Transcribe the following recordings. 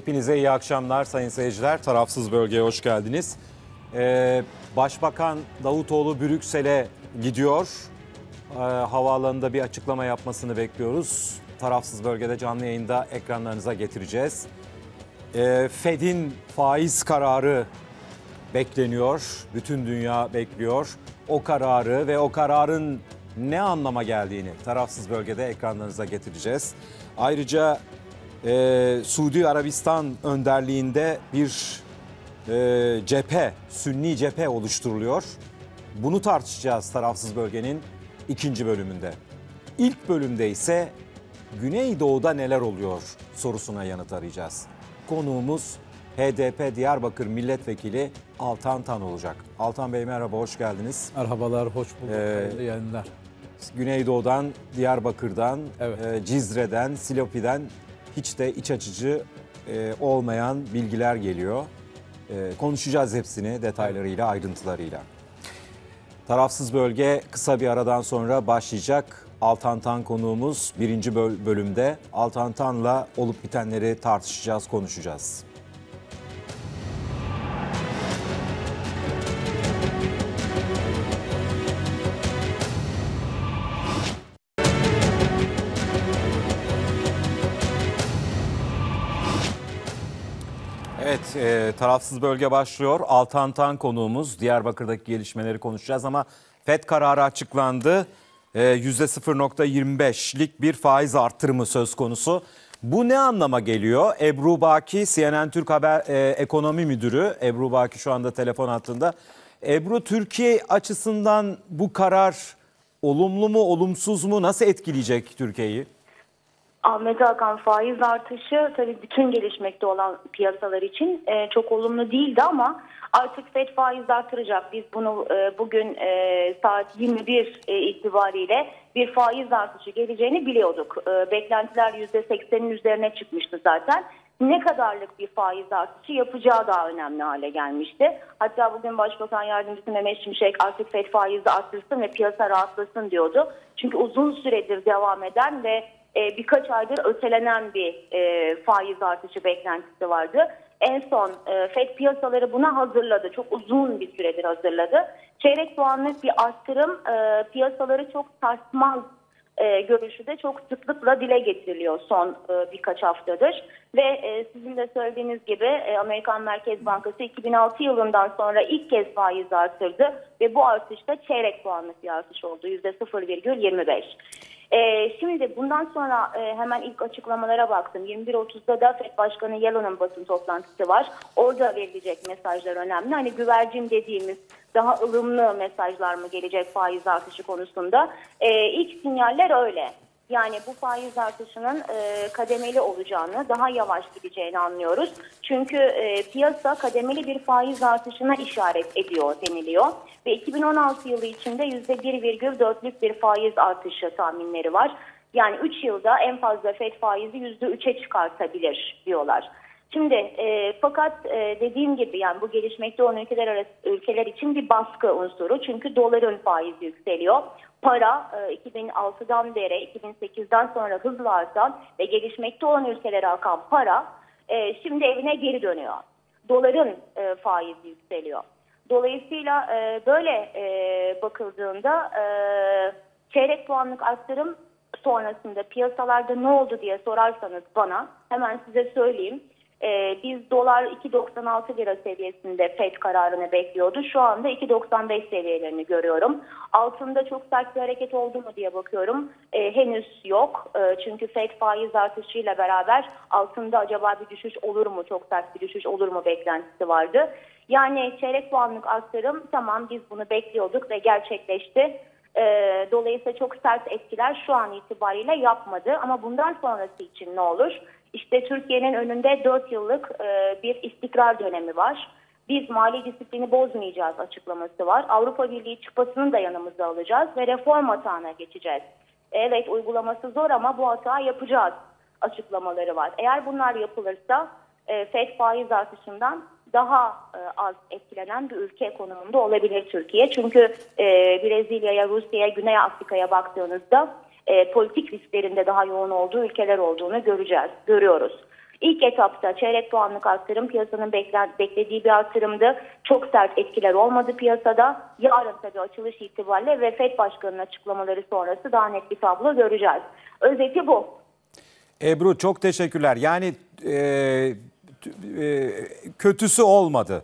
Hepinize iyi akşamlar sayın seyirciler. Tarafsız bölgeye hoş geldiniz. Ee, Başbakan Davutoğlu Brüksel'e gidiyor. Ee, havaalanında bir açıklama yapmasını bekliyoruz. Tarafsız bölgede canlı yayında ekranlarınıza getireceğiz. Ee, Fed'in faiz kararı bekleniyor. Bütün dünya bekliyor. O kararı ve o kararın ne anlama geldiğini tarafsız bölgede ekranlarınıza getireceğiz. Ayrıca e, Suudi Arabistan önderliğinde bir e, cephe, sünni cephe oluşturuluyor. Bunu tartışacağız tarafsız bölgenin ikinci bölümünde. İlk bölümde ise Güneydoğu'da neler oluyor sorusuna yanıt arayacağız. Konuğumuz HDP Diyarbakır Milletvekili Altan Tan olacak. Altan Bey merhaba, hoş geldiniz. Merhabalar, hoş bulduk. Ee, yayınlar. Güneydoğu'dan, Diyarbakır'dan, evet. e, Cizre'den, Silopi'den hiç de iç açıcı e, olmayan bilgiler geliyor. E, konuşacağız hepsini detaylarıyla, ayrıntılarıyla. Tarafsız bölge kısa bir aradan sonra başlayacak. Altantan Tan konuğumuz birinci bölümde Altantanla olup bitenleri tartışacağız, konuşacağız. e, tarafsız bölge başlıyor. Altan Tan konuğumuz. Diyarbakır'daki gelişmeleri konuşacağız ama FED kararı açıklandı. E, %0.25'lik bir faiz artırımı söz konusu. Bu ne anlama geliyor? Ebru Baki, CNN Türk Haber e, Ekonomi Müdürü. Ebru Baki şu anda telefon hattında. Ebru, Türkiye açısından bu karar olumlu mu, olumsuz mu? Nasıl etkileyecek Türkiye'yi? Ahmet Hakan faiz artışı tabii bütün gelişmekte olan piyasalar için e, çok olumlu değildi ama artık FED faiz artıracak. Biz bunu e, bugün e, saat 21 e, itibariyle bir faiz artışı geleceğini biliyorduk. E, beklentiler %80'in üzerine çıkmıştı zaten. Ne kadarlık bir faiz artışı yapacağı daha önemli hale gelmişti. Hatta bugün Başbakan Yardımcısı Mehmet Şimşek artık FED faizi artırsın ve piyasa rahatlasın diyordu. Çünkü uzun süredir devam eden ve e, birkaç aydır ötelenen bir e, faiz artışı beklentisi vardı. En son e, FED piyasaları buna hazırladı. Çok uzun bir süredir hazırladı. Çeyrek puanlık bir artırım piyasaları çok sarsmaz e, görüşü de çok sıklıkla dile getiriliyor son birkaç haftadır. Ve sizin de söylediğiniz gibi Amerikan Merkez Bankası 2006 yılından sonra ilk kez faiz arttırdı ve bu artış da çeyrek puanlık bir artış oldu %0,25. E, şimdi bundan sonra e, hemen ilk açıklamalara baktım. 21.30'da da FED Başkanı Yellen'ın basın toplantısı var. Orada verilecek mesajlar önemli. Hani güvercin dediğimiz daha ılımlı mesajlar mı gelecek faiz artışı konusunda? E, ilk sinyaller öyle. Yani bu faiz artışının e, kademeli olacağını, daha yavaş gideceğini anlıyoruz. Çünkü e, piyasa kademeli bir faiz artışına işaret ediyor deniliyor. Ve 2016 yılı içinde %1,4'lük bir faiz artışı tahminleri var. Yani 3 yılda en fazla FED faizi %3'e çıkartabilir diyorlar. Şimdi e, fakat e, dediğim gibi yani bu gelişmekte olan ülkeler arası, ülkeler için bir baskı unsuru. Çünkü doların faizi yükseliyor. Para e, 2006'dan beri 2008'den sonra hızla artan ve gelişmekte olan ülkelere akan para e, şimdi evine geri dönüyor. Doların e, faizi yükseliyor. Dolayısıyla e, böyle e, bakıldığında e, çeyrek puanlık arttırım sonrasında piyasalarda ne oldu diye sorarsanız bana hemen size söyleyeyim. E, biz dolar 2.96 lira seviyesinde FED kararını bekliyordu. Şu anda 2.95 seviyelerini görüyorum. Altında çok sert bir hareket oldu mu diye bakıyorum. E, henüz yok. E, çünkü FED faiz artışıyla beraber altında acaba bir düşüş olur mu? Çok sert bir düşüş olur mu beklentisi vardı. Yani çeyrek puanlık aktarım tamam biz bunu bekliyorduk ve gerçekleşti. E, dolayısıyla çok sert etkiler şu an itibariyle yapmadı. Ama bundan sonrası için ne olur? İşte Türkiye'nin önünde 4 yıllık e, bir istikrar dönemi var. Biz mali disiplini bozmayacağız açıklaması var. Avrupa Birliği çıpasını da yanımıza alacağız ve reform hatağına geçeceğiz. Evet uygulaması zor ama bu hata yapacağız açıklamaları var. Eğer bunlar yapılırsa e, FED faiz artışından daha e, az etkilenen bir ülke konumunda olabilir Türkiye. Çünkü Brezilya'ya, Rusya'ya, Güney Afrika'ya baktığınızda e, politik risklerinde daha yoğun olduğu ülkeler olduğunu göreceğiz, görüyoruz. İlk etapta çeyrek puanlık artırım piyasanın beklediği bir artırımdı. Çok sert etkiler olmadı piyasada. Yarın tabii açılış itibariyle ve FED Başkanı'nın açıklamaları sonrası daha net bir tablo göreceğiz. Özeti bu. Ebru çok teşekkürler. Yani e, e, kötüsü olmadı.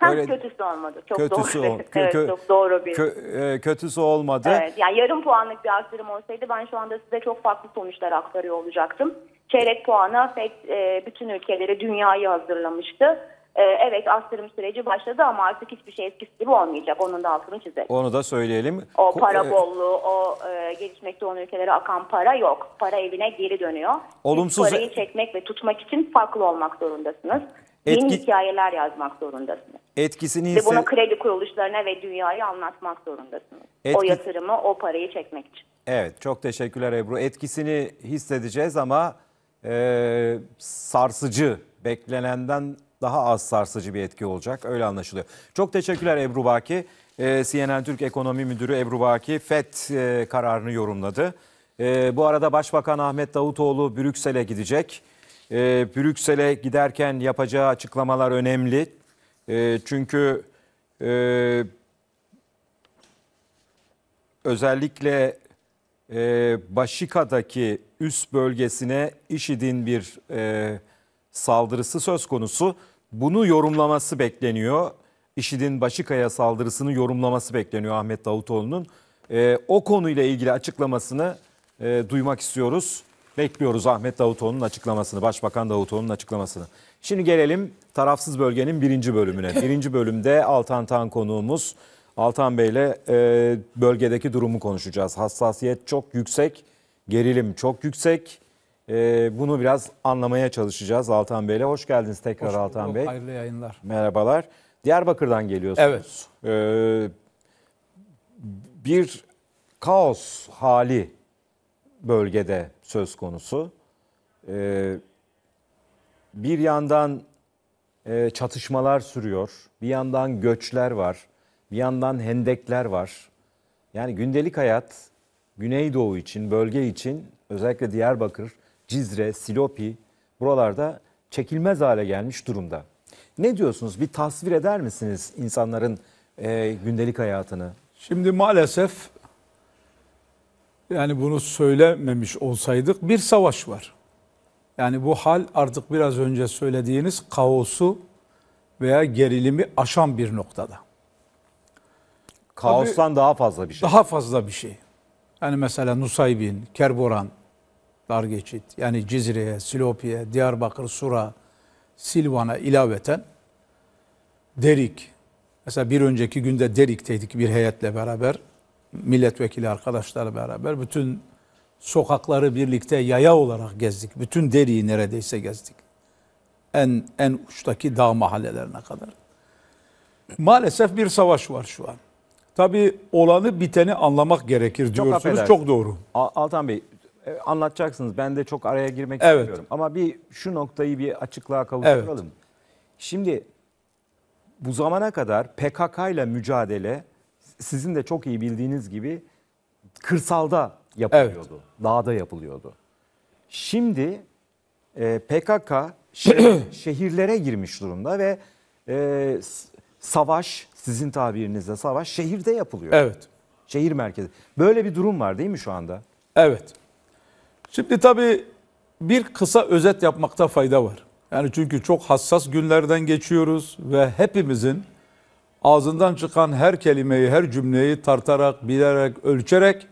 Tam Öyle, kötüsü olmadı. Çok kötüsü doğru. Ol, kö, evet, kö, çok doğru bir. Kö, e, kötüsü olmadı. Evet, yani yarım puanlık bir aktarım olsaydı ben şu anda size çok farklı sonuçlar aktarıyor olacaktım. Çeyrek puana FED e, bütün ülkeleri, dünyayı hazırlamıştı. E, evet astırım süreci başladı ama artık hiçbir şey eskisi gibi olmayacak. Onun da altını çizelim. Onu da söyleyelim. O e, para bolluğu, o e, gelişmekte olan ülkelere akan para yok. Para evine geri dönüyor. Olumsuz... Siz parayı çekmek ve tutmak için farklı olmak zorundasınız. Etki... Yeni hikayeler yazmak zorundasınız. Etkisini ise... Ve bunu kredi kuruluşlarına ve dünyayı anlatmak zorundasınız. Etki... O yatırımı, o parayı çekmek için. Evet, çok teşekkürler Ebru. Etkisini hissedeceğiz ama e, sarsıcı, beklenenden daha az sarsıcı bir etki olacak. Öyle anlaşılıyor. Çok teşekkürler Ebru Baki. E, CNN Türk Ekonomi Müdürü Ebru Baki, FED e, kararını yorumladı. E, bu arada Başbakan Ahmet Davutoğlu Brüksel'e gidecek e, Brüksel'e giderken yapacağı açıklamalar önemli. E, çünkü e, özellikle e, Başika'daki üst bölgesine IŞİD'in bir e, saldırısı söz konusu. Bunu yorumlaması bekleniyor. IŞİD'in Başika'ya saldırısını yorumlaması bekleniyor Ahmet Davutoğlu'nun. E, o konuyla ilgili açıklamasını e, duymak istiyoruz. Bekliyoruz Ahmet Davutoğlu'nun açıklamasını, Başbakan Davutoğlu'nun açıklamasını. Şimdi gelelim tarafsız bölgenin birinci bölümüne. Birinci bölümde Altan Tan konuğumuz. Altan Bey'le e, bölgedeki durumu konuşacağız. Hassasiyet çok yüksek, gerilim çok yüksek. E, bunu biraz anlamaya çalışacağız Altan Bey'le. Hoş geldiniz tekrar Hoş Altan Bey. Hayırlı yayınlar. Merhabalar. Diyarbakır'dan geliyorsunuz. Evet. E, bir kaos hali bölgede söz konusu. Ee, bir yandan e, çatışmalar sürüyor, bir yandan göçler var, bir yandan hendekler var. Yani gündelik hayat Güneydoğu için, bölge için özellikle Diyarbakır, Cizre, Silopi buralarda çekilmez hale gelmiş durumda. Ne diyorsunuz? Bir tasvir eder misiniz insanların e, gündelik hayatını? Şimdi maalesef yani bunu söylememiş olsaydık bir savaş var. Yani bu hal artık biraz önce söylediğiniz kaosu veya gerilimi aşan bir noktada. Kaostan Tabii, daha fazla bir şey. Daha fazla bir şey. Yani mesela Nusaybin, Kerboran, dar yani Cizre'ye, Silopi'ye, Diyarbakır, Sura, Silvan'a ilaveten Derik. Mesela bir önceki günde Derik'teydik bir heyetle beraber milletvekili arkadaşları beraber bütün sokakları birlikte yaya olarak gezdik. Bütün Deri'yi neredeyse gezdik. En en uçtaki dağ mahallelerine kadar. Maalesef bir savaş var şu an. Tabi olanı biteni anlamak gerekir diyorsunuz. Çok, çok doğru. Altan Bey e, anlatacaksınız. Ben de çok araya girmek evet. istemiyorum. Ama bir şu noktayı bir açıklığa kavuşturalım. Evet. Şimdi bu zamana kadar PKK ile mücadele sizin de çok iyi bildiğiniz gibi kırsalda yapılıyordu. Evet. Dağda yapılıyordu. Şimdi e, PKK şehirlere girmiş durumda ve e, savaş sizin tabirinizle savaş şehirde yapılıyor. Evet. Şehir merkezi. Böyle bir durum var değil mi şu anda? Evet. Şimdi tabii bir kısa özet yapmakta fayda var. Yani çünkü çok hassas günlerden geçiyoruz ve hepimizin ağzından çıkan her kelimeyi, her cümleyi tartarak, bilerek, ölçerek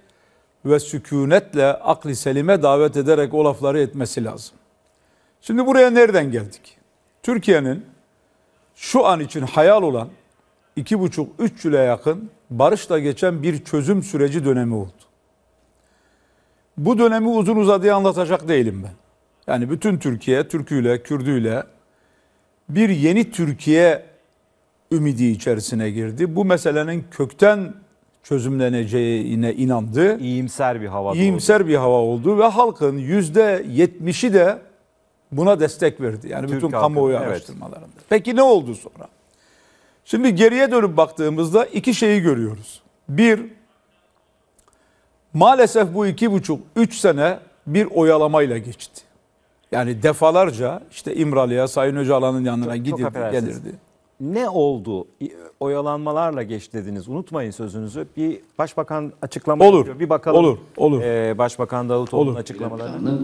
ve sükunetle akli selime davet ederek o lafları etmesi lazım. Şimdi buraya nereden geldik? Türkiye'nin şu an için hayal olan 2,5-3 yıla yakın barışla geçen bir çözüm süreci dönemi oldu. Bu dönemi uzun uzadıya anlatacak değilim ben. Yani bütün Türkiye, Türküyle, Kürdüyle bir yeni Türkiye ümidi içerisine girdi. Bu meselenin kökten çözümleneceğine inandı. İyimser bir hava. İyimser oldu. bir hava oldu ve halkın yüzde yetmişi de buna destek verdi. Yani Türk bütün halkın, kamuoyu evet. araştırmalarında. Peki ne oldu sonra? Şimdi geriye dönüp baktığımızda iki şeyi görüyoruz. Bir, maalesef bu iki buçuk, üç sene bir oyalamayla geçti. Yani defalarca işte İmralı'ya, Sayın Öcalan'ın yanına çok, gidip çok gelirdi ne oldu? Oyalanmalarla geç dediniz. Unutmayın sözünüzü. Bir başbakan açıklama olur. Yapıyor. Bir bakalım. Olur. Olur. Ee, başbakan Davutoğlu'nun açıklamalarını.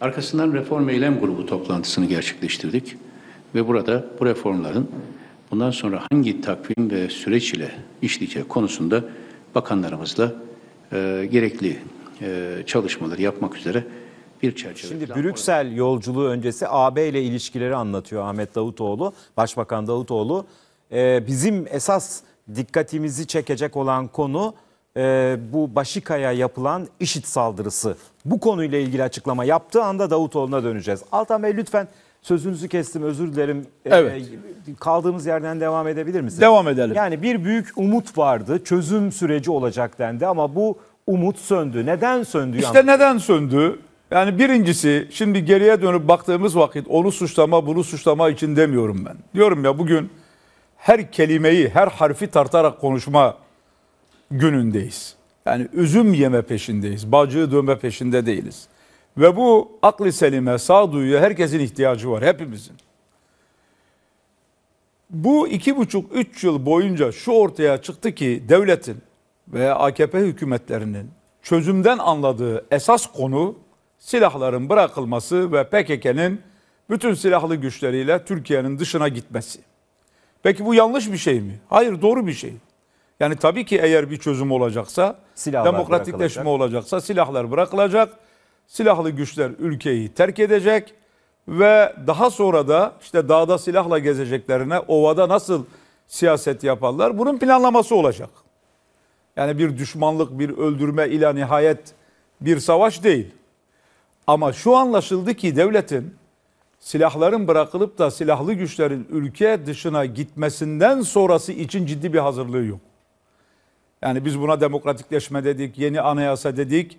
Arkasından reform eylem grubu toplantısını gerçekleştirdik ve burada bu reformların bundan sonra hangi takvim ve süreç ile işleyeceği konusunda bakanlarımızla e, gerekli e, çalışmaları yapmak üzere bir çerçeve. Şimdi Brüksel orada. yolculuğu öncesi AB ile ilişkileri anlatıyor Ahmet Davutoğlu, Başbakan Davutoğlu. Ee, bizim esas dikkatimizi çekecek olan konu e, bu Başika'ya yapılan işit saldırısı. Bu konuyla ilgili açıklama yaptığı anda Davutoğlu'na döneceğiz. Altan Bey lütfen sözünüzü kestim özür dilerim. Ee, evet. E, kaldığımız yerden devam edebilir misiniz? Devam edelim. Yani bir büyük umut vardı. Çözüm süreci olacak dendi ama bu umut söndü. Neden söndü? İşte anladım. neden söndü? Yani birincisi şimdi geriye dönüp baktığımız vakit onu suçlama bunu suçlama için demiyorum ben. Diyorum ya bugün her kelimeyi her harfi tartarak konuşma günündeyiz. Yani üzüm yeme peşindeyiz. Bacığı dönme peşinde değiliz. Ve bu akli selime, sağduyuya herkesin ihtiyacı var. Hepimizin. Bu iki buçuk, üç yıl boyunca şu ortaya çıktı ki devletin veya AKP hükümetlerinin çözümden anladığı esas konu silahların bırakılması ve PKK'nin bütün silahlı güçleriyle Türkiye'nin dışına gitmesi. Peki bu yanlış bir şey mi? Hayır doğru bir şey. Yani tabii ki eğer bir çözüm olacaksa, silahlar demokratikleşme olacaksa silahlar bırakılacak. Silahlı güçler ülkeyi terk edecek ve daha sonra da işte dağda silahla gezeceklerine ovada nasıl siyaset yaparlar bunun planlaması olacak. Yani bir düşmanlık, bir öldürme ila nihayet bir savaş değil. Ama şu anlaşıldı ki devletin silahların bırakılıp da silahlı güçlerin ülke dışına gitmesinden sonrası için ciddi bir hazırlığı yok. Yani biz buna demokratikleşme dedik, yeni anayasa dedik.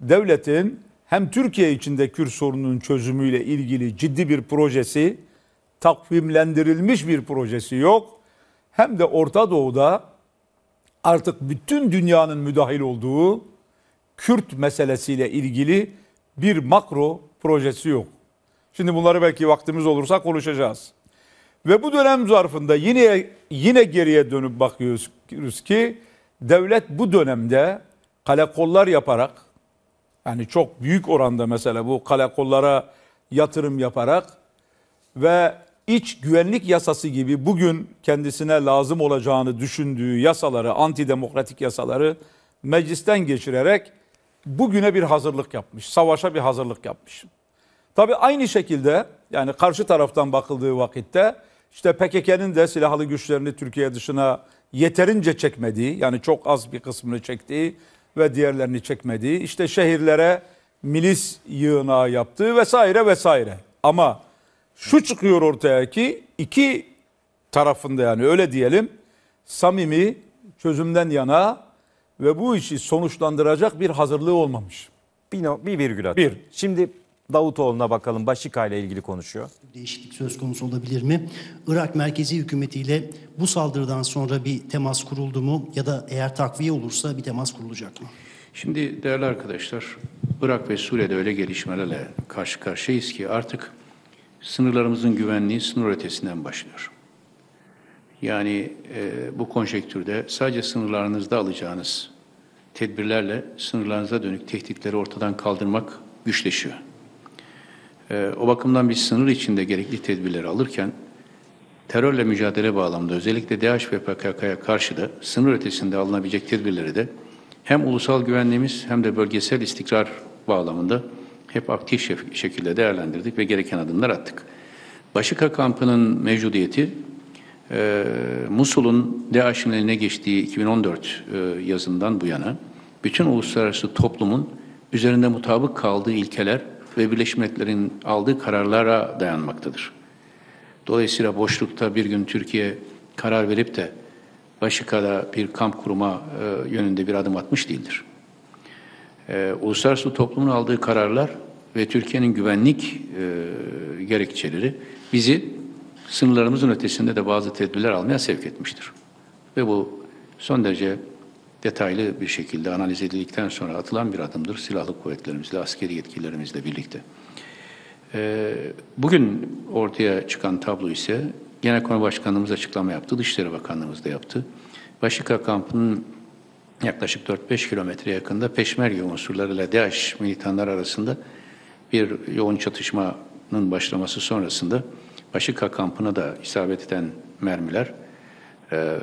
Devletin hem Türkiye içinde Kürt sorununun çözümüyle ilgili ciddi bir projesi, takvimlendirilmiş bir projesi yok. Hem de Orta Doğu'da artık bütün dünyanın müdahil olduğu Kürt meselesiyle ilgili bir makro projesi yok. Şimdi bunları belki vaktimiz olursa konuşacağız. Ve bu dönem zarfında yine yine geriye dönüp bakıyoruz ki devlet bu dönemde kalekollar yaparak yani çok büyük oranda mesela bu kalekollara yatırım yaparak ve iç güvenlik yasası gibi bugün kendisine lazım olacağını düşündüğü yasaları, antidemokratik yasaları meclisten geçirerek bugüne bir hazırlık yapmış. Savaşa bir hazırlık yapmış. Tabi aynı şekilde yani karşı taraftan bakıldığı vakitte işte PKK'nın de silahlı güçlerini Türkiye dışına yeterince çekmediği yani çok az bir kısmını çektiği ve diğerlerini çekmediği işte şehirlere milis yığınağı yaptığı vesaire vesaire. Ama şu çıkıyor ortaya ki iki tarafında yani öyle diyelim samimi çözümden yana ve bu işi sonuçlandıracak bir hazırlığı olmamış. Bir, no, bir virgül at. Bir. Şimdi Davutoğlu'na bakalım Başika ile ilgili konuşuyor. Değişiklik söz konusu olabilir mi? Irak merkezi hükümetiyle bu saldırıdan sonra bir temas kuruldu mu ya da eğer takviye olursa bir temas kurulacak mı? Şimdi değerli arkadaşlar Irak ve Suriye'de öyle gelişmelerle karşı karşıyayız ki artık sınırlarımızın güvenliği sınır ötesinden başlıyor. Yani e, bu konjektürde sadece sınırlarınızda alacağınız tedbirlerle sınırlarınıza dönük tehditleri ortadan kaldırmak güçleşiyor. E, o bakımdan biz sınır içinde gerekli tedbirleri alırken terörle mücadele bağlamında özellikle DAEŞ ve PKK'ya karşı da sınır ötesinde alınabilecek tedbirleri de hem ulusal güvenliğimiz hem de bölgesel istikrar bağlamında hep aktif şekilde değerlendirdik ve gereken adımlar attık. Başika kampının mevcudiyeti e, Musul'un DAEŞ'in eline geçtiği 2014 e, yazından bu yana bütün uluslararası toplumun üzerinde mutabık kaldığı ilkeler ve Birleşmiş aldığı kararlara dayanmaktadır. Dolayısıyla boşlukta bir gün Türkiye karar verip de Başika'da bir kamp kurma e, yönünde bir adım atmış değildir. E, uluslararası toplumun aldığı kararlar ve Türkiye'nin güvenlik e, gerekçeleri bizi sınırlarımızın ötesinde de bazı tedbirler almaya sevk etmiştir. Ve bu son derece detaylı bir şekilde analiz edildikten sonra atılan bir adımdır silahlı kuvvetlerimizle, askeri yetkililerimizle birlikte. Ee, bugün ortaya çıkan tablo ise Genelkurmay Başkanlığımız açıklama yaptı, Dışişleri Bakanlığımız da yaptı. Başika kampının yaklaşık 4-5 kilometre yakında peşmerge unsurlarıyla DAEŞ militanlar arasında bir yoğun çatışmanın başlaması sonrasında Aşıka kampına da isabet eden mermiler e, e,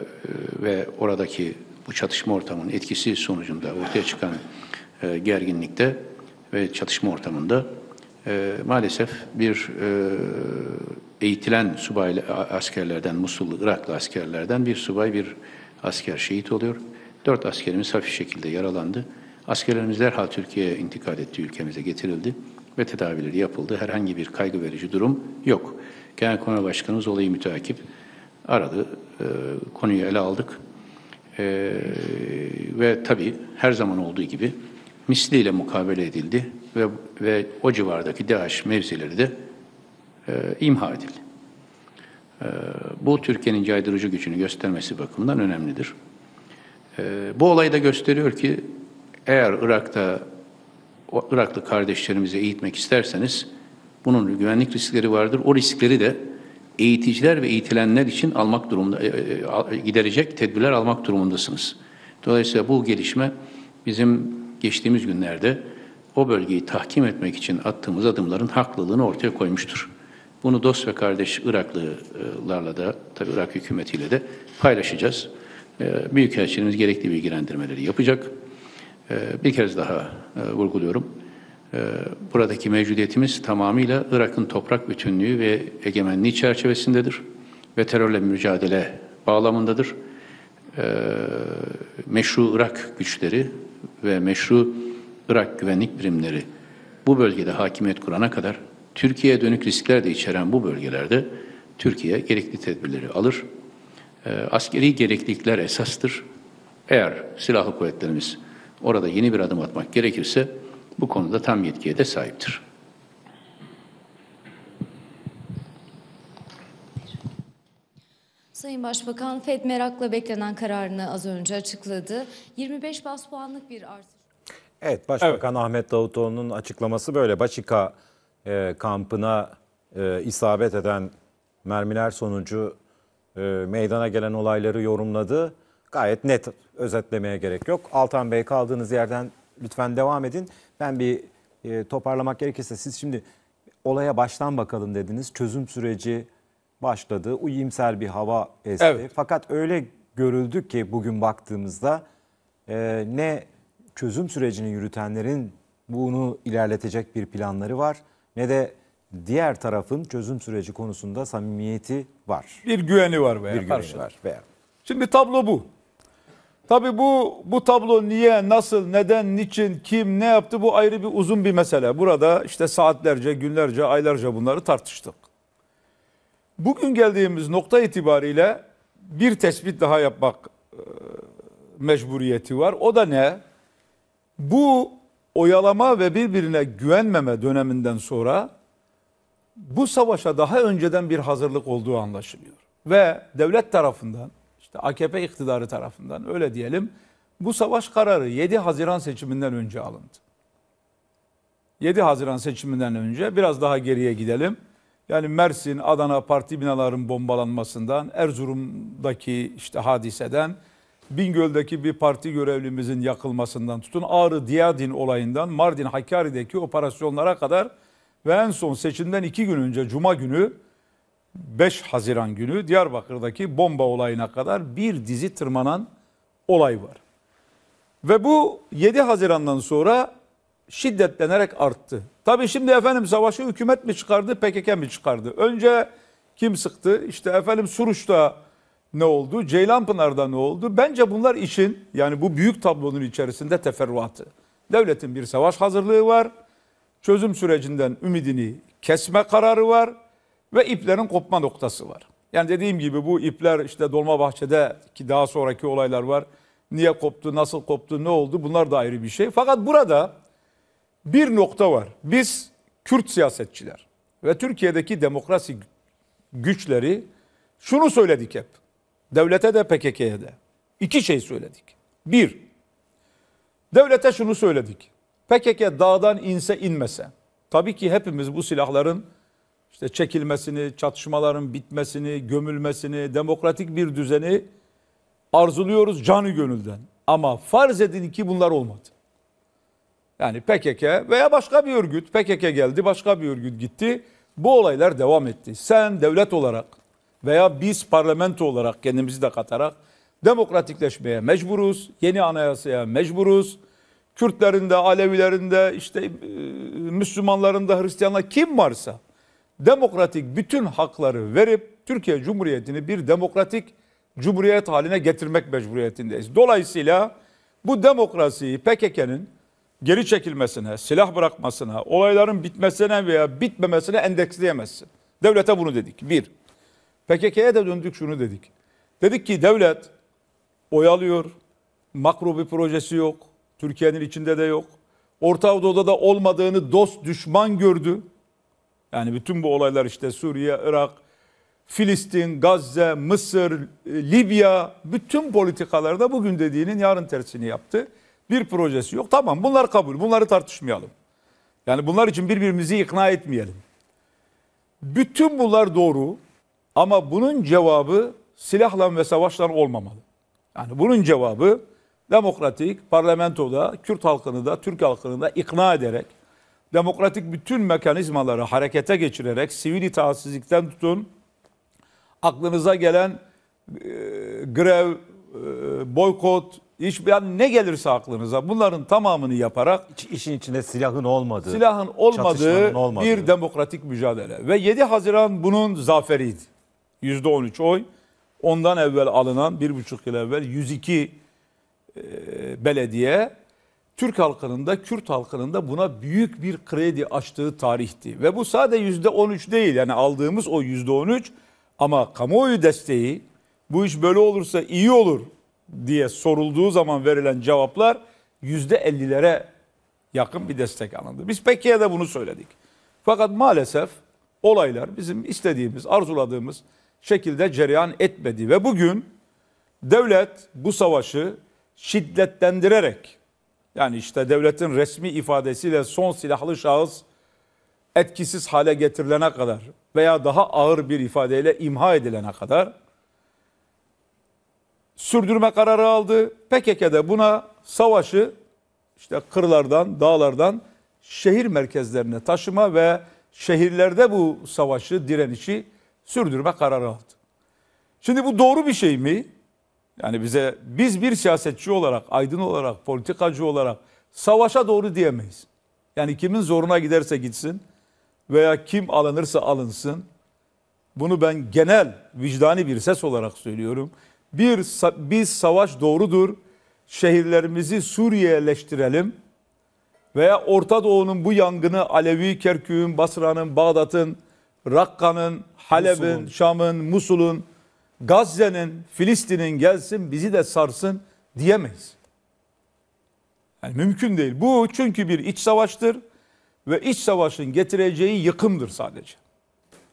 ve oradaki bu çatışma ortamının etkisi sonucunda ortaya çıkan e, gerginlikte ve çatışma ortamında e, maalesef bir e, eğitilen subay e, askerlerden, Musul Iraklı askerlerden bir subay, bir asker şehit oluyor. Dört askerimiz hafif şekilde yaralandı. Askerlerimiz derhal Türkiye'ye intikal etti, ülkemize getirildi ve tedavileri yapıldı. Herhangi bir kaygı verici durum yok. Genel Konu Başkanımız olayı müteakip aradı. E, konuyu ele aldık. E, ve tabii her zaman olduğu gibi misliyle mukabele edildi ve, ve o civardaki DAEŞ mevzileri de e, imha edildi. bu Türkiye'nin caydırıcı gücünü göstermesi bakımından önemlidir. bu olay da gösteriyor ki eğer Irak'ta Iraklı kardeşlerimizi eğitmek isterseniz bunun güvenlik riskleri vardır. O riskleri de eğiticiler ve eğitilenler için almak durumunda e, e, e, giderecek tedbirler almak durumundasınız. Dolayısıyla bu gelişme bizim geçtiğimiz günlerde o bölgeyi tahkim etmek için attığımız adımların haklılığını ortaya koymuştur. Bunu dost ve kardeş Iraklılarla da, tabii Irak hükümetiyle de paylaşacağız. Büyükelçiliğimiz gerekli bilgilendirmeleri yapacak. Bir kez daha vurguluyorum. Ee, buradaki mevcudiyetimiz tamamıyla Irak'ın toprak bütünlüğü ve egemenliği çerçevesindedir ve terörle mücadele bağlamındadır. Ee, meşru Irak güçleri ve meşru Irak güvenlik birimleri bu bölgede hakimiyet kurana kadar Türkiye'ye dönük riskler de içeren bu bölgelerde Türkiye gerekli tedbirleri alır. Ee, askeri gereklilikler esastır. Eğer silahlı kuvvetlerimiz orada yeni bir adım atmak gerekirse bu konuda tam yetkiye de sahiptir. Sayın Başbakan FED merakla beklenen kararını az önce açıkladı. 25 bas puanlık bir artış. Evet Başbakan evet. Ahmet Davutoğlu'nun açıklaması böyle. Başika e, kampına e, isabet eden mermiler sonucu e, meydana gelen olayları yorumladı. Gayet net özetlemeye gerek yok. Altan Bey kaldığınız yerden lütfen devam edin. Ben bir e, toparlamak gerekirse siz şimdi olaya baştan bakalım dediniz. Çözüm süreci başladı. Uyimser bir hava esti. Evet. Fakat öyle görüldü ki bugün baktığımızda e, ne çözüm sürecini yürütenlerin bunu ilerletecek bir planları var ne de diğer tarafın çözüm süreci konusunda samimiyeti var. Bir güveni var veya bir güveni var veya. Şimdi tablo bu. Tabii bu bu tablo niye, nasıl, neden, niçin, kim, ne yaptı bu ayrı bir uzun bir mesele. Burada işte saatlerce, günlerce, aylarca bunları tartıştık. Bugün geldiğimiz nokta itibariyle bir tespit daha yapmak e, mecburiyeti var. O da ne? Bu oyalama ve birbirine güvenmeme döneminden sonra bu savaşa daha önceden bir hazırlık olduğu anlaşılıyor. Ve devlet tarafından işte AKP iktidarı tarafından öyle diyelim. Bu savaş kararı 7 Haziran seçiminden önce alındı. 7 Haziran seçiminden önce biraz daha geriye gidelim. Yani Mersin, Adana parti binaların bombalanmasından, Erzurum'daki işte hadiseden, Bingöl'deki bir parti görevlimizin yakılmasından tutun, Ağrı Diyadin olayından, Mardin Hakkari'deki operasyonlara kadar ve en son seçimden iki gün önce Cuma günü 5 Haziran günü Diyarbakır'daki bomba olayına kadar bir dizi tırmanan olay var. Ve bu 7 Haziran'dan sonra şiddetlenerek arttı. Tabi şimdi efendim savaşı hükümet mi çıkardı PKK mi çıkardı? Önce kim sıktı? İşte efendim Suruç'ta ne oldu? Ceylanpınar'da ne oldu? Bence bunlar için yani bu büyük tablonun içerisinde teferruatı. Devletin bir savaş hazırlığı var. Çözüm sürecinden ümidini kesme kararı var ve iplerin kopma noktası var. Yani dediğim gibi bu ipler işte Dolmabahçe'de ki daha sonraki olaylar var. Niye koptu, nasıl koptu, ne oldu bunlar da ayrı bir şey. Fakat burada bir nokta var. Biz Kürt siyasetçiler ve Türkiye'deki demokrasi güçleri şunu söyledik hep. Devlete de PKK'ye de. İki şey söyledik. Bir, devlete şunu söyledik. PKK dağdan inse inmese. Tabii ki hepimiz bu silahların işte çekilmesini, çatışmaların bitmesini, gömülmesini, demokratik bir düzeni arzuluyoruz canı gönülden. Ama farz edin ki bunlar olmadı. Yani PKK veya başka bir örgüt, PKK geldi, başka bir örgüt gitti. Bu olaylar devam etti. Sen devlet olarak veya biz parlamento olarak kendimizi de katarak demokratikleşmeye mecburuz. Yeni anayasaya mecburuz. Kürtlerinde, Alevilerinde, işte e, Müslümanlarında, Hristiyanlar kim varsa demokratik bütün hakları verip Türkiye Cumhuriyeti'ni bir demokratik cumhuriyet haline getirmek mecburiyetindeyiz. Dolayısıyla bu demokrasiyi PKK'nın geri çekilmesine, silah bırakmasına, olayların bitmesine veya bitmemesine endeksleyemezsin. Devlete bunu dedik. Bir. PKK'ya da döndük şunu dedik. Dedik ki devlet oyalıyor. Makro bir projesi yok. Türkiye'nin içinde de yok. Orta Doğu'da da olmadığını dost düşman gördü. Yani bütün bu olaylar işte Suriye, Irak, Filistin, Gazze, Mısır, e, Libya bütün politikalarda bugün dediğinin yarın tersini yaptı. Bir projesi yok. Tamam bunlar kabul. Bunları tartışmayalım. Yani bunlar için birbirimizi ikna etmeyelim. Bütün bunlar doğru ama bunun cevabı silahla ve savaşla olmamalı. Yani bunun cevabı demokratik parlamentoda Kürt halkını da Türk halkını da ikna ederek demokratik bütün mekanizmaları harekete geçirerek sivil itaatsizlikten tutun aklınıza gelen e, grev, e, boykot, iş yani ne gelirse aklınıza bunların tamamını yaparak işin içinde silahın olmadığı, silahın olmadığı, olmadığı bir demokratik mücadele ve 7 Haziran bunun zaferiydi. %13 oy. Ondan evvel alınan bir buçuk yıl evvel 102 e, belediye Türk halkının da Kürt halkının da buna büyük bir kredi açtığı tarihti. Ve bu sadece yüzde 13 değil yani aldığımız o yüzde 13 ama kamuoyu desteği bu iş böyle olursa iyi olur diye sorulduğu zaman verilen cevaplar yüzde 50'lere yakın bir destek alındı. Biz Pekke'ye de bunu söyledik. Fakat maalesef olaylar bizim istediğimiz, arzuladığımız şekilde cereyan etmedi. Ve bugün devlet bu savaşı şiddetlendirerek yani işte devletin resmi ifadesiyle son silahlı şahıs etkisiz hale getirilene kadar veya daha ağır bir ifadeyle imha edilene kadar sürdürme kararı aldı. PKK'da buna savaşı işte kırlardan, dağlardan şehir merkezlerine taşıma ve şehirlerde bu savaşı, direnişi sürdürme kararı aldı. Şimdi bu doğru bir şey mi? Yani bize biz bir siyasetçi olarak, aydın olarak, politikacı olarak savaşa doğru diyemeyiz. Yani kimin zoruna giderse gitsin veya kim alınırsa alınsın. Bunu ben genel vicdani bir ses olarak söylüyorum. Bir biz savaş doğrudur. Şehirlerimizi Suriyeleştirelim veya Orta Doğu'nun bu yangını Alevi, Kerkük'ün, Basra'nın, Bağdat'ın, Rakka'nın, Halep'in, Şam'ın, Musul'un Gazze'nin, Filistin'in gelsin bizi de sarsın diyemeyiz. Yani mümkün değil. Bu çünkü bir iç savaştır ve iç savaşın getireceği yıkımdır sadece.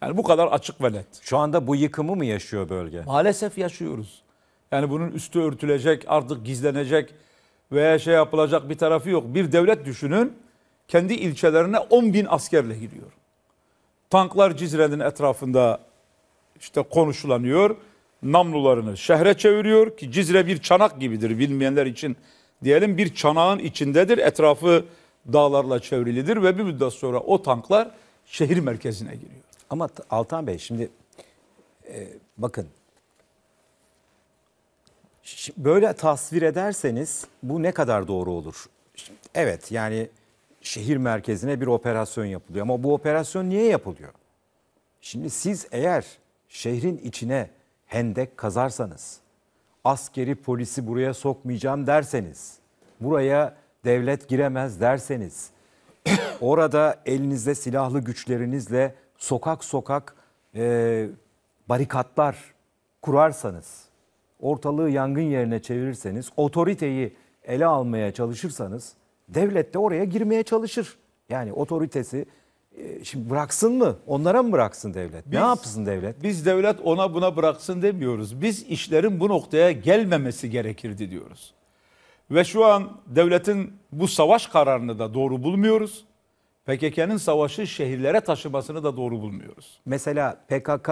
Yani bu kadar açık ve net. Şu anda bu yıkımı mı yaşıyor bölge? Maalesef yaşıyoruz. Yani bunun üstü örtülecek, artık gizlenecek veya şey yapılacak bir tarafı yok. Bir devlet düşünün kendi ilçelerine 10 bin askerle gidiyor. Tanklar Cizre'nin etrafında işte konuşulanıyor namlularını şehre çeviriyor ki Cizre bir çanak gibidir bilmeyenler için. Diyelim bir çanağın içindedir etrafı dağlarla çevrilidir ve bir müddet sonra o tanklar şehir merkezine giriyor. Ama Altan Bey şimdi e, bakın böyle tasvir ederseniz bu ne kadar doğru olur? Şimdi, evet yani şehir merkezine bir operasyon yapılıyor ama bu operasyon niye yapılıyor? Şimdi siz eğer şehrin içine hendek kazarsanız, askeri polisi buraya sokmayacağım derseniz, buraya devlet giremez derseniz, orada elinizde silahlı güçlerinizle sokak sokak e, barikatlar kurarsanız, ortalığı yangın yerine çevirirseniz, otoriteyi ele almaya çalışırsanız devlet de oraya girmeye çalışır. Yani otoritesi ee, şimdi bıraksın mı? Onlara mı bıraksın devlet? Biz, ne yapsın devlet? Biz devlet ona buna bıraksın demiyoruz. Biz işlerin bu noktaya gelmemesi gerekirdi diyoruz. Ve şu an devletin bu savaş kararını da doğru bulmuyoruz. PKK'nın savaşı şehirlere taşımasını da doğru bulmuyoruz. Mesela PKK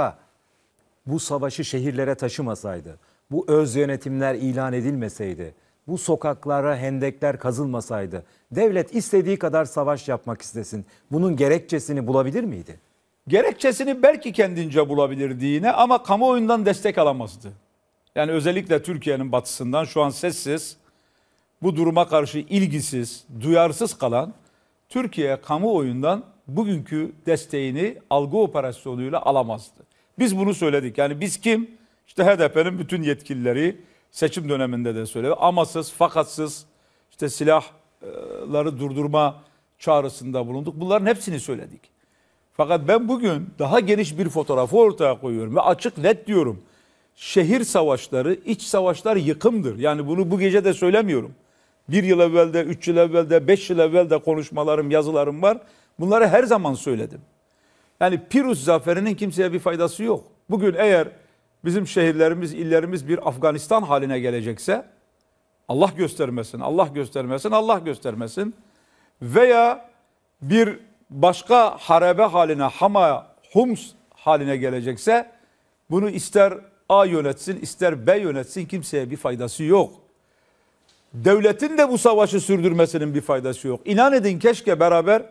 bu savaşı şehirlere taşımasaydı, bu öz yönetimler ilan edilmeseydi, bu sokaklara hendekler kazılmasaydı devlet istediği kadar savaş yapmak istesin. Bunun gerekçesini bulabilir miydi? Gerekçesini belki kendince bulabilirdi yine ama kamuoyundan destek alamazdı. Yani özellikle Türkiye'nin batısından şu an sessiz, bu duruma karşı ilgisiz, duyarsız kalan Türkiye kamuoyundan bugünkü desteğini algı operasyonuyla alamazdı. Biz bunu söyledik. Yani biz kim? İşte HDP'nin bütün yetkilileri, Seçim döneminde de söyledi. Amasız, fakatsız işte silahları durdurma çağrısında bulunduk. Bunların hepsini söyledik. Fakat ben bugün daha geniş bir fotoğrafı ortaya koyuyorum ve açık net diyorum. Şehir savaşları, iç savaşlar yıkımdır. Yani bunu bu gece de söylemiyorum. Bir yıl evvelde, üç yıl evvelde, beş yıl evvelde konuşmalarım, yazılarım var. Bunları her zaman söyledim. Yani Pirus zaferinin kimseye bir faydası yok. Bugün eğer bizim şehirlerimiz, illerimiz bir Afganistan haline gelecekse Allah göstermesin, Allah göstermesin, Allah göstermesin veya bir başka harebe haline, Hama, Hums haline gelecekse bunu ister A yönetsin, ister B yönetsin kimseye bir faydası yok. Devletin de bu savaşı sürdürmesinin bir faydası yok. İnan edin keşke beraber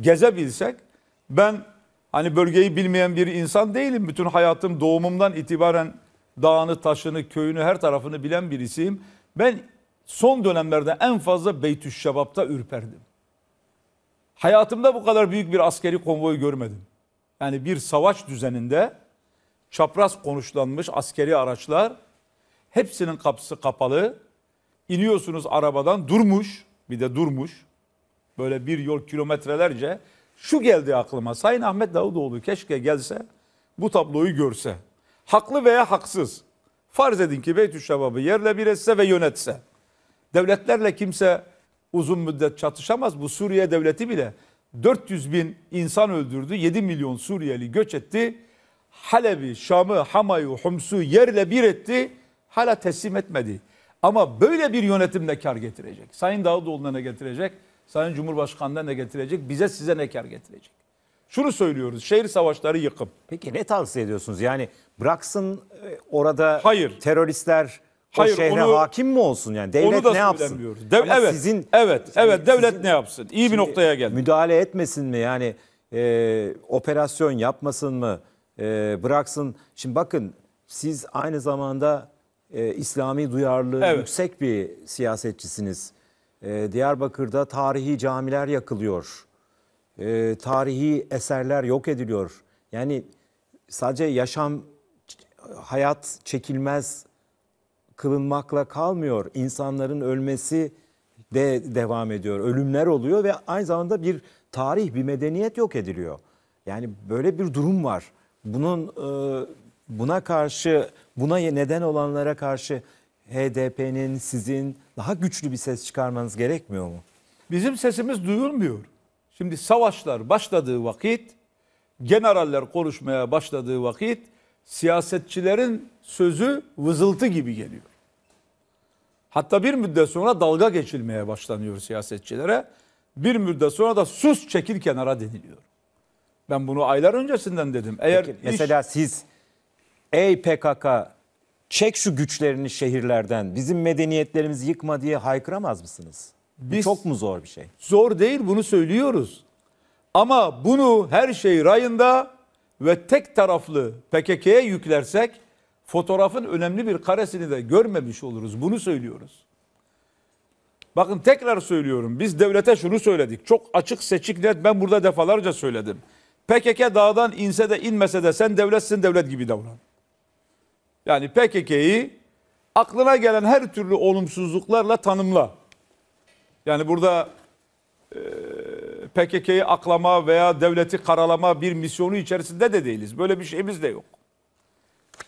gezebilsek. Ben Hani bölgeyi bilmeyen bir insan değilim. Bütün hayatım doğumumdan itibaren dağını, taşını, köyünü, her tarafını bilen birisiyim. Ben son dönemlerde en fazla Beytüşşebap'ta ürperdim. Hayatımda bu kadar büyük bir askeri konvoy görmedim. Yani bir savaş düzeninde çapraz konuşlanmış askeri araçlar hepsinin kapısı kapalı. İniyorsunuz arabadan durmuş bir de durmuş. Böyle bir yol kilometrelerce şu geldi aklıma. Sayın Ahmet Davutoğlu keşke gelse bu tabloyu görse. Haklı veya haksız. Farz edin ki Beytüşşebab'ı yerle bir etse ve yönetse. Devletlerle kimse uzun müddet çatışamaz. Bu Suriye devleti bile 400 bin insan öldürdü. 7 milyon Suriyeli göç etti. Halep'i, Şam'ı, Hamay'ı, Hums'u yerle bir etti. Hala teslim etmedi. Ama böyle bir yönetimle kar getirecek. Sayın Davutoğlu'na ne getirecek? Sayın Cumhurbaşkanı'na ne getirecek? Bize size ne kar getirecek? Şunu söylüyoruz. Şehir savaşları yıkım. Peki ne tavsiye ediyorsunuz? Yani bıraksın e, orada Hayır. teröristler Hayır, o şehre onu, hakim mi olsun yani? Devlet ne yapsın? Dev, evet, sizin, evet, evet hani devlet sizin, ne yapsın? İyi bir noktaya geldi. Müdahale etmesin mi yani e, operasyon yapmasın mı? E, bıraksın. Şimdi bakın siz aynı zamanda e, İslami duyarlılığı evet. yüksek bir siyasetçisiniz. E, Diyarbakır'da tarihi camiler yakılıyor. E, tarihi eserler yok ediliyor. Yani sadece yaşam, hayat çekilmez kılınmakla kalmıyor. İnsanların ölmesi de devam ediyor. Ölümler oluyor ve aynı zamanda bir tarih, bir medeniyet yok ediliyor. Yani böyle bir durum var. Bunun e, buna karşı, buna neden olanlara karşı HDP'nin sizin daha güçlü bir ses çıkarmanız gerekmiyor mu? Bizim sesimiz duyulmuyor. Şimdi savaşlar başladığı vakit, generaller konuşmaya başladığı vakit siyasetçilerin sözü vızıltı gibi geliyor. Hatta bir müddet sonra dalga geçilmeye başlanıyor siyasetçilere. Bir müddet sonra da sus çekil kenara deniliyor. Ben bunu aylar öncesinden dedim. Eğer Peki, iş... mesela siz ey PKK çek şu güçlerini şehirlerden, bizim medeniyetlerimizi yıkma diye haykıramaz mısınız? Biz, Bu çok mu zor bir şey? Zor değil bunu söylüyoruz. Ama bunu her şey rayında ve tek taraflı PKK'ye yüklersek fotoğrafın önemli bir karesini de görmemiş oluruz. Bunu söylüyoruz. Bakın tekrar söylüyorum. Biz devlete şunu söyledik. Çok açık seçik net ben burada defalarca söyledim. PKK dağdan inse de inmese de sen devletsin devlet gibi davran. Yani PKK'yı aklına gelen her türlü olumsuzluklarla tanımla. Yani burada e, PKK'yı aklama veya devleti karalama bir misyonu içerisinde de değiliz. Böyle bir şeyimiz de yok.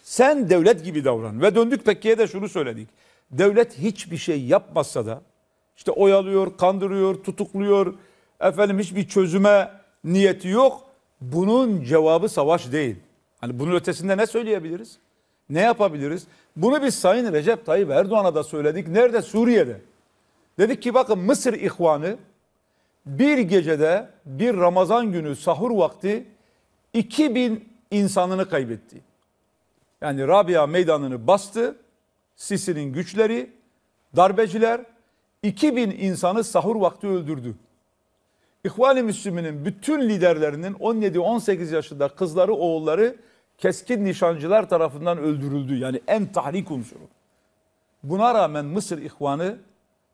Sen devlet gibi davran. Ve döndük PKK'ye de şunu söyledik. Devlet hiçbir şey yapmasa da işte oyalıyor, kandırıyor, tutukluyor. Efendim hiçbir çözüme niyeti yok. Bunun cevabı savaş değil. Hani bunun ötesinde ne söyleyebiliriz? Ne yapabiliriz? Bunu biz Sayın Recep Tayyip Erdoğan'a da söyledik. Nerede? Suriye'de. Dedik ki bakın Mısır ihvanı bir gecede bir Ramazan günü sahur vakti 2000 insanını kaybetti. Yani Rabia meydanını bastı. Sisi'nin güçleri, darbeciler 2000 insanı sahur vakti öldürdü. İhvan-ı Müslümin'in bütün liderlerinin 17-18 yaşında kızları, oğulları keskin nişancılar tarafından öldürüldü. Yani en tahrik unsuru. Buna rağmen Mısır ihvanı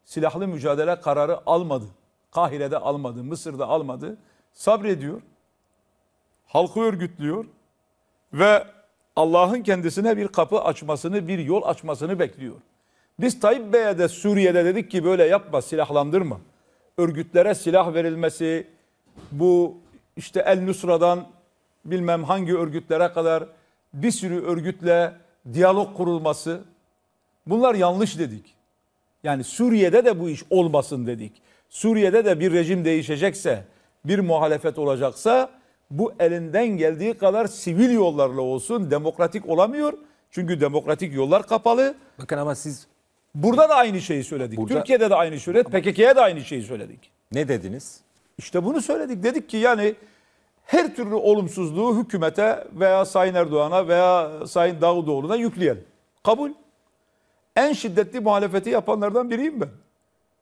silahlı mücadele kararı almadı. Kahire'de almadı, Mısır'da almadı. Sabrediyor. Halkı örgütlüyor ve Allah'ın kendisine bir kapı açmasını, bir yol açmasını bekliyor. Biz Tayyip Bey'e de Suriye'de dedik ki böyle yapma, silahlandırma. Örgütlere silah verilmesi, bu işte El Nusra'dan bilmem hangi örgütlere kadar bir sürü örgütle diyalog kurulması bunlar yanlış dedik. Yani Suriye'de de bu iş olmasın dedik. Suriye'de de bir rejim değişecekse, bir muhalefet olacaksa bu elinden geldiği kadar sivil yollarla olsun demokratik olamıyor. Çünkü demokratik yollar kapalı. Bakın ama siz burada da aynı şeyi söyledik. Burada... Türkiye'de de aynı şeyi söyledik. PKK'ya da aynı şeyi söyledik. Ne dediniz? İşte bunu söyledik. Dedik ki yani her türlü olumsuzluğu hükümete veya Sayın Erdoğan'a veya Sayın Davutoğlu'na yükleyelim. Kabul. En şiddetli muhalefeti yapanlardan biriyim ben.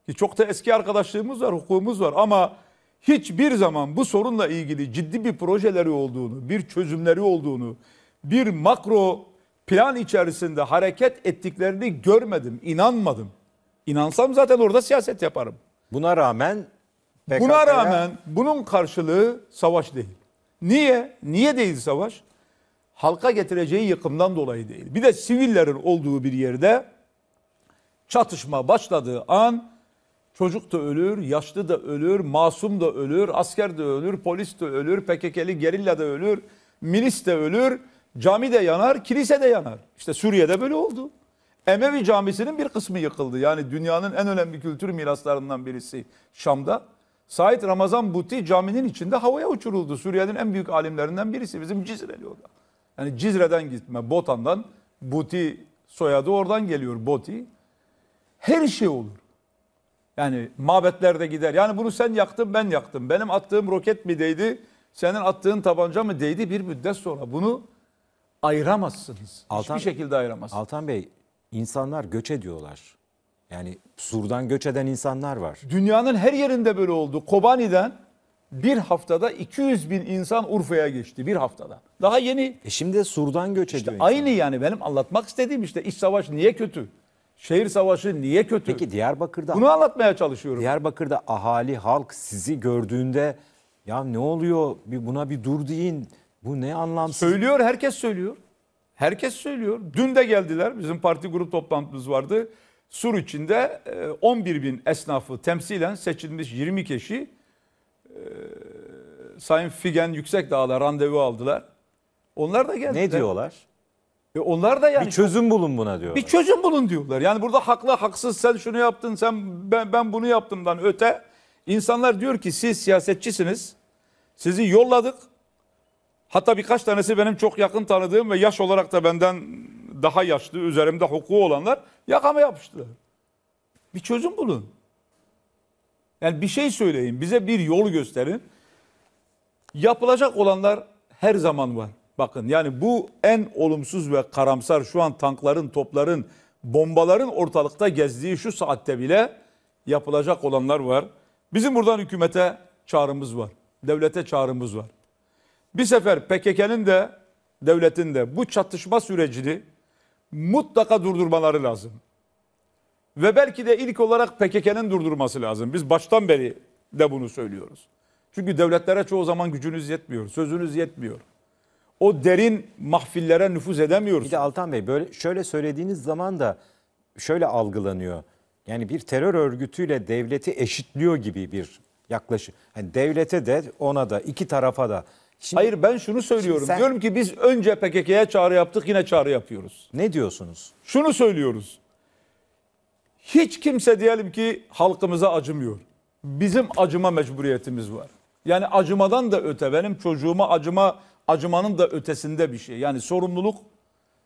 Ki çok da eski arkadaşlığımız var, hukukumuz var ama hiçbir zaman bu sorunla ilgili ciddi bir projeleri olduğunu, bir çözümleri olduğunu, bir makro plan içerisinde hareket ettiklerini görmedim, inanmadım. İnansam zaten orada siyaset yaparım. Buna rağmen PKK'ya... Buna rağmen bunun karşılığı savaş değil. Niye? Niye değil savaş? Halka getireceği yıkımdan dolayı değil. Bir de sivillerin olduğu bir yerde çatışma başladığı an çocuk da ölür, yaşlı da ölür, masum da ölür, asker de ölür, polis de ölür, PKK'li gerilla da ölür, milis de ölür, cami de yanar, kilise de yanar. İşte Suriye'de böyle oldu. Emevi camisinin bir kısmı yıkıldı. Yani dünyanın en önemli kültür miraslarından birisi Şam'da. Said Ramazan Buti caminin içinde havaya uçuruldu. Suriye'nin en büyük alimlerinden birisi bizim Cizreli o Yani Cizre'den gitme Botan'dan Buti soyadı oradan geliyor Buti. Her şey olur. Yani mabetlerde gider. Yani bunu sen yaktın ben yaktım. Benim attığım roket mi değdi? Senin attığın tabanca mı değdi? Bir müddet sonra bunu ayıramazsınız. Altan, Hiçbir şekilde ayıramazsınız. Altan Bey insanlar göç ediyorlar. Yani Sur'dan göç eden insanlar var. Dünyanın her yerinde böyle oldu. Kobani'den bir haftada 200 bin insan Urfa'ya geçti bir haftada. Daha yeni. E şimdi de Sur'dan göç işte ediyor. Aynı insanlar. yani benim anlatmak istediğim işte iç savaş niye kötü? Şehir savaşı niye kötü? Peki Diyarbakır'da Bunu anlatmaya çalışıyorum. Diyarbakır'da ahali halk sizi gördüğünde ya ne oluyor? Bir buna bir dur deyin. Bu ne anlamsız? Söylüyor, herkes söylüyor. Herkes söylüyor. Dün de geldiler. Bizim parti grup toplantımız vardı. Sur içinde 11 e, bin esnafı temsilen seçilmiş 20 kişi e, Sayın Figen Yüksekdağ'la randevu aldılar. Onlar da geldiler. Ne diyorlar? E onlar da yani bir çözüm bulun buna diyorlar. Bir çözüm bulun diyorlar. Yani burada haklı haksız sen şunu yaptın sen ben, ben bunu yaptımdan öte insanlar diyor ki siz siyasetçisiniz. Sizi yolladık. Hatta birkaç tanesi benim çok yakın tanıdığım ve yaş olarak da benden daha yaşlı, üzerimde hukuku olanlar yakama yapıştılar. Bir çözüm bulun. Yani bir şey söyleyin, bize bir yol gösterin. Yapılacak olanlar her zaman var. Bakın yani bu en olumsuz ve karamsar şu an tankların, topların, bombaların ortalıkta gezdiği şu saatte bile yapılacak olanlar var. Bizim buradan hükümete çağrımız var. Devlete çağrımız var. Bir sefer PKK'nın de devletin de bu çatışma sürecini mutlaka durdurmaları lazım. Ve belki de ilk olarak PKK'nın durdurması lazım. Biz baştan beri de bunu söylüyoruz. Çünkü devletlere çoğu zaman gücünüz yetmiyor, sözünüz yetmiyor. O derin mahfillere nüfuz edemiyoruz. Bir de Altan Bey böyle şöyle söylediğiniz zaman da şöyle algılanıyor. Yani bir terör örgütüyle devleti eşitliyor gibi bir yaklaşım. Yani devlete de ona da iki tarafa da Şimdi, Hayır ben şunu söylüyorum. Sen, Diyorum ki biz önce PKK'ya çağrı yaptık yine çağrı yapıyoruz. Ne diyorsunuz? Şunu söylüyoruz. Hiç kimse diyelim ki halkımıza acımıyor. Bizim acıma mecburiyetimiz var. Yani acımadan da öte benim çocuğuma acıma acımanın da ötesinde bir şey. Yani sorumluluk,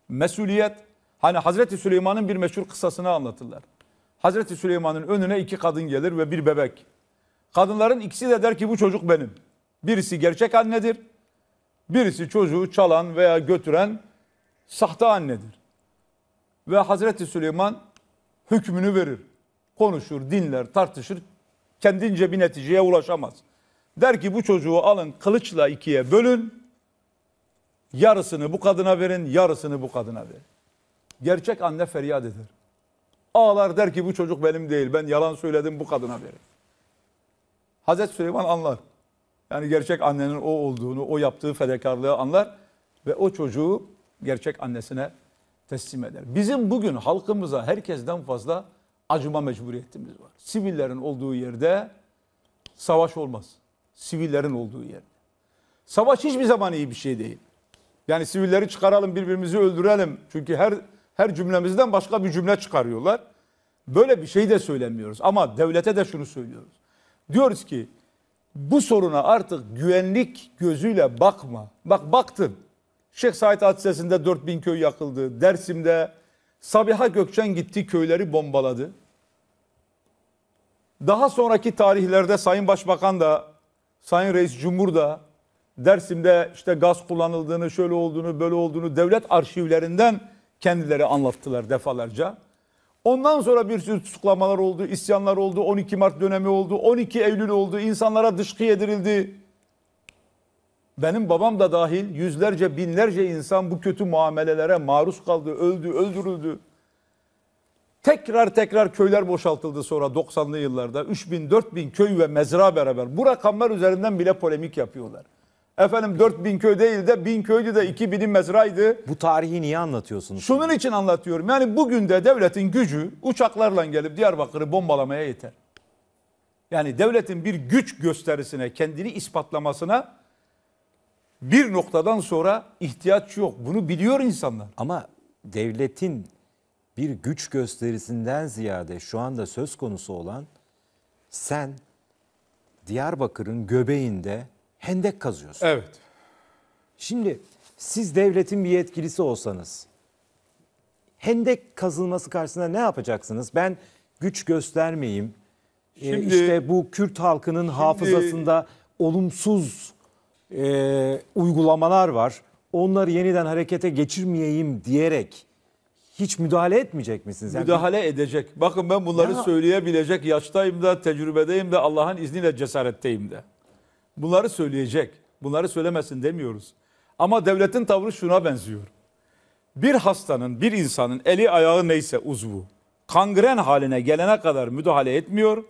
mesuliyet. Hani Hazreti Süleyman'ın bir meşhur kısasını anlatırlar. Hazreti Süleyman'ın önüne iki kadın gelir ve bir bebek. Kadınların ikisi de der ki bu çocuk benim. Birisi gerçek annedir. Birisi çocuğu çalan veya götüren sahte annedir. Ve Hazreti Süleyman hükmünü verir. Konuşur, dinler, tartışır. Kendince bir neticeye ulaşamaz. Der ki bu çocuğu alın kılıçla ikiye bölün. Yarısını bu kadına verin, yarısını bu kadına verin. Gerçek anne feryat eder. Ağlar der ki bu çocuk benim değil. Ben yalan söyledim bu kadına verin. Hazreti Süleyman anlar. Yani gerçek annenin o olduğunu, o yaptığı fedakarlığı anlar ve o çocuğu gerçek annesine teslim eder. Bizim bugün halkımıza herkesten fazla acıma mecburiyetimiz var. Sivillerin olduğu yerde savaş olmaz. Sivillerin olduğu yerde. Savaş hiçbir zaman iyi bir şey değil. Yani sivilleri çıkaralım, birbirimizi öldürelim. Çünkü her her cümlemizden başka bir cümle çıkarıyorlar. Böyle bir şey de söylemiyoruz ama devlete de şunu söylüyoruz. Diyoruz ki bu soruna artık güvenlik gözüyle bakma. Bak baktın. Şeyh Said Hadisesi'nde 4000 köy yakıldı. Dersim'de Sabiha Gökçen gitti köyleri bombaladı. Daha sonraki tarihlerde Sayın Başbakan da Sayın Reis Cumhur da Dersim'de işte gaz kullanıldığını, şöyle olduğunu, böyle olduğunu devlet arşivlerinden kendileri anlattılar defalarca. Ondan sonra bir sürü tutuklamalar oldu, isyanlar oldu, 12 Mart dönemi oldu, 12 Eylül oldu, insanlara dışkı yedirildi. Benim babam da dahil yüzlerce, binlerce insan bu kötü muamelelere maruz kaldı, öldü, öldürüldü. Tekrar tekrar köyler boşaltıldı sonra 90'lı yıllarda. 3000-4000 köy ve mezra beraber. Bu rakamlar üzerinden bile polemik yapıyorlar. Efendim 4000 köy değil de 1000 köydü de 2000'in mezraydı. Bu tarihi niye anlatıyorsunuz? Şunun için anlatıyorum. Yani bugün de devletin gücü uçaklarla gelip Diyarbakır'ı bombalamaya yeter. Yani devletin bir güç gösterisine, kendini ispatlamasına bir noktadan sonra ihtiyaç yok. Bunu biliyor insanlar. Ama devletin bir güç gösterisinden ziyade şu anda söz konusu olan sen Diyarbakır'ın göbeğinde hendek kazıyorsun. Evet. Şimdi siz devletin bir yetkilisi olsanız hendek kazılması karşısında ne yapacaksınız? Ben güç göstermeyeyim. Ee, şimdi, işte bu Kürt halkının şimdi, hafızasında olumsuz e, uygulamalar var. Onları yeniden harekete geçirmeyeyim diyerek hiç müdahale etmeyecek misiniz? Yani müdahale edecek. Bakın ben bunları ya, söyleyebilecek yaştayım da, tecrübedeyim de, Allah'ın izniyle cesaretteyim de. Bunları söyleyecek. Bunları söylemesin demiyoruz. Ama devletin tavrı şuna benziyor. Bir hastanın, bir insanın eli ayağı neyse uzvu, kangren haline gelene kadar müdahale etmiyor.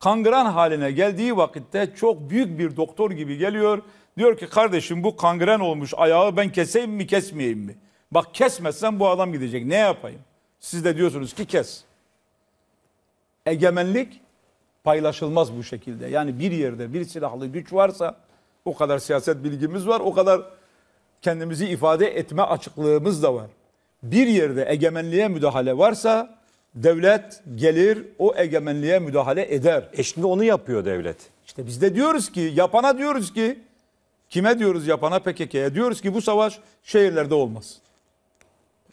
Kangren haline geldiği vakitte çok büyük bir doktor gibi geliyor. Diyor ki kardeşim bu kangren olmuş ayağı ben keseyim mi kesmeyeyim mi? Bak kesmezsen bu adam gidecek ne yapayım? Siz de diyorsunuz ki kes. Egemenlik paylaşılmaz bu şekilde. Yani bir yerde bir silahlı güç varsa o kadar siyaset bilgimiz var, o kadar kendimizi ifade etme açıklığımız da var. Bir yerde egemenliğe müdahale varsa devlet gelir o egemenliğe müdahale eder. E şimdi onu yapıyor devlet. İşte biz de diyoruz ki yapana diyoruz ki kime diyoruz yapana PKK'ya diyoruz ki bu savaş şehirlerde olmaz.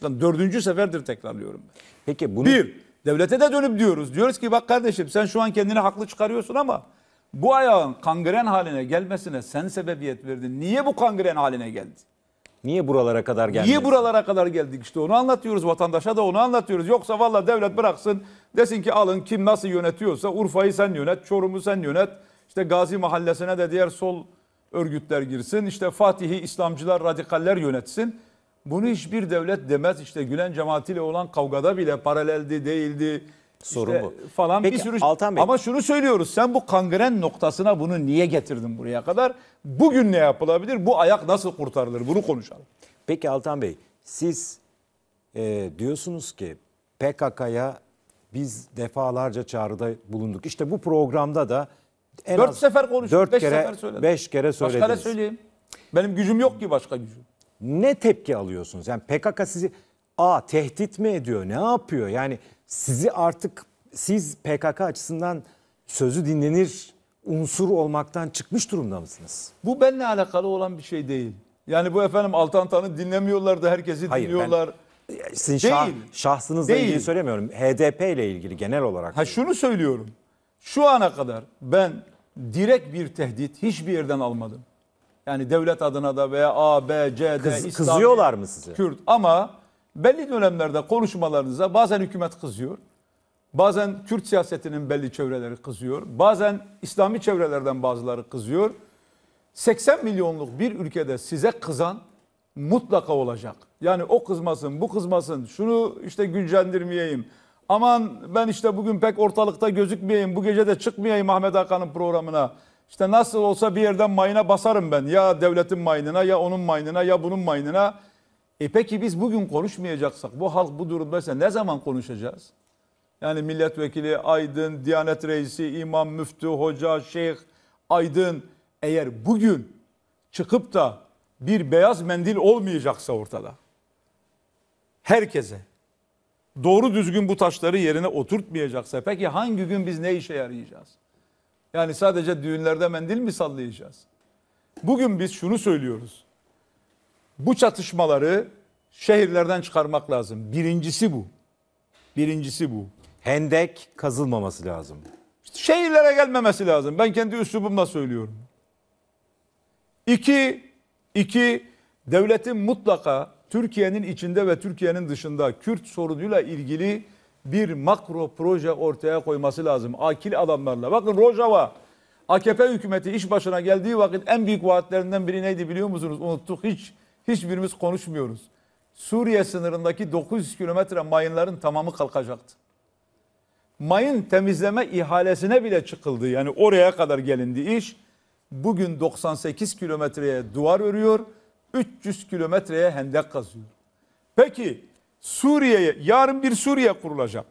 dördüncü seferdir tekrarlıyorum Peki bunu... Bir, Devlete de dönüp diyoruz. Diyoruz ki bak kardeşim sen şu an kendini haklı çıkarıyorsun ama bu ayağın kangren haline gelmesine sen sebebiyet verdin. Niye bu kangren haline geldi? Niye buralara kadar geldi? Niye buralara kadar geldik işte onu anlatıyoruz vatandaşa da onu anlatıyoruz. Yoksa valla devlet bıraksın desin ki alın kim nasıl yönetiyorsa Urfa'yı sen yönet, Çorum'u sen yönet. İşte Gazi Mahallesi'ne de diğer sol örgütler girsin. İşte Fatih'i İslamcılar, radikaller yönetsin. Bunu hiçbir devlet demez. İşte Gülen cemaatiyle olan kavgada bile paraleldi, değildi. Sorun işte bu. Falan Peki, bir sürü. Şey. Altan Bey. Ama şunu söylüyoruz. Sen bu kangren noktasına bunu niye getirdin buraya kadar? Bugün ne yapılabilir? Bu ayak nasıl kurtarılır? Bunu konuşalım. Peki Altan Bey, siz e, diyorsunuz ki PKK'ya biz defalarca çağrıda bulunduk. İşte bu programda da en 4 az sefer konuştuk. 4 kere, sefer söyledim. 5 kere söylediniz. Başka ne söyleyeyim? Benim gücüm yok ki başka gücüm ne tepki alıyorsunuz? Yani PKK sizi a tehdit mi ediyor? Ne yapıyor? Yani sizi artık siz PKK açısından sözü dinlenir unsur olmaktan çıkmış durumda mısınız? Bu benimle alakalı olan bir şey değil. Yani bu efendim Altantan'ı dinlemiyorlar da herkesi Hayır, dinliyorlar. Ben, sizin değil, şah, şahsınızla değil. ilgili söylemiyorum. HDP ile ilgili genel olarak. Ha şunu söylüyorum. Şu ana kadar ben direkt bir tehdit hiçbir yerden almadım. Yani devlet adına da veya A, B, C, D, Kız, İslami, Kızıyorlar mı size? Kürt ama belli dönemlerde konuşmalarınıza bazen hükümet kızıyor. Bazen Kürt siyasetinin belli çevreleri kızıyor. Bazen İslami çevrelerden bazıları kızıyor. 80 milyonluk bir ülkede size kızan mutlaka olacak. Yani o kızmasın, bu kızmasın, şunu işte gücendirmeyeyim. Aman ben işte bugün pek ortalıkta gözükmeyeyim, bu gece de çıkmayayım Ahmet Hakan'ın programına. İşte nasıl olsa bir yerden mayına basarım ben. Ya devletin maynına ya onun maynına ya bunun maynına. E peki biz bugün konuşmayacaksak bu halk bu durumdaysa ne zaman konuşacağız? Yani milletvekili, aydın, diyanet reisi, imam, müftü, hoca, şeyh, aydın eğer bugün çıkıp da bir beyaz mendil olmayacaksa ortada herkese doğru düzgün bu taşları yerine oturtmayacaksa peki hangi gün biz ne işe yarayacağız? Yani sadece düğünlerde mendil mi sallayacağız? Bugün biz şunu söylüyoruz. Bu çatışmaları şehirlerden çıkarmak lazım. Birincisi bu. Birincisi bu. Hendek kazılmaması lazım. İşte şehirlere gelmemesi lazım. Ben kendi üslubumla söylüyorum. İki, iki devletin mutlaka Türkiye'nin içinde ve Türkiye'nin dışında Kürt sorunuyla ilgili bir makro proje ortaya koyması lazım. Akil adamlarla. Bakın Rojava AKP hükümeti iş başına geldiği vakit en büyük vaatlerinden biri neydi biliyor musunuz? Unuttuk hiç. Hiçbirimiz konuşmuyoruz. Suriye sınırındaki 900 kilometre mayınların tamamı kalkacaktı. Mayın temizleme ihalesine bile çıkıldı. Yani oraya kadar gelindi iş. Bugün 98 kilometreye duvar örüyor. 300 kilometreye hendek kazıyor. Peki Suriye'ye yarın bir Suriye kurulacak.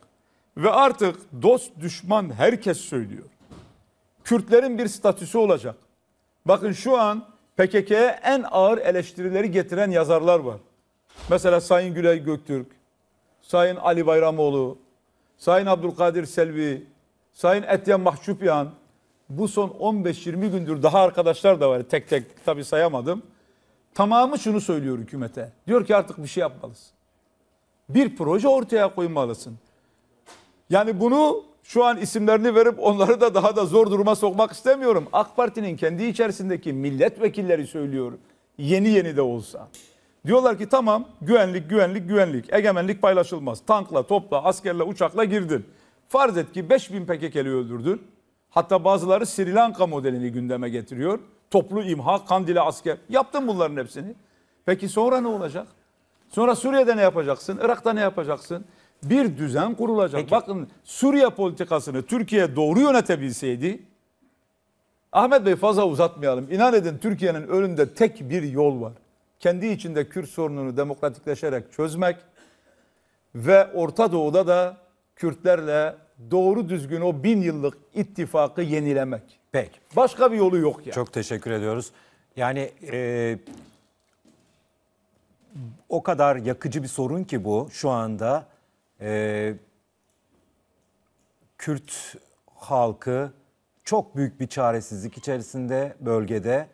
Ve artık dost düşman herkes söylüyor. Kürtlerin bir statüsü olacak. Bakın şu an PKK'ye en ağır eleştirileri getiren yazarlar var. Mesela Sayın Gülay Göktürk, Sayın Ali Bayramoğlu, Sayın Abdülkadir Selvi, Sayın Etyen Mahçupyan. Bu son 15-20 gündür daha arkadaşlar da var tek tek tabi sayamadım. Tamamı şunu söylüyor hükümete. Diyor ki artık bir şey yapmalısın bir proje ortaya koymalısın. Yani bunu şu an isimlerini verip onları da daha da zor duruma sokmak istemiyorum. AK Parti'nin kendi içerisindeki milletvekilleri söylüyor. Yeni yeni de olsa. Diyorlar ki tamam güvenlik güvenlik güvenlik egemenlik paylaşılmaz. Tankla topla askerle uçakla girdin. Farz et ki 5000 PKK'li öldürdün. Hatta bazıları Sri Lanka modelini gündeme getiriyor. Toplu imha, Kandil'e asker. Yaptın bunların hepsini. Peki sonra ne olacak? Sonra Suriye'de ne yapacaksın? Irak'ta ne yapacaksın? Bir düzen kurulacak. Peki. Bakın Suriye politikasını Türkiye doğru yönetebilseydi Ahmet Bey fazla uzatmayalım. İnan edin Türkiye'nin önünde tek bir yol var. Kendi içinde Kürt sorununu demokratikleşerek çözmek ve Orta Doğu'da da Kürtlerle doğru düzgün o bin yıllık ittifakı yenilemek. Peki. Başka bir yolu yok yani. Çok teşekkür ediyoruz. Yani e, o kadar yakıcı bir sorun ki bu şu anda. E, Kürt halkı çok büyük bir çaresizlik içerisinde bölgede.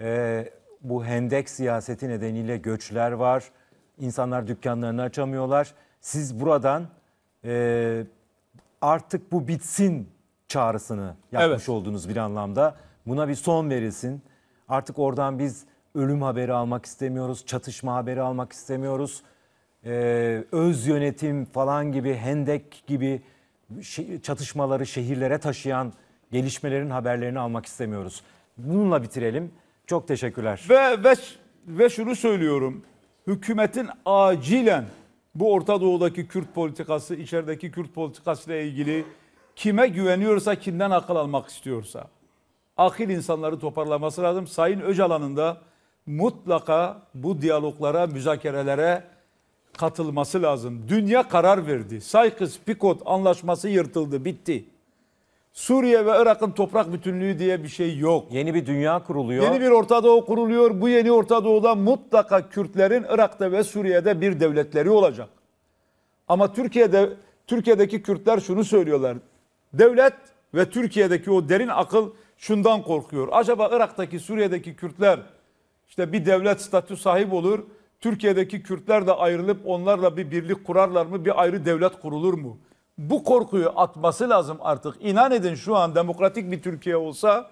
E, bu hendek siyaseti nedeniyle göçler var. İnsanlar dükkanlarını açamıyorlar. Siz buradan e, artık bu bitsin çağrısını yapmış evet. oldunuz bir anlamda. Buna bir son verilsin. Artık oradan biz ölüm haberi almak istemiyoruz, çatışma haberi almak istemiyoruz. Ee, öz yönetim falan gibi, hendek gibi çatışmaları şehirlere taşıyan gelişmelerin haberlerini almak istemiyoruz. Bununla bitirelim. Çok teşekkürler. Ve, ve, ve şunu söylüyorum. Hükümetin acilen bu Orta Doğu'daki Kürt politikası, içerideki Kürt politikası ile ilgili kime güveniyorsa, kimden akıl almak istiyorsa, akil insanları toparlaması lazım. Sayın Öcalan'ın da mutlaka bu diyaloglara, müzakerelere katılması lazım. Dünya karar verdi. Saykız-Picot anlaşması yırtıldı, bitti. Suriye ve Irak'ın toprak bütünlüğü diye bir şey yok. Yeni bir dünya kuruluyor. Yeni bir Orta Doğu kuruluyor. Bu yeni Orta Doğu'da mutlaka Kürtlerin Irak'ta ve Suriye'de bir devletleri olacak. Ama Türkiye'de Türkiye'deki Kürtler şunu söylüyorlar. Devlet ve Türkiye'deki o derin akıl şundan korkuyor. Acaba Irak'taki, Suriye'deki Kürtler işte bir devlet statü sahip olur. Türkiye'deki Kürtler de ayrılıp onlarla bir birlik kurarlar mı? Bir ayrı devlet kurulur mu? Bu korkuyu atması lazım artık. İnan edin şu an demokratik bir Türkiye olsa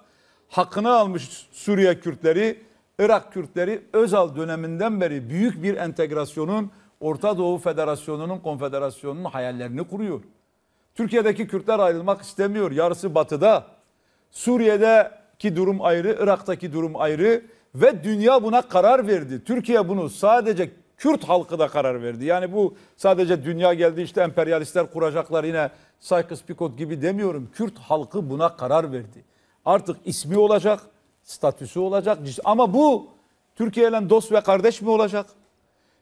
hakkını almış Suriye Kürtleri, Irak Kürtleri Özal döneminden beri büyük bir entegrasyonun Orta Doğu Federasyonu'nun, konfederasyonunun hayallerini kuruyor. Türkiye'deki Kürtler ayrılmak istemiyor. Yarısı batıda. Suriye'deki durum ayrı, Irak'taki durum ayrı. Ve dünya buna karar verdi. Türkiye bunu sadece Kürt halkı da karar verdi. Yani bu sadece dünya geldi işte emperyalistler kuracaklar yine Sykes-Picot gibi demiyorum. Kürt halkı buna karar verdi. Artık ismi olacak, statüsü olacak. Ama bu Türkiye ile dost ve kardeş mi olacak?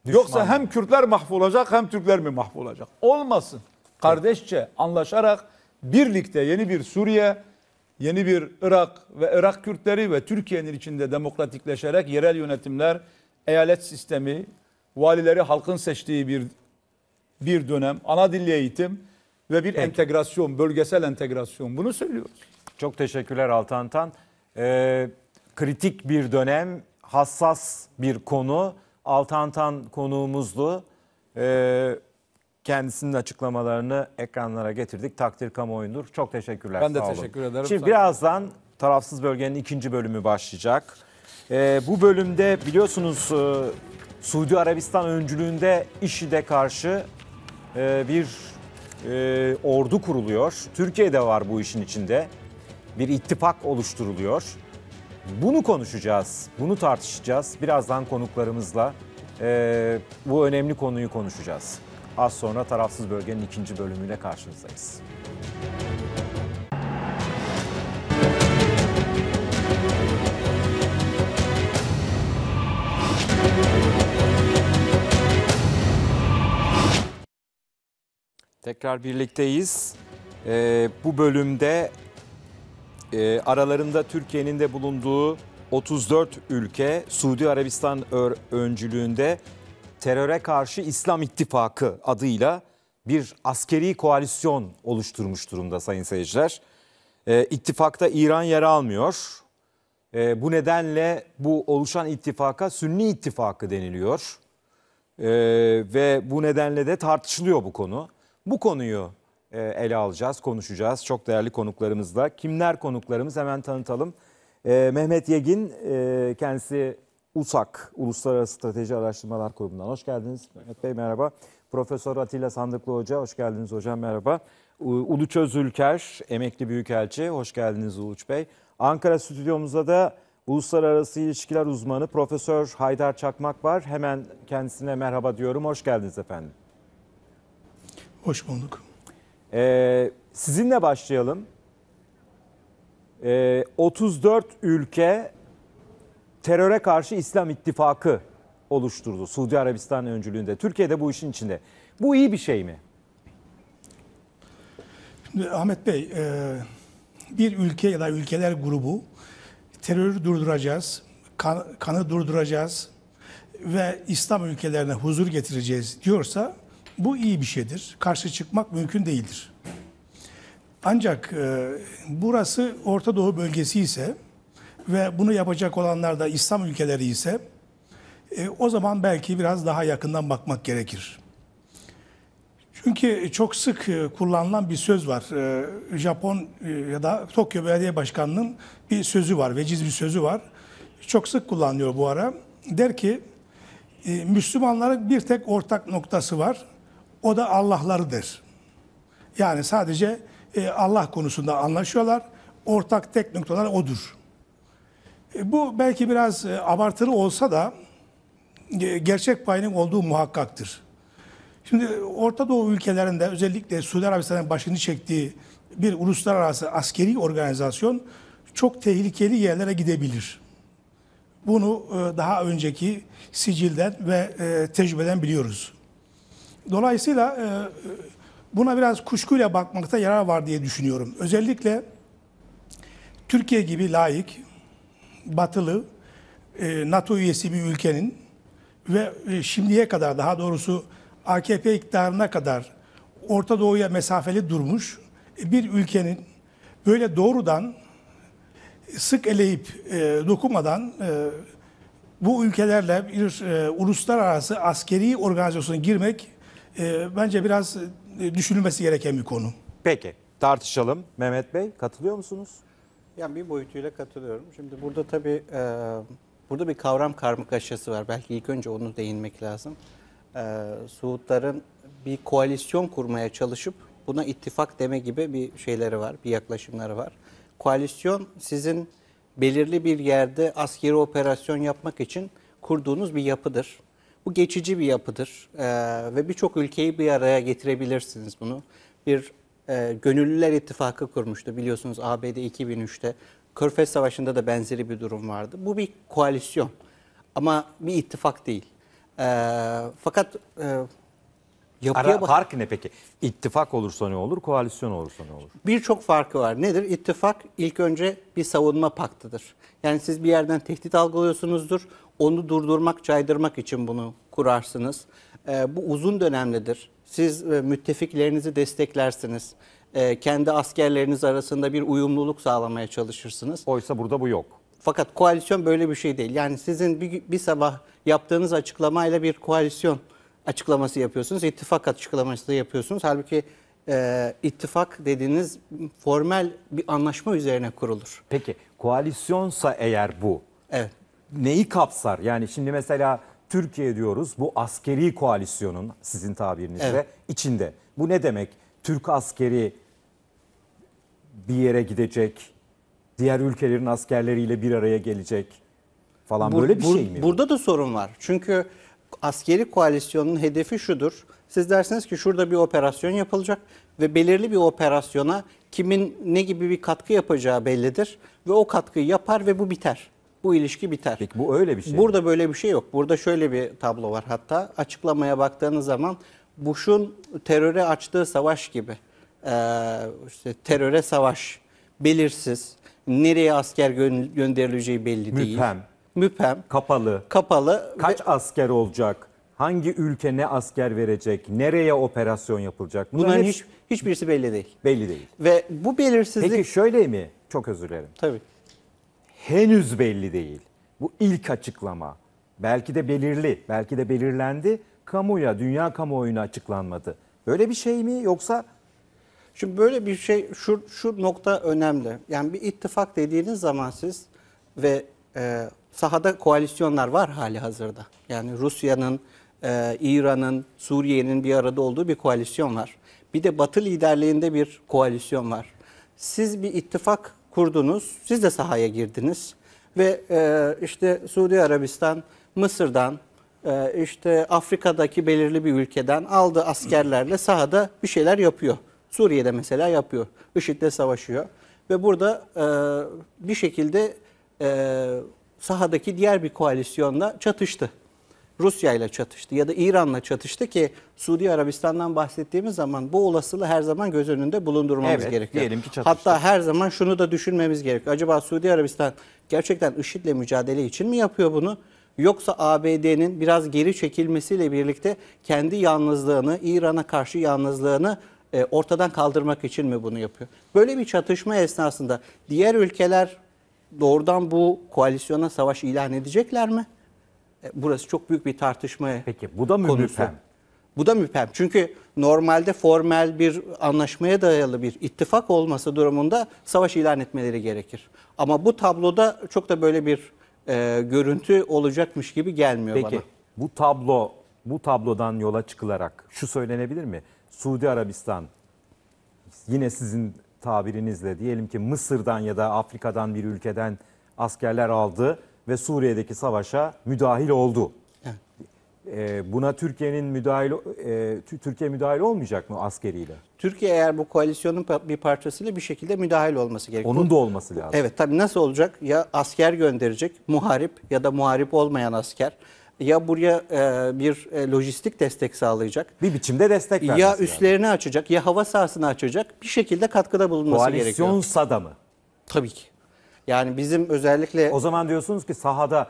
Düşman Yoksa hem Kürtler mahvolacak hem Türkler mi mahvolacak? Olmasın. Kardeşçe anlaşarak birlikte yeni bir Suriye, yeni bir Irak ve Irak Kürtleri ve Türkiye'nin içinde demokratikleşerek yerel yönetimler, eyalet sistemi, valileri halkın seçtiği bir bir dönem, ana dilli eğitim ve bir Peki. entegrasyon, bölgesel entegrasyon. Bunu söylüyoruz. Çok teşekkürler Altan Tan. Ee, kritik bir dönem, hassas bir konu. Altan Tan konuğumuzdu. Ee, kendisinin açıklamalarını ekranlara getirdik. Takdir kamuoyundur. Çok teşekkürler. Ben de Sağ teşekkür olun. ederim. Şimdi Sağ birazdan tarafsız bölgenin ikinci bölümü başlayacak. Ee, bu bölümde biliyorsunuz e, Suudi Arabistan öncülüğünde IŞİD'e karşı e, bir e, ordu kuruluyor. Türkiye de var bu işin içinde. Bir ittifak oluşturuluyor. Bunu konuşacağız, bunu tartışacağız. Birazdan konuklarımızla e, bu önemli konuyu konuşacağız. Az sonra tarafsız bölgenin ikinci bölümüyle karşınızdayız. Tekrar birlikteyiz. Ee, bu bölümde e, aralarında Türkiye'nin de bulunduğu 34 ülke Suudi Arabistan öncülüğünde teröre karşı İslam İttifakı adıyla bir askeri koalisyon oluşturmuş durumda sayın seyirciler. E, ittifakta İran yer almıyor. E, bu nedenle bu oluşan ittifaka Sünni İttifakı deniliyor. E, ve bu nedenle de tartışılıyor bu konu. Bu konuyu e, ele alacağız, konuşacağız. Çok değerli konuklarımızla. Kimler konuklarımız hemen tanıtalım. E, Mehmet Yegin, e, kendisi USAK, Uluslararası Strateji Araştırmalar Kurumu'ndan. Hoş geldiniz Mehmet Bey, merhaba. Profesör Atilla Sandıklı Hoca, hoş geldiniz hocam, merhaba. Uluç Özülker, emekli büyükelçi, hoş geldiniz Uluç Bey. Ankara stüdyomuzda da Uluslararası İlişkiler Uzmanı Profesör Haydar Çakmak var. Hemen kendisine merhaba diyorum, hoş geldiniz efendim. Hoş bulduk. Ee, sizinle başlayalım. Ee, 34 ülke teröre karşı İslam ittifakı oluşturdu Suudi Arabistan öncülüğünde. Türkiye de bu işin içinde. Bu iyi bir şey mi? Şimdi Ahmet Bey, e, bir ülke ya da ülkeler grubu terörü durduracağız, kan, kanı durduracağız ve İslam ülkelerine huzur getireceğiz diyorsa bu iyi bir şeydir. Karşı çıkmak mümkün değildir. Ancak e, burası Orta Doğu bölgesi ise ve bunu yapacak olanlar da İslam ülkeleri ise e, o zaman belki biraz daha yakından bakmak gerekir. Çünkü çok sık e, kullanılan bir söz var. E, Japon e, ya da Tokyo Belediye Başkanı'nın bir sözü var, veciz bir sözü var. Çok sık kullanılıyor bu ara. Der ki, Müslümanların bir tek ortak noktası var. O da Allah'larıdır. Yani sadece Allah konusunda anlaşıyorlar. Ortak tek noktalar odur. E, bu belki biraz e, abartılı olsa da e, gerçek payının olduğu muhakkaktır. Şimdi Orta Doğu ülkelerinde özellikle Suudi Arabistan'ın başını çektiği bir uluslararası askeri organizasyon çok tehlikeli yerlere gidebilir. Bunu daha önceki sicilden ve tecrübeden biliyoruz. Dolayısıyla buna biraz kuşkuyla bakmakta yarar var diye düşünüyorum. Özellikle Türkiye gibi layık, batılı e, NATO üyesi bir ülkenin ve e, şimdiye kadar daha doğrusu AKP iktidarına kadar Orta Doğu'ya mesafeli durmuş bir ülkenin böyle doğrudan sık eleyip e, dokunmadan e, bu ülkelerle bir e, uluslararası askeri organizasyona girmek e, bence biraz e, düşünülmesi gereken bir konu. Peki tartışalım. Mehmet Bey katılıyor musunuz? Yani bir boyutuyla katılıyorum. Şimdi burada tabii e, burada bir kavram karmaşası var. Belki ilk önce onu değinmek lazım. E, Suudların bir koalisyon kurmaya çalışıp buna ittifak deme gibi bir şeyleri var, bir yaklaşımları var. Koalisyon sizin belirli bir yerde askeri operasyon yapmak için kurduğunuz bir yapıdır. Bu geçici bir yapıdır ee, ve birçok ülkeyi bir araya getirebilirsiniz bunu. Bir e, Gönüllüler İttifakı kurmuştu biliyorsunuz ABD 2003'te. Körfez Savaşı'nda da benzeri bir durum vardı. Bu bir koalisyon ama bir ittifak değil. E, fakat e, Yapıya Ara, bak- fark ne peki? İttifak olursa ne olur, koalisyon olursa ne olur? Birçok farkı var. Nedir? İttifak ilk önce bir savunma paktıdır. Yani siz bir yerden tehdit algılıyorsunuzdur. Onu durdurmak, caydırmak için bunu kurarsınız. Ee, bu uzun dönemlidir siz e, müttefiklerinizi desteklersiniz. E, kendi askerleriniz arasında bir uyumluluk sağlamaya çalışırsınız. Oysa burada bu yok. Fakat koalisyon böyle bir şey değil. Yani sizin bir, bir sabah yaptığınız açıklamayla bir koalisyon açıklaması yapıyorsunuz. ittifak açıklaması da yapıyorsunuz. Halbuki e, ittifak dediğiniz formel bir anlaşma üzerine kurulur. Peki koalisyonsa eğer bu. Evet. Neyi kapsar? Yani şimdi mesela Türkiye diyoruz bu askeri koalisyonun sizin tabirinizle evet. içinde. Bu ne demek? Türk askeri bir yere gidecek, diğer ülkelerin askerleriyle bir araya gelecek falan bur, böyle bir şey mi? Burada da sorun var. Çünkü askeri koalisyonun hedefi şudur. Siz dersiniz ki şurada bir operasyon yapılacak ve belirli bir operasyona kimin ne gibi bir katkı yapacağı bellidir ve o katkıyı yapar ve bu biter bu ilişki biter. Peki bu öyle bir şey Burada mi? böyle bir şey yok. Burada şöyle bir tablo var hatta. Açıklamaya baktığınız zaman Bush'un teröre açtığı savaş gibi. Ee, işte teröre savaş belirsiz. Nereye asker gönderileceği belli Müphem. değil. Müphem. Müphem. Kapalı. Kapalı. Kaç ve... asker olacak? Hangi ülke ne asker verecek? Nereye operasyon yapılacak? Bunların, Bunların hiç, hiçbirisi belli değil. Belli değil. Ve bu belirsizlik... Peki şöyle mi? Çok özür dilerim. Tabii henüz belli değil. Bu ilk açıklama. Belki de belirli, belki de belirlendi. Kamuya, dünya kamuoyuna açıklanmadı. Böyle bir şey mi yoksa Şimdi böyle bir şey şu, şu nokta önemli. Yani bir ittifak dediğiniz zaman siz ve e, sahada koalisyonlar var hali hazırda. Yani Rusya'nın, e, İran'ın, Suriye'nin bir arada olduğu bir koalisyon var. Bir de Batı liderliğinde bir koalisyon var. Siz bir ittifak kurdunuz, siz de sahaya girdiniz ve e, işte Suudi Arabistan, Mısır'dan, e, işte Afrika'daki belirli bir ülkeden aldığı askerlerle sahada bir şeyler yapıyor. Suriye'de mesela yapıyor, IŞİD'le savaşıyor ve burada e, bir şekilde e, sahadaki diğer bir koalisyonla çatıştı. Rusya ile çatıştı ya da İran'la çatıştı ki Suudi Arabistan'dan bahsettiğimiz zaman bu olasılığı her zaman göz önünde bulundurmamız evet, gerekiyor. Diyelim ki çatıştı. Hatta her zaman şunu da düşünmemiz gerekiyor. Acaba Suudi Arabistan gerçekten IŞİD'le mücadele için mi yapıyor bunu? Yoksa ABD'nin biraz geri çekilmesiyle birlikte kendi yalnızlığını, İran'a karşı yalnızlığını e, ortadan kaldırmak için mi bunu yapıyor? Böyle bir çatışma esnasında diğer ülkeler doğrudan bu koalisyona savaş ilan edecekler mi? E, burası çok büyük bir tartışmaya Peki bu da konusu. müphem? Bu da müphem. Çünkü normalde formel bir anlaşmaya dayalı bir ittifak olması durumunda savaş ilan etmeleri gerekir. Ama bu tabloda çok da böyle bir e, görüntü olacakmış gibi gelmiyor Peki, bana. Peki bu tablo bu tablodan yola çıkılarak şu söylenebilir mi? Suudi Arabistan yine sizin tabirinizle diyelim ki Mısır'dan ya da Afrika'dan bir ülkeden askerler aldı ve Suriye'deki savaşa müdahil oldu. Evet. E, buna Türkiye'nin müdahil e, Türkiye müdahil olmayacak mı askeriyle? Türkiye eğer bu koalisyonun bir parçasıyla bir şekilde müdahil olması gerekiyor. Onun da olması lazım. Evet tabii nasıl olacak? Ya asker gönderecek muharip ya da muharip olmayan asker ya buraya e, bir e, lojistik destek sağlayacak. Bir biçimde destek vermesi Ya üstlerini yani. açacak ya hava sahasını açacak bir şekilde katkıda bulunması Koalisyon gerekiyor. Koalisyon SADA mı? Tabii ki. Yani bizim özellikle... O zaman diyorsunuz ki sahada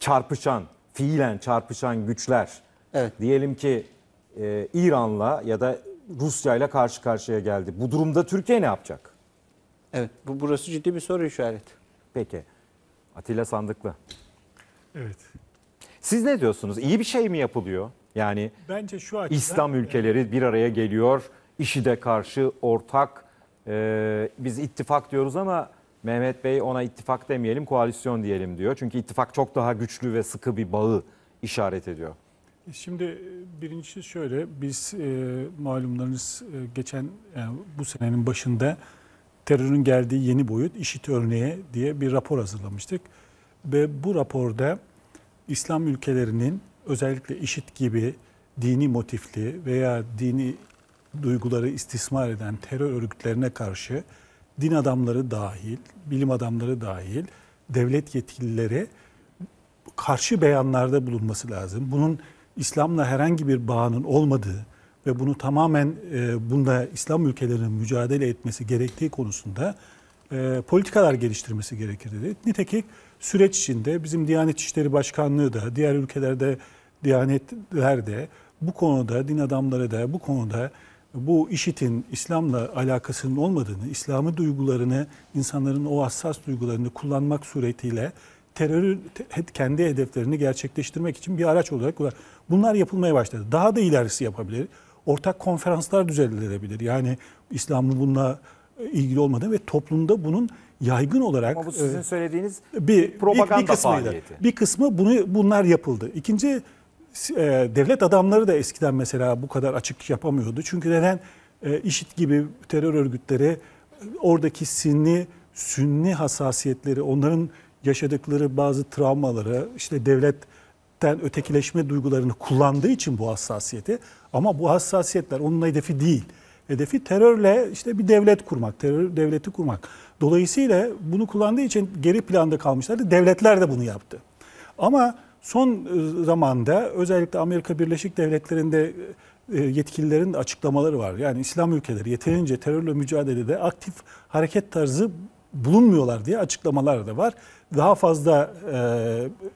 çarpışan, fiilen çarpışan güçler evet. diyelim ki e, İran'la ya da Rusya ile karşı karşıya geldi. Bu durumda Türkiye ne yapacak? Evet bu, burası ciddi bir soru işareti. Peki Atilla Sandıklı. Evet. Siz ne diyorsunuz? İyi bir şey mi yapılıyor? Yani bence şu açıdan İslam ülkeleri bir araya geliyor. İşi de karşı ortak. Ee, biz ittifak diyoruz ama Mehmet Bey ona ittifak demeyelim koalisyon diyelim diyor. Çünkü ittifak çok daha güçlü ve sıkı bir bağı işaret ediyor. E, şimdi e, birincisi şöyle biz e, malumlarınız e, geçen yani e, bu senenin başında terörün geldiği yeni boyut IŞİD örneği diye bir rapor hazırlamıştık. Ve bu raporda İslam ülkelerinin özellikle IŞİD gibi dini motifli veya dini duyguları istismar eden terör örgütlerine karşı din adamları dahil, bilim adamları dahil, devlet yetkilileri karşı beyanlarda bulunması lazım. Bunun İslam'la herhangi bir bağının olmadığı ve bunu tamamen e, bunda İslam ülkelerinin mücadele etmesi gerektiği konusunda e, politikalar geliştirmesi gerekir dedi. Nitekim süreç içinde bizim Diyanet İşleri Başkanlığı da, diğer ülkelerde Diyanetler de bu konuda, din adamları da bu konuda bu işitin İslam'la alakasının olmadığını, İslam'ı duygularını, insanların o hassas duygularını kullanmak suretiyle terörü kendi hedeflerini gerçekleştirmek için bir araç olarak kullan. Bunlar yapılmaya başladı. Daha da ilerisi yapabilir. Ortak konferanslar düzenlenebilir. Yani İslam'ın bununla e, ilgili olmadığı ve toplumda bunun yaygın olarak Ama bu sizin e, söylediğiniz bir propaganda bir, bir kısmıydı. faaliyeti. Bir kısmı bunu bunlar yapıldı. İkinci e, devlet adamları da eskiden mesela bu kadar açık yapamıyordu. Çünkü neden? E, IŞİD gibi terör örgütleri oradaki sinni, sünni hassasiyetleri, onların yaşadıkları bazı travmaları, işte devletten ötekileşme duygularını kullandığı için bu hassasiyeti. Ama bu hassasiyetler onun hedefi değil. Hedefi terörle işte bir devlet kurmak, terör devleti kurmak. Dolayısıyla bunu kullandığı için geri planda kalmışlardı. Devletler de bunu yaptı. Ama son e, zamanda özellikle Amerika Birleşik Devletleri'nde e, e, yetkililerin açıklamaları var. Yani İslam ülkeleri yeterince terörle mücadelede aktif hareket tarzı bulunmuyorlar diye açıklamalar da var. Daha fazla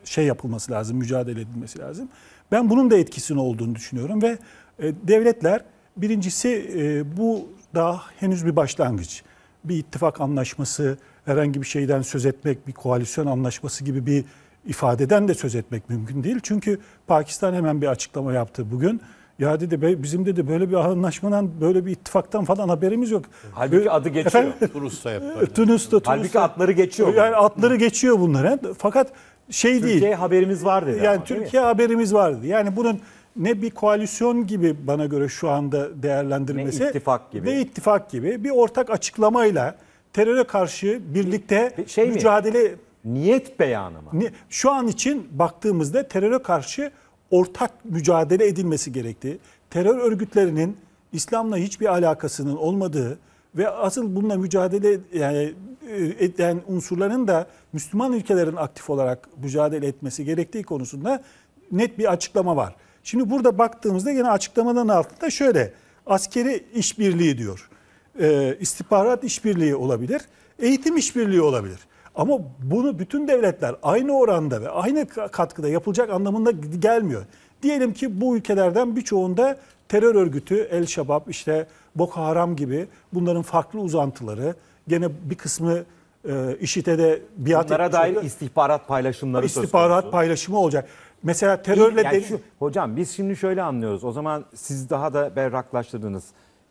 şey yapılması lazım, mücadele edilmesi lazım. Ben bunun da etkisini olduğunu düşünüyorum ve devletler birincisi bu daha henüz bir başlangıç. Bir ittifak anlaşması, herhangi bir şeyden söz etmek, bir koalisyon anlaşması gibi bir ifadeden de söz etmek mümkün değil. Çünkü Pakistan hemen bir açıklama yaptı bugün. Ya dedi bizim dedi böyle bir anlaşmadan, böyle bir ittifaktan falan haberimiz yok. Halbuki böyle, adı geçiyor. Efendim, Tunus'ta hep Tunus'ta, Tunus'ta. Halbuki atları geçiyor. Yani atları geçiyor bunların. Fakat şey Türkiye değil. Türkiye haberimiz var dedi. Yani ama, Türkiye haberimiz vardı. Yani bunun ne bir koalisyon gibi bana göre şu anda değerlendirmesi ne ittifak gibi. Ne ittifak gibi bir ortak açıklamayla teröre karşı birlikte şey mücadele mi? Niyet beyanı mı? Şu an için baktığımızda teröre karşı ortak mücadele edilmesi gerektiği, terör örgütlerinin İslam'la hiçbir alakasının olmadığı ve asıl bununla mücadele yani e, eden unsurların da Müslüman ülkelerin aktif olarak mücadele etmesi gerektiği konusunda net bir açıklama var. Şimdi burada baktığımızda yine açıklamaların altında şöyle askeri işbirliği diyor. E, istihbarat işbirliği olabilir, eğitim işbirliği olabilir. Ama bunu bütün devletler aynı oranda ve aynı katkıda yapılacak anlamında gelmiyor. Diyelim ki bu ülkelerden birçoğunda terör örgütü, El Şabab, işte Boko Haram gibi bunların farklı uzantıları, gene bir kısmı e, IŞİD'e de biat Bunlara dair oldu. istihbarat paylaşımları İstihbarat paylaşımı olacak. Mesela terörle... Yani şu, hocam biz şimdi şöyle anlıyoruz. O zaman siz daha da berraklaştırdınız.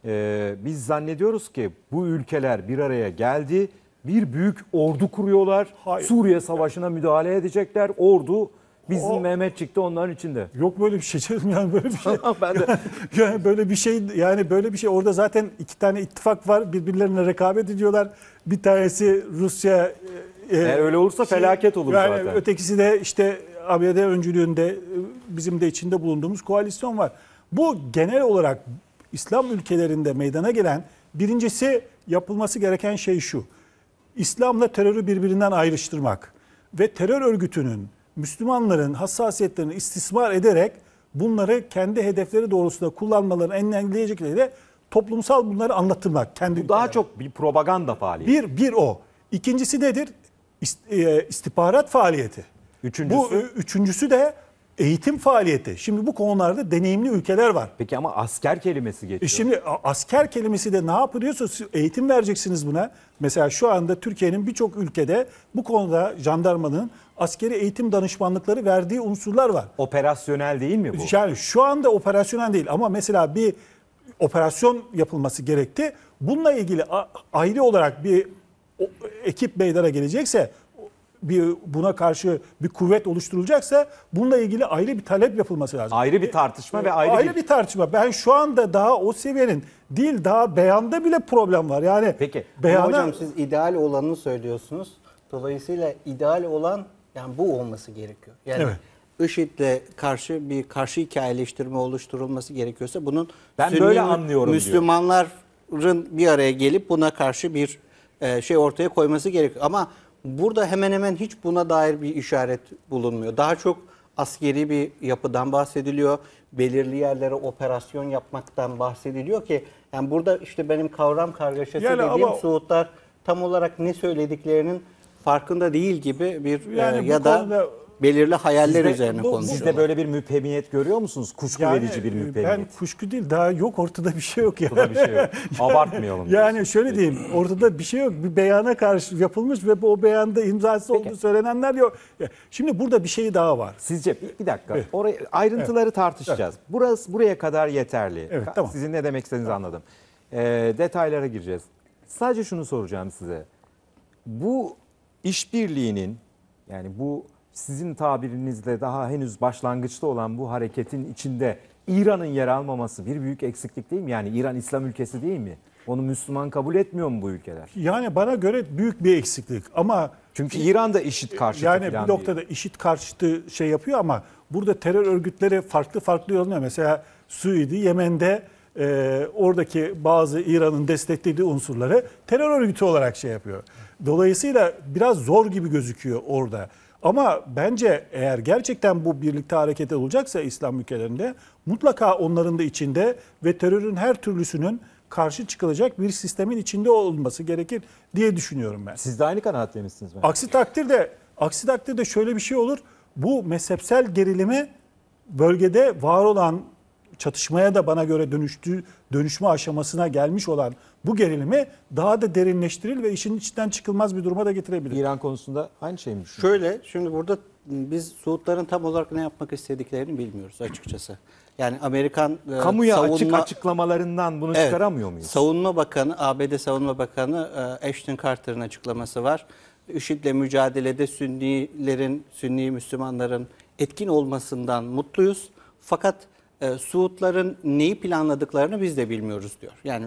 Ee, biz zannediyoruz ki bu ülkeler bir araya geldi bir büyük ordu kuruyorlar. Hayır. Suriye Savaşı'na müdahale edecekler. Ordu bizim o... Mehmetçik de onların içinde. Yok böyle bir şey canım yani böyle bir şey. ben de. yani böyle bir şey yani böyle bir şey orada zaten iki tane ittifak var birbirlerine rekabet ediyorlar. Bir tanesi Rusya e, yani e, öyle olursa şey, felaket olur yani zaten. Ötekisi de işte ABD öncülüğünde e, bizim de içinde bulunduğumuz koalisyon var. Bu genel olarak İslam ülkelerinde meydana gelen birincisi yapılması gereken şey şu İslam'la terörü birbirinden ayrıştırmak ve terör örgütünün Müslümanların hassasiyetlerini istismar ederek bunları kendi hedefleri doğrultusunda kullanmalarını engelleyecekleriyle toplumsal bunları anlatmak. Kendi Bu daha çok bir propaganda faaliyeti. Bir, bir o. İkincisi nedir? E, istihbarat faaliyeti. Üçüncüsü? Bu üçüncüsü de eğitim faaliyeti. Şimdi bu konularda deneyimli ülkeler var. Peki ama asker kelimesi geçiyor. E şimdi asker kelimesi de ne yapıyorsa eğitim vereceksiniz buna. Mesela şu anda Türkiye'nin birçok ülkede bu konuda jandarmanın askeri eğitim danışmanlıkları verdiği unsurlar var. Operasyonel değil mi bu? Yani şu anda operasyonel değil ama mesela bir operasyon yapılması gerekti. Bununla ilgili ayrı olarak bir ekip meydana gelecekse bir buna karşı bir kuvvet oluşturulacaksa bununla ilgili ayrı bir talep yapılması lazım. Ayrı bir e, tartışma e, ve ayrı, ayrı bir... bir tartışma. Ben şu anda daha o seviyenin değil daha beyanda bile problem var. Yani Peki. Beyana... hocam siz ideal olanını söylüyorsunuz. Dolayısıyla ideal olan yani bu olması gerekiyor. Yani evet. IŞİD'le karşı bir karşı hikayeleştirme oluşturulması gerekiyorsa bunun ben Sünni, böyle anlıyorum Müslümanların diyor. bir araya gelip buna karşı bir e, şey ortaya koyması gerekiyor. Ama burada hemen hemen hiç buna dair bir işaret bulunmuyor. Daha çok askeri bir yapıdan bahsediliyor. Belirli yerlere operasyon yapmaktan bahsediliyor ki yani burada işte benim kavram kargaşası yani dediğim ama... Suudlar tam olarak ne söylediklerinin farkında değil gibi bir yani e, ya da belirli hayaller Sizde, üzerine bu, konuşuyorlar. Siz de böyle bir müphemiyet görüyor musunuz? Kuşku yani, verici bir müphemiyet. Ben kuşku değil daha yok ortada bir şey yok. Yani. bir şey yok. Abartmayalım. yani, yani şöyle diyeyim ortada bir şey yok. Bir beyana karşı yapılmış ve bu o beyanda imzası Peki. olduğu söylenenler yok. Şimdi burada bir şey daha var. Sizce bir dakika. Evet. Oraya, ayrıntıları evet. tartışacağız. Evet. Burası buraya kadar yeterli. Evet, tamam. Sizin ne demek istediğinizi tamam. anladım. E, detaylara gireceğiz. Sadece şunu soracağım size. Bu işbirliğinin yani bu sizin tabirinizle daha henüz başlangıçta olan bu hareketin içinde İran'ın yer almaması bir büyük eksiklik değil mi? Yani İran İslam ülkesi değil mi? Onu Müslüman kabul etmiyor mu bu ülkeler? Yani bana göre büyük bir eksiklik ama çünkü İran da işit e, karşıtı yani bir noktada diye. işit karşıtı şey yapıyor ama burada terör örgütleri farklı farklı yolluyor. Mesela Suudi Yemen'de e, oradaki bazı İran'ın desteklediği unsurları terör örgütü olarak şey yapıyor. Dolayısıyla biraz zor gibi gözüküyor orada. Ama bence eğer gerçekten bu birlikte hareket olacaksa İslam ülkelerinde mutlaka onların da içinde ve terörün her türlüsünün karşı çıkılacak bir sistemin içinde olması gerekir diye düşünüyorum ben. Siz de aynı misiniz Ben. Aksi takdirde aksi takdirde şöyle bir şey olur. Bu mezhepsel gerilimi bölgede var olan çatışmaya da bana göre dönüştüğü dönüşme aşamasına gelmiş olan bu gerilimi daha da derinleştiril ve işin içinden çıkılmaz bir duruma da getirebilir. İran konusunda aynı şey mi? Şöyle şimdi burada biz Suudların tam olarak ne yapmak istediklerini bilmiyoruz açıkçası. Yani Amerikan e, kamuya savunma, açık açıklamalarından bunu evet, çıkaramıyor muyuz? Savunma Bakanı, ABD Savunma Bakanı e, Ashton Carter'ın açıklaması var. IŞİD'le mücadelede Sünnilerin, Sünni Müslümanların etkin olmasından mutluyuz. Fakat e, Suudların neyi planladıklarını biz de bilmiyoruz diyor. Yani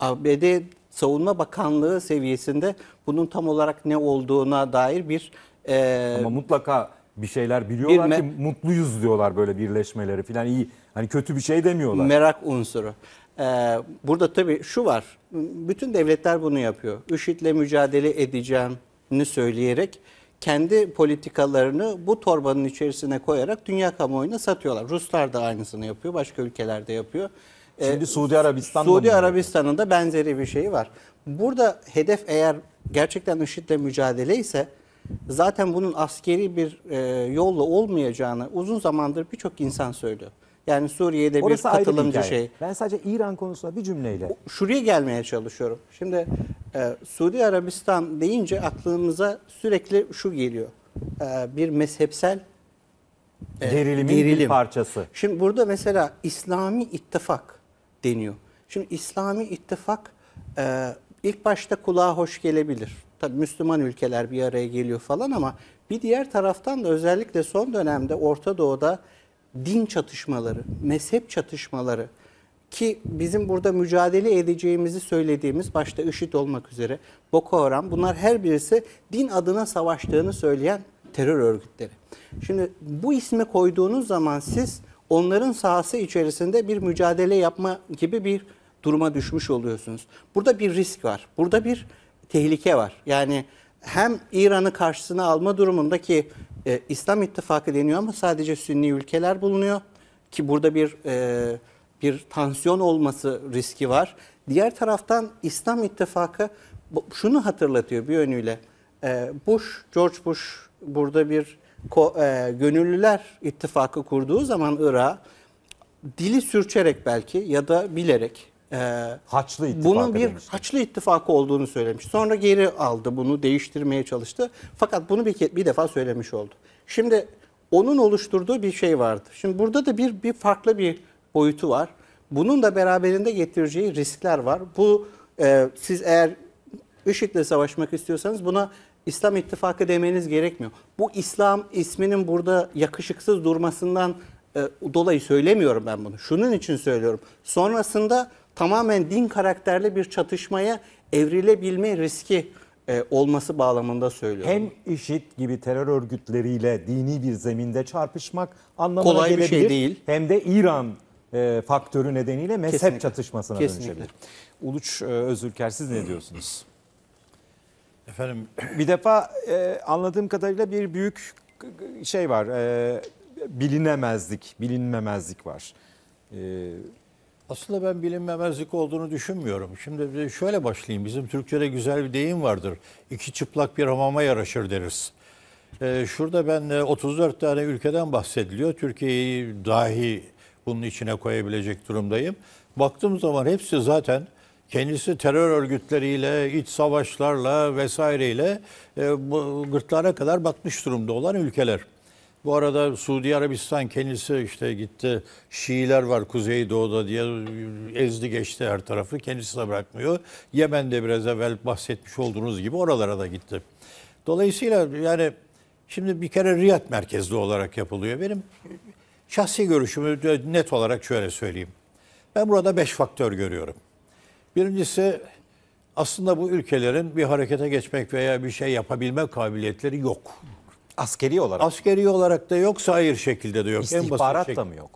ABD Savunma Bakanlığı seviyesinde bunun tam olarak ne olduğuna dair bir... E, Ama mutlaka bir şeyler biliyorlar bir ki mutluyuz diyorlar böyle birleşmeleri falan iyi. Hani kötü bir şey demiyorlar. Merak unsuru. Ee, burada tabii şu var. Bütün devletler bunu yapıyor. IŞİD'le mücadele edeceğini söyleyerek kendi politikalarını bu torbanın içerisine koyarak dünya kamuoyuna satıyorlar. Ruslar da aynısını yapıyor, başka ülkelerde yapıyor. Ee, Şimdi Suudi Arabistan'da Suudi Arabistan'ın da benzeri bir şey var. Burada hedef eğer gerçekten IŞİD'le mücadele ise zaten bunun askeri bir e, yolla olmayacağını uzun zamandır birçok insan söylüyor. Yani Suriye'de Orası bir katılımcı bir şey. Ben sadece İran konusunda bir cümleyle. Şuraya gelmeye çalışıyorum. Şimdi ee, Suudi Arabistan deyince aklımıza sürekli şu geliyor. Ee, bir mezhepsel e, Gerilimin gerilim. bir parçası. Şimdi burada mesela İslami ittifak deniyor. Şimdi İslami ittifak e, ilk başta kulağa hoş gelebilir. Tabi Müslüman ülkeler bir araya geliyor falan ama bir diğer taraftan da özellikle son dönemde Orta Doğu'da din çatışmaları, mezhep çatışmaları, ki bizim burada mücadele edeceğimizi söylediğimiz başta IŞİD olmak üzere Boko Haram bunlar her birisi din adına savaştığını söyleyen terör örgütleri. Şimdi bu ismi koyduğunuz zaman siz onların sahası içerisinde bir mücadele yapma gibi bir duruma düşmüş oluyorsunuz. Burada bir risk var. Burada bir tehlike var. Yani hem İran'ı karşısına alma durumunda ki e, İslam ittifakı deniyor ama sadece Sünni ülkeler bulunuyor ki burada bir e, bir tansiyon olması riski var. Diğer taraftan İslam ittifakı şunu hatırlatıyor bir yönüyle. Ee, Bush, George Bush burada bir e, gönüllüler ittifakı kurduğu zaman Irak dili sürçerek belki ya da bilerek e, haçlı ittifakı bunun bir demiştim. haçlı ittifakı olduğunu söylemiş. Sonra geri aldı bunu değiştirmeye çalıştı. Fakat bunu bir, bir defa söylemiş oldu. Şimdi onun oluşturduğu bir şey vardı. Şimdi burada da bir bir farklı bir boyutu var. Bunun da beraberinde getireceği riskler var. Bu e, siz eğer IŞİD'le savaşmak istiyorsanız buna İslam ittifakı demeniz gerekmiyor. Bu İslam isminin burada yakışıksız durmasından e, dolayı söylemiyorum ben bunu. Şunun için söylüyorum. Sonrasında tamamen din karakterli bir çatışmaya evrilebilme riski e, olması bağlamında söylüyorum. Hem IŞİD gibi terör örgütleriyle dini bir zeminde çarpışmak anlamına Kolay gelebilir. Kolay bir şey değil. Hem de İran e, faktörü nedeniyle mezhep Kesinlikle. çatışmasına Kesinlikle. dönüşebilir. Uluç e, Özülker siz ne diyorsunuz? Efendim bir defa e, anladığım kadarıyla bir büyük şey var. E, bilinemezlik, bilinmemezlik var. E, aslında ben bilinmemezlik olduğunu düşünmüyorum. Şimdi şöyle başlayayım. Bizim Türkçe'de güzel bir deyim vardır. İki çıplak bir hamama yaraşır deriz. Ee, şurada ben 34 e, tane ülkeden bahsediliyor. Türkiye'yi dahi bunun içine koyabilecek durumdayım. Baktığım zaman hepsi zaten kendisi terör örgütleriyle, iç savaşlarla vesaireyle e, bu gırtlara kadar batmış durumda olan ülkeler. Bu arada Suudi Arabistan kendisi işte gitti Şiiler var Kuzeydoğu'da diye ezdi geçti her tarafı kendisi de bırakmıyor. Yemen'de biraz evvel bahsetmiş olduğunuz gibi oralara da gitti. Dolayısıyla yani şimdi bir kere Riyad merkezli olarak yapılıyor. Benim Şahsi görüşümü net olarak şöyle söyleyeyim. Ben burada beş faktör görüyorum. Birincisi aslında bu ülkelerin bir harekete geçmek veya bir şey yapabilme kabiliyetleri yok. Askeri olarak? Askeri olarak da yok, hayır şekilde de yok. İstihbarat da mı yok?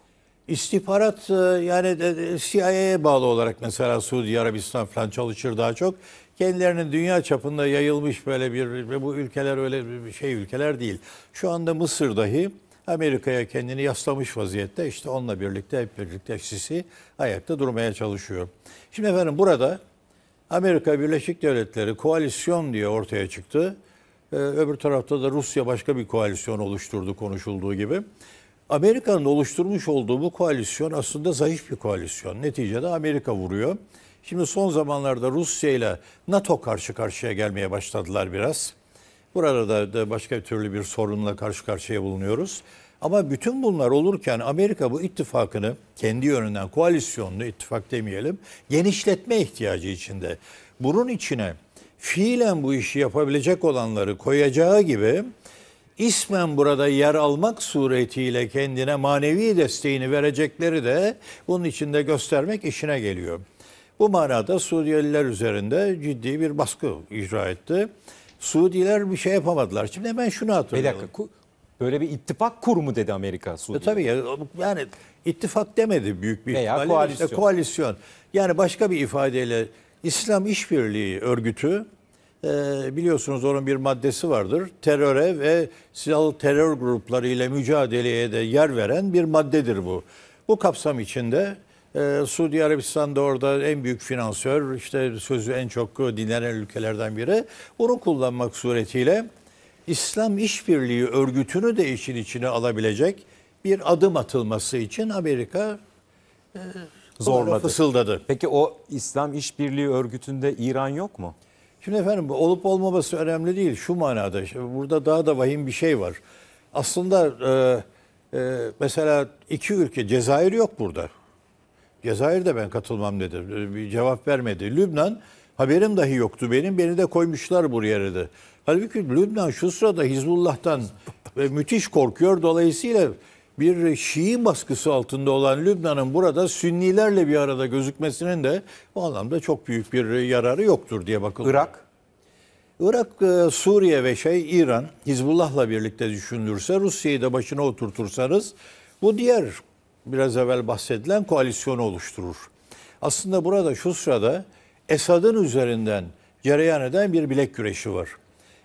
İstihbarat e, yani CIA'ye bağlı olarak mesela Suudi Arabistan falan çalışır daha çok. Kendilerinin dünya çapında yayılmış böyle bir bu ülkeler öyle bir şey ülkeler değil. Şu anda Mısır dahi Amerika'ya kendini yaslamış vaziyette işte onunla birlikte hep birlikte Sisi ayakta durmaya çalışıyor. Şimdi efendim burada Amerika Birleşik Devletleri koalisyon diye ortaya çıktı. Ee, öbür tarafta da Rusya başka bir koalisyon oluşturdu konuşulduğu gibi. Amerika'nın oluşturmuş olduğu bu koalisyon aslında zayıf bir koalisyon. Neticede Amerika vuruyor. Şimdi son zamanlarda Rusya ile NATO karşı karşıya gelmeye başladılar biraz. Burada da başka türlü bir sorunla karşı karşıya bulunuyoruz. Ama bütün bunlar olurken Amerika bu ittifakını kendi yönünden koalisyonunu ittifak demeyelim genişletme ihtiyacı içinde. Bunun içine fiilen bu işi yapabilecek olanları koyacağı gibi ismen burada yer almak suretiyle kendine manevi desteğini verecekleri de bunun içinde göstermek işine geliyor. Bu manada Suriyeliler üzerinde ciddi bir baskı icra etti. Suudiler bir şey yapamadılar. Şimdi hemen şunu hatırlıyorum. Bir dakika. Böyle bir ittifak kurumu dedi Amerika Suudi. E, tabii ya, yani ittifak demedi büyük bir Veya koalisyon. İşte, koalisyon. Yani başka bir ifadeyle İslam İşbirliği Örgütü e, biliyorsunuz onun bir maddesi vardır. Teröre ve silahlı terör grupları ile mücadeleye de yer veren bir maddedir bu. Bu kapsam içinde ee, Suudi Arabistan da orada en büyük finansör, işte sözü en çok dinlenen ülkelerden biri. Onu kullanmak suretiyle İslam İşbirliği Örgütü'nü de işin içine alabilecek bir adım atılması için Amerika e, zorladı. fısıldadı. Peki o İslam İşbirliği Örgütü'nde İran yok mu? Şimdi efendim olup olmaması önemli değil şu manada. burada daha da vahim bir şey var. Aslında e, e, mesela iki ülke Cezayir yok burada. Cezayir'de ben katılmam dedi. E, bir cevap vermedi. Lübnan haberim dahi yoktu benim. Beni de koymuşlar buraya dedi. Halbuki Lübnan şu sırada Hizbullah'tan e, müthiş korkuyor. Dolayısıyla bir Şii baskısı altında olan Lübnan'ın burada Sünnilerle bir arada gözükmesinin de bu anlamda çok büyük bir yararı yoktur diye bakılıyor. Irak? Irak, e, Suriye ve şey İran, Hizbullah'la birlikte düşünülürse, Rusya'yı da başına oturtursanız bu diğer biraz evvel bahsedilen koalisyonu oluşturur. Aslında burada şu sırada Esad'ın üzerinden cereyan eden bir bilek güreşi var.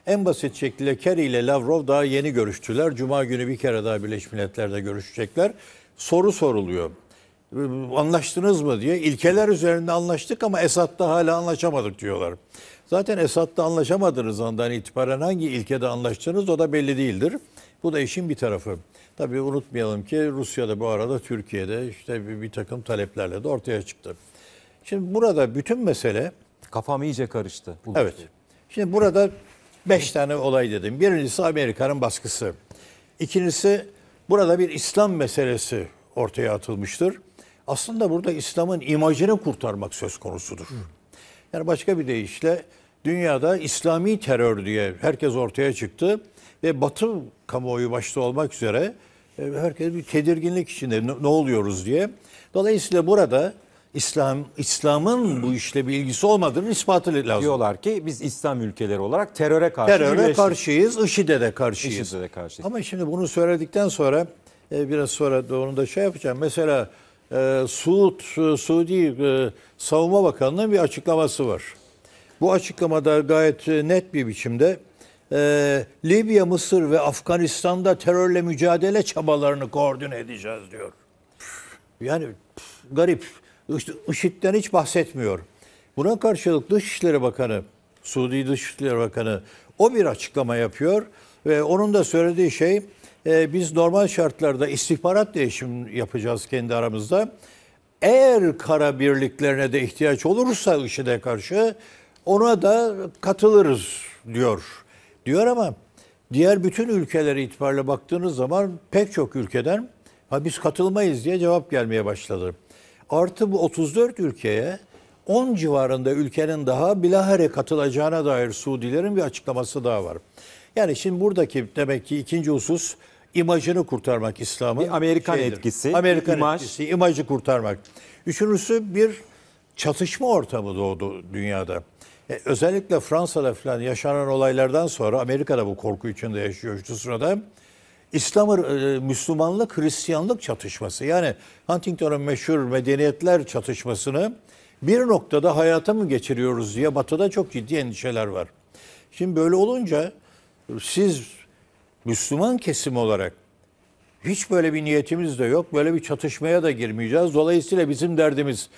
En basit şekilde Kerry ile Lavrov daha yeni görüştüler. Cuma günü bir kere daha Birleşmiş Milletler'de görüşecekler. Soru soruluyor. Anlaştınız mı diye. İlkeler üzerinde anlaştık ama Esad'da hala anlaşamadık diyorlar. Zaten Esad'da anlaşamadığınız andan itibaren hangi ilkede anlaştınız o da belli değildir. Bu da işin bir tarafı. Tabii unutmayalım ki Rusya'da bu arada Türkiye'de işte bir, bir takım taleplerle de ortaya çıktı. Şimdi burada bütün mesele... Kafam iyice karıştı. Bulut. Evet. Şimdi burada beş tane olay dedim. Birincisi Amerika'nın baskısı. İkincisi burada bir İslam meselesi ortaya atılmıştır. Aslında burada İslam'ın imajını kurtarmak söz konusudur. Yani başka bir deyişle dünyada İslami terör diye herkes ortaya çıktı ve Batı kamuoyu başta olmak üzere e, herkes bir tedirginlik içinde ne, ne oluyoruz diye. Dolayısıyla burada İslam İslam'ın bu işle bir ilgisi olmadığını ispatı lazım. Diyorlar ki biz İslam ülkeleri olarak teröre karşı teröre birleştik. karşıyız, IŞİD'e de karşıyız. IŞİD'e de karşıyız. Ama şimdi bunu söyledikten sonra e, biraz sonra da onu da şey yapacağım. Mesela e, Suud e, Suudi e, Savunma Bakanlığı'nın bir açıklaması var. Bu açıklamada gayet net bir biçimde e, Libya, Mısır ve Afganistan'da terörle mücadele çabalarını koordine edeceğiz diyor. Yani garip. IŞİD'den hiç bahsetmiyor. Buna karşılık Dışişleri Bakanı, Suudi Dışişleri Bakanı o bir açıklama yapıyor ve onun da söylediği şey e, biz normal şartlarda istihbarat değişim yapacağız kendi aramızda. Eğer kara birliklerine de ihtiyaç olursa IŞİD'e karşı ona da katılırız diyor diyor ama diğer bütün ülkelere itibariyle baktığınız zaman pek çok ülkeden ha biz katılmayız diye cevap gelmeye başladı. Artı bu 34 ülkeye 10 civarında ülkenin daha bilahare katılacağına dair Suudilerin bir açıklaması daha var. Yani şimdi buradaki demek ki ikinci husus imajını kurtarmak İslam'ın. Bir Amerikan şeydir. etkisi. Amerikan imaj. etkisi, imajı kurtarmak. Üçüncüsü bir çatışma ortamı doğdu dünyada. E, özellikle Fransa'da falan yaşanan olaylardan sonra Amerika'da bu korku içinde yaşıyor şu sırada. İslam, e, Müslümanlık, Hristiyanlık çatışması. Yani Huntington'un meşhur medeniyetler çatışmasını bir noktada hayata mı geçiriyoruz diye Batı'da çok ciddi endişeler var. Şimdi böyle olunca siz Müslüman kesim olarak hiç böyle bir niyetimiz de yok. Böyle bir çatışmaya da girmeyeceğiz. Dolayısıyla bizim derdimiz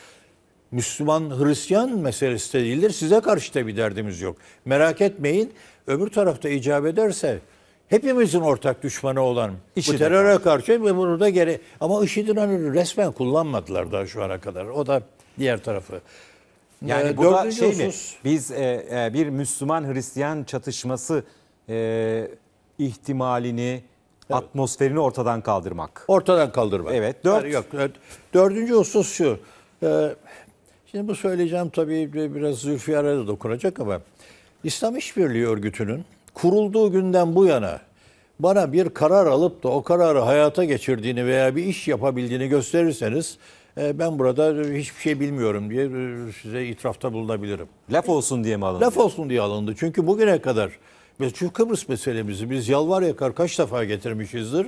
Müslüman Hristiyan meselesi de değildir. Size karşı da bir derdimiz yok. Merak etmeyin. Öbür tarafta icap ederse hepimizin ortak düşmanı olan IŞİD bu teröre karşı. ve bunu da geri ama IŞİD'in hani önünü resmen kullanmadılar daha şu ana kadar. O da diğer tarafı. Yani ee, bu da şey mi? Biz e, e, bir Müslüman Hristiyan çatışması e, ihtimalini evet. atmosferini ortadan kaldırmak. Ortadan kaldırmak. Evet. Dört. Yani yok, dördüncü husus şu. Ee, Şimdi bu söyleyeceğim tabii biraz Zülfiyar'a da dokunacak ama İslam İşbirliği Örgütü'nün kurulduğu günden bu yana bana bir karar alıp da o kararı hayata geçirdiğini veya bir iş yapabildiğini gösterirseniz e, ben burada hiçbir şey bilmiyorum diye e, size itirafta bulunabilirim. Laf olsun diye mi alındı? Laf olsun diye alındı. Çünkü bugüne kadar biz şu Kıbrıs meselemizi biz yalvar yakar kaç defa getirmişizdir?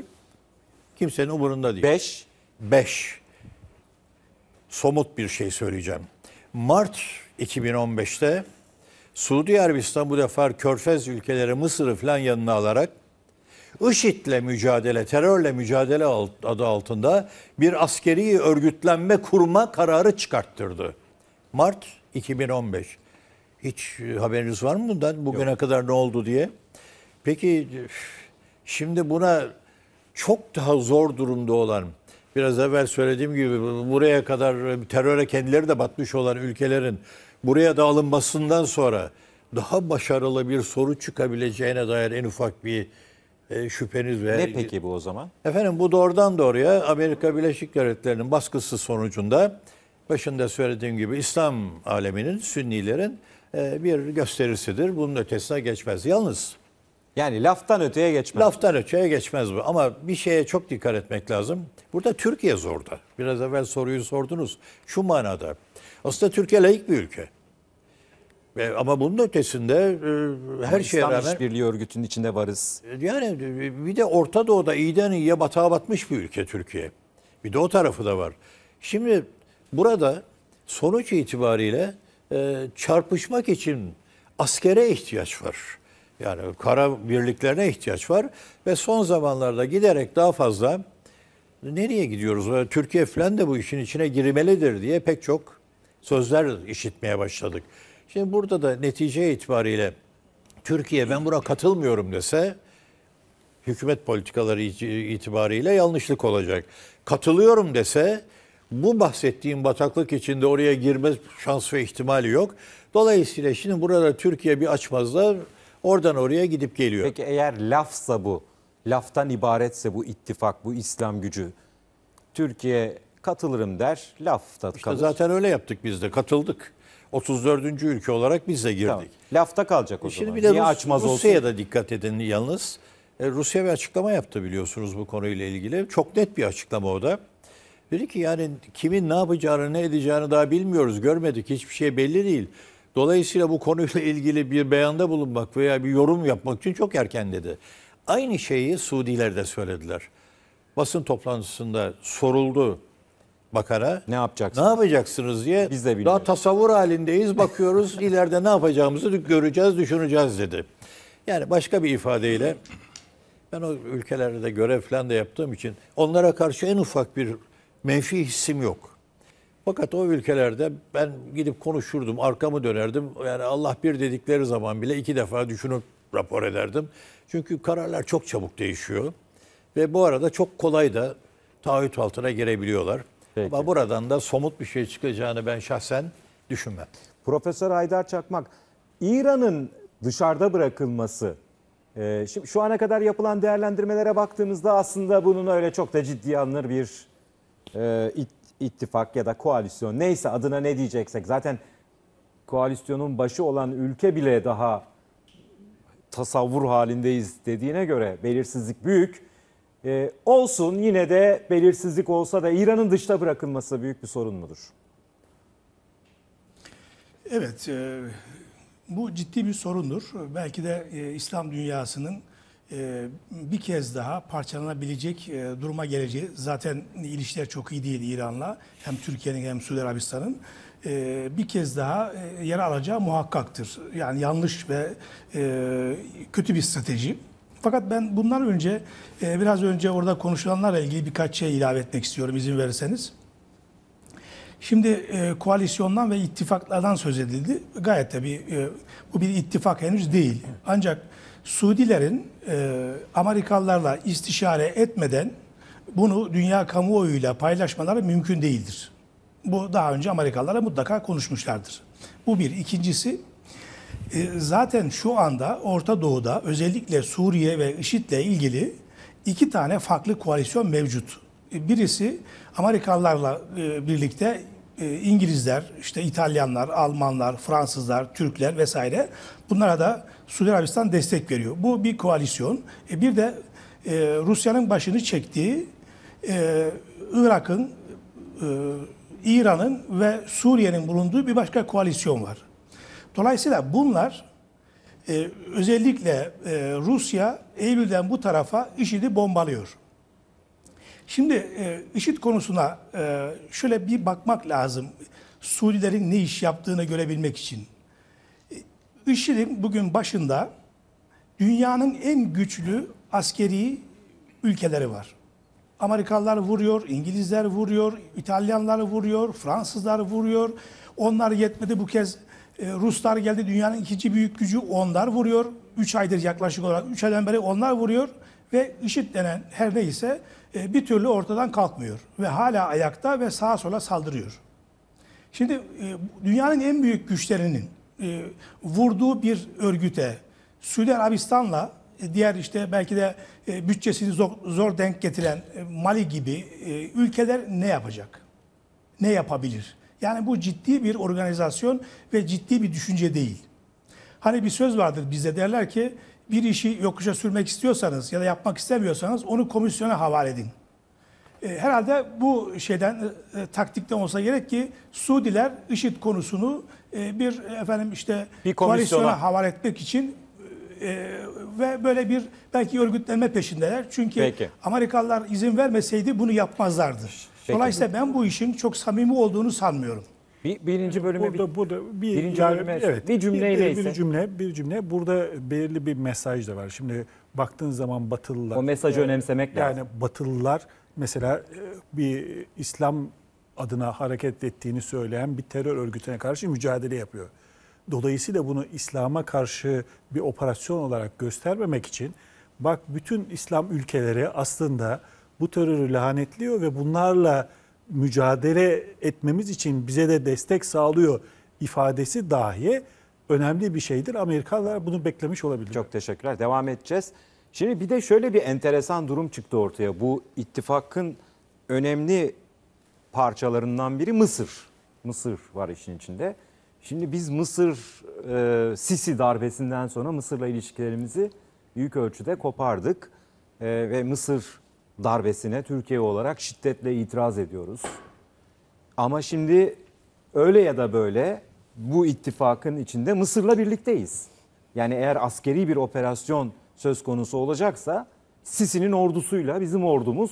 Kimsenin umurunda değil. Beş? Beş somut bir şey söyleyeceğim. Mart 2015'te Suudi Arabistan bu defa Körfez ülkeleri Mısır'ı falan yanına alarak IŞİD'le mücadele, terörle mücadele adı altında bir askeri örgütlenme kurma kararı çıkarttırdı. Mart 2015. Hiç e, haberiniz var mı bundan? Bugüne Yok. kadar ne oldu diye? Peki şimdi buna çok daha zor durumda olan biraz evvel söylediğim gibi buraya kadar e, teröre kendileri de batmış olan ülkelerin buraya da alınmasından sonra daha başarılı bir soru çıkabileceğine dair en ufak bir e, şüpheniz ve Ne peki bu o zaman? Efendim bu doğrudan doğruya Amerika Birleşik Devletleri'nin baskısı sonucunda başında söylediğim gibi İslam aleminin, Sünnilerin e, bir gösterisidir. Bunun ötesine geçmez. Yalnız yani laftan öteye geçmez. Laftan öteye geçmez bu. Ama bir şeye çok dikkat etmek lazım. Burada Türkiye zorda. Biraz evvel soruyu sordunuz. Şu manada. Aslında Türkiye layık bir ülke. E, ama bunun ötesinde e, her şey şeye İslam rağmen... İşbirliği Örgütü'nün içinde varız. E, yani e, bir de Orta Doğu'da iyiden iyiye batağa batmış bir ülke Türkiye. Bir de o tarafı da var. Şimdi burada sonuç itibariyle e, çarpışmak için askere ihtiyaç var. Yani kara birliklerine ihtiyaç var ve son zamanlarda giderek daha fazla nereye gidiyoruz? Türkiye falan da bu işin içine girmelidir diye pek çok sözler işitmeye başladık. Şimdi burada da netice itibariyle Türkiye ben buna katılmıyorum dese hükümet politikaları itibariyle yanlışlık olacak. Katılıyorum dese bu bahsettiğim bataklık içinde oraya girme şans ve ihtimali yok. Dolayısıyla şimdi burada Türkiye bir açmazlar Oradan oraya gidip geliyor. Peki eğer lafsa bu, laftan ibaretse bu ittifak, bu İslam gücü, Türkiye katılırım der, lafta işte kalır. Zaten öyle yaptık biz de, katıldık. 34. ülke olarak biz de girdik. Tamam. Lafta kalacak o e zaman. Şimdi bir de Niye Rus, açmaz Rusya'ya olsun? da dikkat edin yalnız. E, Rusya bir açıklama yaptı biliyorsunuz bu konuyla ilgili. Çok net bir açıklama o da. Dedi ki yani kimin ne yapacağını ne edeceğini daha bilmiyoruz. Görmedik hiçbir şey belli değil. Dolayısıyla bu konuyla ilgili bir beyanda bulunmak veya bir yorum yapmak için çok erken dedi. Aynı şeyi Suudiler de söylediler. Basın toplantısında soruldu Bakara, Ne yapacaksınız? Ne yapacaksınız diye. Biz de bilmiyoruz. Daha tasavvur halindeyiz bakıyoruz ileride ne yapacağımızı göreceğiz düşüneceğiz dedi. Yani başka bir ifadeyle ben o ülkelerde görev falan da yaptığım için onlara karşı en ufak bir menfi hissim yok. Fakat o ülkelerde ben gidip konuşurdum, arkamı dönerdim. Yani Allah bir dedikleri zaman bile iki defa düşünüp rapor ederdim. Çünkü kararlar çok çabuk değişiyor. Ve bu arada çok kolay da taahhüt altına girebiliyorlar. Peki. Ama buradan da somut bir şey çıkacağını ben şahsen düşünmem. Profesör Aydar Çakmak, İran'ın dışarıda bırakılması, e, şimdi şu ana kadar yapılan değerlendirmelere baktığımızda aslında bunun öyle çok da ciddi alınır bir e, ittifak ya da koalisyon neyse adına ne diyeceksek zaten koalisyonun başı olan ülke bile daha tasavvur halindeyiz dediğine göre belirsizlik büyük. Ee, olsun yine de belirsizlik olsa da İran'ın dışta bırakılması büyük bir sorun mudur? Evet, e, bu ciddi bir sorundur. Belki de e, İslam dünyasının e, bir kez daha parçalanabilecek e, duruma geleceği. Zaten ilişkiler çok iyi değil İran'la. Hem Türkiye'nin hem Suudi Arabistan'ın. E, bir kez daha yer alacağı muhakkaktır. Yani yanlış ve kötü bir strateji. Fakat ben bundan önce, biraz önce orada konuşulanlarla ilgili birkaç şey ilave etmek istiyorum izin verirseniz. Şimdi koalisyondan ve ittifaklardan söz edildi. Gayet tabii e, bu bir ittifak henüz değil. Ancak Suudilerin e, Amerikalılarla istişare etmeden bunu dünya kamuoyuyla paylaşmaları mümkün değildir. Bu daha önce Amerikalılara mutlaka konuşmuşlardır. Bu bir. İkincisi e, zaten şu anda Orta Doğu'da özellikle Suriye ve IŞİD'le ilgili iki tane farklı koalisyon mevcut. E, birisi Amerikalılarla e, birlikte e, İngilizler, işte İtalyanlar, Almanlar, Fransızlar, Türkler vesaire bunlara da Suudi Arabistan destek veriyor. Bu bir koalisyon. E bir de e, Rusya'nın başını çektiği e, Irak'ın, e, İran'ın ve Suriye'nin bulunduğu bir başka koalisyon var. Dolayısıyla bunlar e, özellikle e, Rusya Eylül'den bu tarafa IŞİD'i bombalıyor. Şimdi e, IŞİD konusuna e, şöyle bir bakmak lazım. Suudilerin ne iş yaptığını görebilmek için. IŞİD'in bugün başında dünyanın en güçlü askeri ülkeleri var. Amerikalılar vuruyor, İngilizler vuruyor, İtalyanlar vuruyor, Fransızlar vuruyor. Onlar yetmedi bu kez e, Ruslar geldi dünyanın ikinci büyük gücü onlar vuruyor. 3 aydır yaklaşık olarak 3 aydan beri onlar vuruyor ve IŞİD denen her neyse e, bir türlü ortadan kalkmıyor ve hala ayakta ve sağa sola saldırıyor. Şimdi e, dünyanın en büyük güçlerinin e, vurduğu bir örgüte Suudi Arabistan'la e, diğer işte belki de e, bütçesini zor, zor denk getiren e, Mali gibi e, ülkeler ne yapacak? Ne yapabilir? Yani bu ciddi bir organizasyon ve ciddi bir düşünce değil. Hani bir söz vardır bize derler ki bir işi yokuşa sürmek istiyorsanız ya da yapmak istemiyorsanız onu komisyona havale edin. E, herhalde bu şeyden e, e, taktikten olsa gerek ki Suudiler IŞİD konusunu bir efendim işte bir koalisyona havale etmek için ee, ve böyle bir belki örgütlenme peşindeler. Çünkü Peki. Amerikalılar izin vermeseydi bunu yapmazlardı. Dolayısıyla ben bu işin çok samimi olduğunu sanmıyorum. Bir, birinci bölüme burada, bir, burada bir, birinci yani, bölüme evet, bir cümleyle bir, bir, bir cümle bir cümle burada belirli bir mesaj da var. Şimdi baktığın zaman Batılılar o mesajı yani, önemsemek lazım. Yani Batılılar mesela e, bir İslam adına hareket ettiğini söyleyen bir terör örgütüne karşı mücadele yapıyor. Dolayısıyla bunu İslam'a karşı bir operasyon olarak göstermemek için bak bütün İslam ülkeleri aslında bu terörü lanetliyor ve bunlarla mücadele etmemiz için bize de destek sağlıyor ifadesi dahi önemli bir şeydir. Amerikalılar bunu beklemiş olabilir. Çok teşekkürler. Devam edeceğiz. Şimdi bir de şöyle bir enteresan durum çıktı ortaya. Bu ittifakın önemli parçalarından biri Mısır. Mısır var işin içinde. Şimdi biz Mısır e, Sisi darbesinden sonra Mısır'la ilişkilerimizi büyük ölçüde kopardık. E, ve Mısır darbesine Türkiye olarak şiddetle itiraz ediyoruz. Ama şimdi öyle ya da böyle bu ittifakın içinde Mısır'la birlikteyiz. Yani eğer askeri bir operasyon söz konusu olacaksa Sisi'nin ordusuyla bizim ordumuz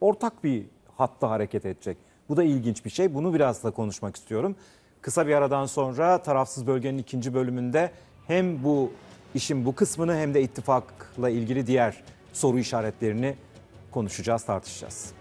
ortak bir hatta hareket edecek. Bu da ilginç bir şey. Bunu biraz da konuşmak istiyorum. Kısa bir aradan sonra tarafsız bölgenin ikinci bölümünde hem bu işin bu kısmını hem de ittifakla ilgili diğer soru işaretlerini konuşacağız, tartışacağız.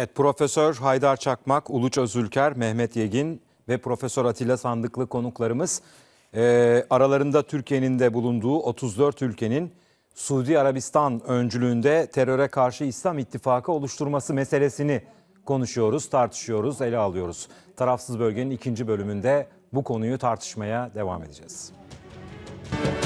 Evet, Profesör Haydar Çakmak, Uluç Özülker, Mehmet Yegin ve Profesör Atilla Sandıklı konuklarımız e, aralarında Türkiye'nin de bulunduğu 34 ülkenin Suudi Arabistan öncülüğünde teröre karşı İslam ittifakı oluşturması meselesini konuşuyoruz, tartışıyoruz, ele alıyoruz. Tarafsız Bölge'nin ikinci bölümünde bu konuyu tartışmaya devam edeceğiz. Müzik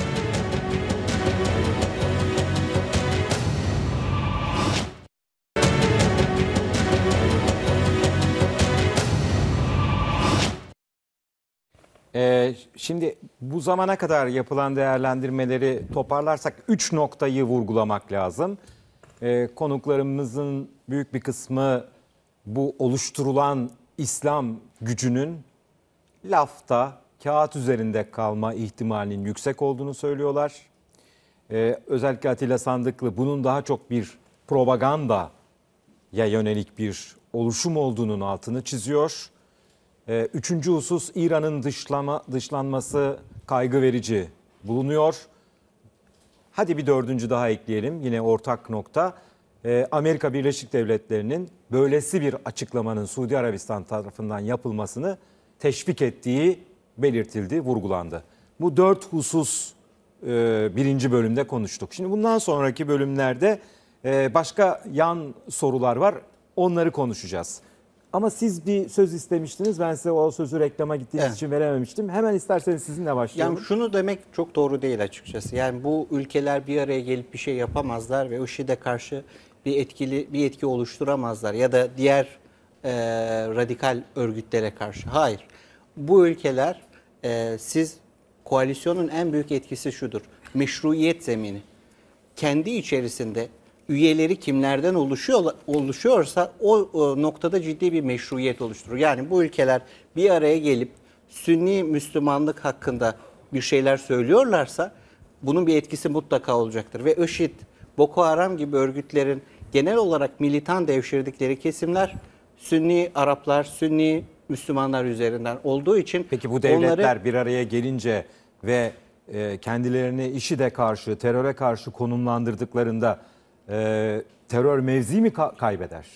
Ee, şimdi bu zamana kadar yapılan değerlendirmeleri toparlarsak 3 noktayı vurgulamak lazım. Ee, konuklarımızın büyük bir kısmı bu oluşturulan İslam gücünün lafta, kağıt üzerinde kalma ihtimalinin yüksek olduğunu söylüyorlar. Ee, özellikle Atilla Sandıklı bunun daha çok bir propagandaya yönelik bir oluşum olduğunun altını çiziyor. Ee, üçüncü husus İran'ın dışlama, dışlanması kaygı verici bulunuyor. Hadi bir dördüncü daha ekleyelim yine ortak nokta. Ee, Amerika Birleşik Devletleri'nin böylesi bir açıklamanın Suudi Arabistan tarafından yapılmasını teşvik ettiği belirtildi, vurgulandı. Bu dört husus e, birinci bölümde konuştuk. Şimdi bundan sonraki bölümlerde e, başka yan sorular var. Onları konuşacağız. Ama siz bir söz istemiştiniz. Ben size o sözü reklama gittiğiniz evet. için verememiştim. Hemen isterseniz sizinle başlayalım. Yani şunu demek çok doğru değil açıkçası. Yani bu ülkeler bir araya gelip bir şey yapamazlar ve IŞİD'e karşı bir etkili bir etki oluşturamazlar ya da diğer e, radikal örgütlere karşı. Hayır. Bu ülkeler e, siz koalisyonun en büyük etkisi şudur. Meşruiyet zemini. Kendi içerisinde üyeleri kimlerden oluşuyor oluşuyorsa o, o noktada ciddi bir meşruiyet oluşturur. Yani bu ülkeler bir araya gelip Sünni Müslümanlık hakkında bir şeyler söylüyorlarsa bunun bir etkisi mutlaka olacaktır. Ve IŞİD, Boko Haram gibi örgütlerin genel olarak militan devşirdikleri kesimler Sünni Araplar, Sünni Müslümanlar üzerinden olduğu için Peki bu devletler onları... bir araya gelince ve e, kendilerini işi de karşı, teröre karşı konumlandırdıklarında e, terör mevzi mi ka kaybeder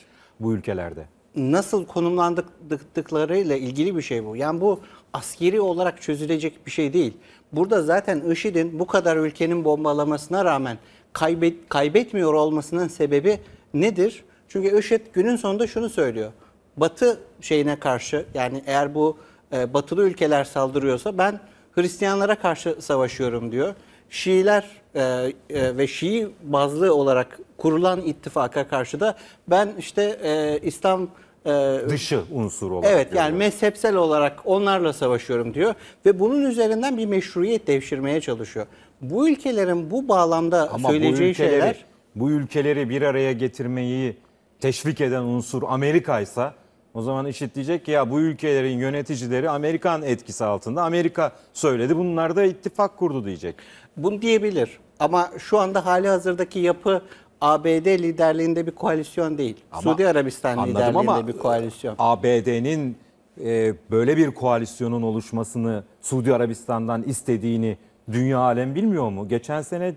bu ülkelerde? Nasıl konumlandıklarıyla ilgili bir şey bu. Yani bu askeri olarak çözülecek bir şey değil. Burada zaten IŞİD'in bu kadar ülkenin bombalamasına rağmen kaybet, kaybetmiyor olmasının sebebi nedir? Çünkü IŞİD günün sonunda şunu söylüyor. Batı şeyine karşı yani eğer bu e, batılı ülkeler saldırıyorsa ben Hristiyanlara karşı savaşıyorum diyor. Şiiler e, e, ve Şii bazlı olarak kurulan ittifaka karşı da ben işte e, İslam e, dışı unsur olarak. Evet görüyorum. yani mezhepsel olarak onlarla savaşıyorum diyor ve bunun üzerinden bir meşruiyet devşirmeye çalışıyor. Bu ülkelerin bu bağlamda Ama söyleyeceği bu ülkeleri, şeyler bu ülkeleri bir araya getirmeyi teşvik eden unsur Amerika ise o zaman IŞİD diyecek ki ya bu ülkelerin yöneticileri Amerikan etkisi altında. Amerika söyledi bunlar da ittifak kurdu diyecek bunu diyebilir. Ama şu anda hali hazırdaki yapı ABD liderliğinde bir koalisyon değil. Ama, Suudi Arabistan liderliğinde ama, bir koalisyon. E, ABD'nin e, böyle bir koalisyonun oluşmasını Suudi Arabistan'dan istediğini dünya alem bilmiyor mu? Geçen sene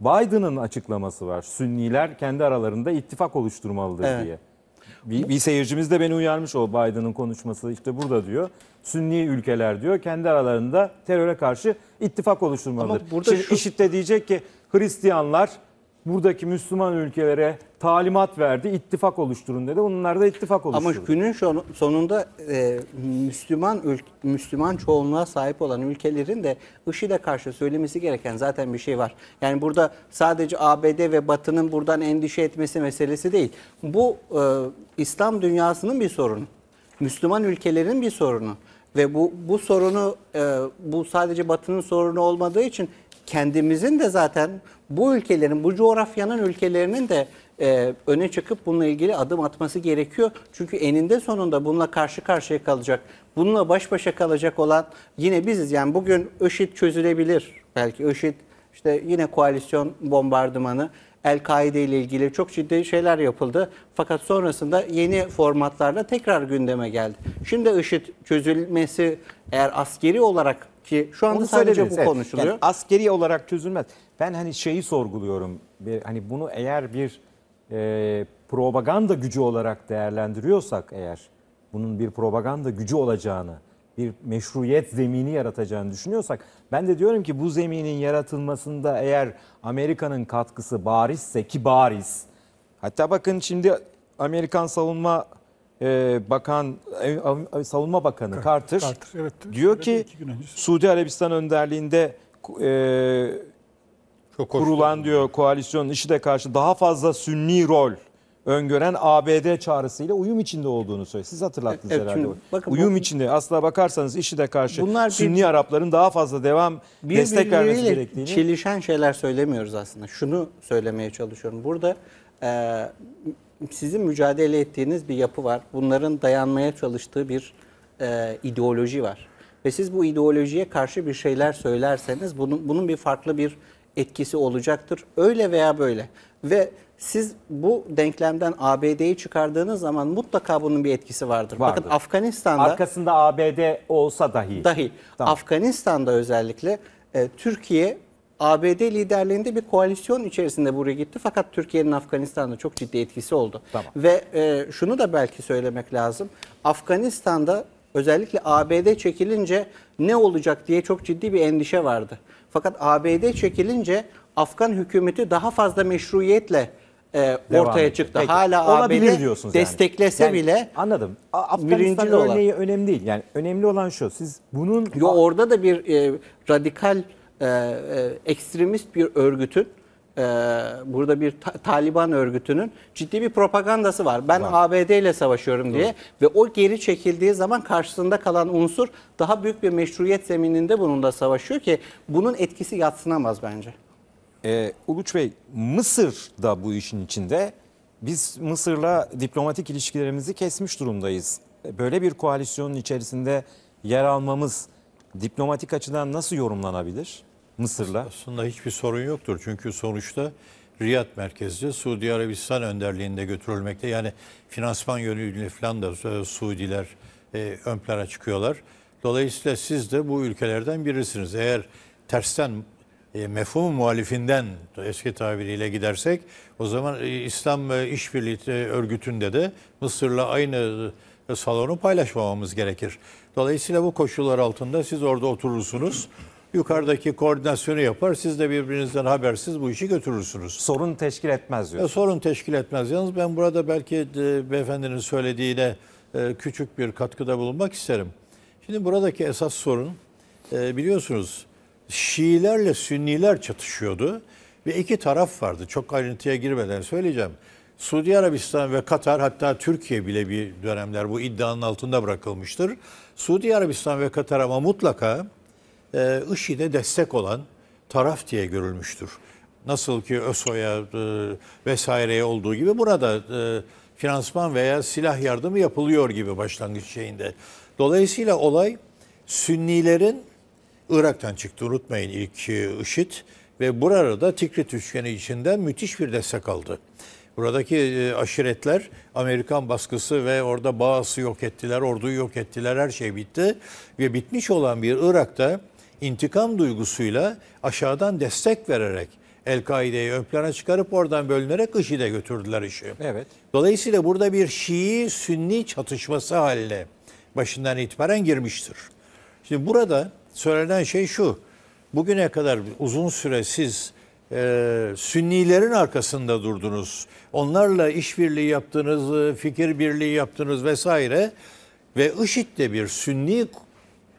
Biden'ın açıklaması var. Sünniler kendi aralarında ittifak oluşturmalıdır evet. diye. Bir, bir seyircimiz de beni uyarmış o Biden'ın konuşması işte burada diyor. Sünni ülkeler diyor kendi aralarında teröre karşı ittifak oluşturmalıdır. Ama burada Şimdi şu... IŞİD de diyecek ki Hristiyanlar buradaki Müslüman ülkelere talimat verdi. ittifak oluşturun dedi. Onlar da ittifak oluşturdu. Ama günün sonunda e, Müslüman ülke, Müslüman çoğunluğa sahip olan ülkelerin de IŞİD'e karşı söylemesi gereken zaten bir şey var. Yani burada sadece ABD ve Batı'nın buradan endişe etmesi meselesi değil. Bu e, İslam dünyasının bir sorunu. Müslüman ülkelerin bir sorunu ve bu bu sorunu e, bu sadece Batı'nın sorunu olmadığı için kendimizin de zaten bu ülkelerin, bu coğrafyanın ülkelerinin de e, öne çıkıp bununla ilgili adım atması gerekiyor. Çünkü eninde sonunda bununla karşı karşıya kalacak, bununla baş başa kalacak olan yine biziz. Yani bugün IŞİD çözülebilir. Belki IŞİD işte yine koalisyon bombardımanı, El-Kaide ile ilgili çok ciddi şeyler yapıldı. Fakat sonrasında yeni formatlarla tekrar gündeme geldi. Şimdi IŞİD çözülmesi eğer askeri olarak ki şu anda sadece bu konuşuluyor. Yani askeri olarak çözülmez. Ben hani şeyi sorguluyorum. Bir, hani bunu eğer bir e, propaganda gücü olarak değerlendiriyorsak eğer bunun bir propaganda gücü olacağını, bir meşruiyet zemini yaratacağını düşünüyorsak ben de diyorum ki bu zeminin yaratılmasında eğer Amerika'nın katkısı barizse ki bariz. Hatta bakın şimdi Amerikan savunma e, Bakan e, Savunma Bakanı Carter, Carter evet, diyor ki Suudi Arabistan önderliğinde e, Çok kurulan diyor koalisyonun işi de karşı daha fazla sünni rol öngören ABD çağrısıyla uyum içinde olduğunu söylüyor. Siz hatırlattınız evet, herhalde. Şimdi, bakın, uyum bu, içinde asla bakarsanız işi de karşı bunlar Sünni bir, Arapların daha fazla devam destek vermesi gerektiğini. Çelişen şeyler söylemiyoruz aslında. Şunu söylemeye çalışıyorum. Burada e, sizin mücadele ettiğiniz bir yapı var. Bunların dayanmaya çalıştığı bir e, ideoloji var. Ve siz bu ideolojiye karşı bir şeyler söylerseniz bunun, bunun bir farklı bir etkisi olacaktır. Öyle veya böyle. Ve siz bu denklemden ABD'yi çıkardığınız zaman mutlaka bunun bir etkisi vardır. vardır. Bakın Afganistan'da... Arkasında ABD olsa dahi. Dahi. Tamam. Afganistan'da özellikle e, Türkiye ABD liderliğinde bir koalisyon içerisinde buraya gitti. Fakat Türkiye'nin Afganistan'da çok ciddi etkisi oldu. Tamam. Ve e, şunu da belki söylemek lazım. Afganistan'da özellikle ABD çekilince ne olacak diye çok ciddi bir endişe vardı. Fakat ABD çekilince Afgan hükümeti daha fazla meşruiyetle e, ortaya etti. çıktı. Peki. Hala Olabilir ABD diyorsunuz desteklese yani. bile anladım. Afganistan örneği olan. önemli değil. Yani önemli olan şu. Siz bunun Yo orada da bir e, radikal e, e, ekstremist bir örgütün e, burada bir ta Taliban örgütünün ciddi bir propagandası var. Ben var. ABD ile savaşıyorum Doğru. diye ve o geri çekildiği zaman karşısında kalan unsur daha büyük bir meşruiyet zemininde bununla savaşıyor ki bunun etkisi yatsınamaz bence. Ee, Uluç Bey, Mısır da bu işin içinde. Biz Mısır'la diplomatik ilişkilerimizi kesmiş durumdayız. E, böyle bir koalisyonun içerisinde yer almamız diplomatik açıdan nasıl yorumlanabilir Mısır'la? Aslında hiçbir sorun yoktur. Çünkü sonuçta Riyad merkezli Suudi Arabistan önderliğinde götürülmekte. Yani finansman yönüyle falan da e, Suudiler e, ön plana çıkıyorlar. Dolayısıyla siz de bu ülkelerden birisiniz. Eğer tersten e, mefhum muhalifinden eski tabiriyle gidersek o zaman e, İslam e, İşbirliği e, Örgütü'nde de Mısır'la aynı salonu paylaşmamamız gerekir. Dolayısıyla bu koşullar altında siz orada oturursunuz. Yukarıdaki koordinasyonu yapar. Siz de birbirinizden habersiz bu işi götürürsünüz. Sorun teşkil etmez diyor. E, sorun teşkil etmez. Yalnız ben burada belki beyefendinin söylediğine e, küçük bir katkıda bulunmak isterim. Şimdi buradaki esas sorun e, biliyorsunuz Şiilerle Sünniler çatışıyordu ve iki taraf vardı. Çok ayrıntıya girmeden söyleyeceğim. Suudi Arabistan ve Katar hatta Türkiye bile bir dönemler bu iddianın altında bırakılmıştır. Suudi Arabistan ve Katar ama mutlaka e, IŞİD'e destek olan taraf diye görülmüştür. Nasıl ki ÖSO'ya e, vesaireye olduğu gibi burada e, finansman veya silah yardımı yapılıyor gibi başlangıç şeyinde. Dolayısıyla olay Sünnilerin Irak'tan çıktı unutmayın ilk e, IŞİD ve burada da Tikrit üçgeni içinden müthiş bir destek aldı. Buradaki e, aşiretler Amerikan baskısı ve orada bağısı yok ettiler, orduyu yok ettiler, her şey bitti. Ve bitmiş olan bir Irak'ta intikam duygusuyla aşağıdan destek vererek El-Kaide'yi ön plana çıkarıp oradan bölünerek IŞİD'e götürdüler işi. Evet. Dolayısıyla burada bir Şii-Sünni çatışması haline başından itibaren girmiştir. Şimdi burada söylenen şey şu. Bugüne kadar uzun süre siz e, Sünnilerin arkasında durdunuz. Onlarla işbirliği yaptınız, e, fikir birliği yaptınız vesaire. Ve IŞİD de bir Sünni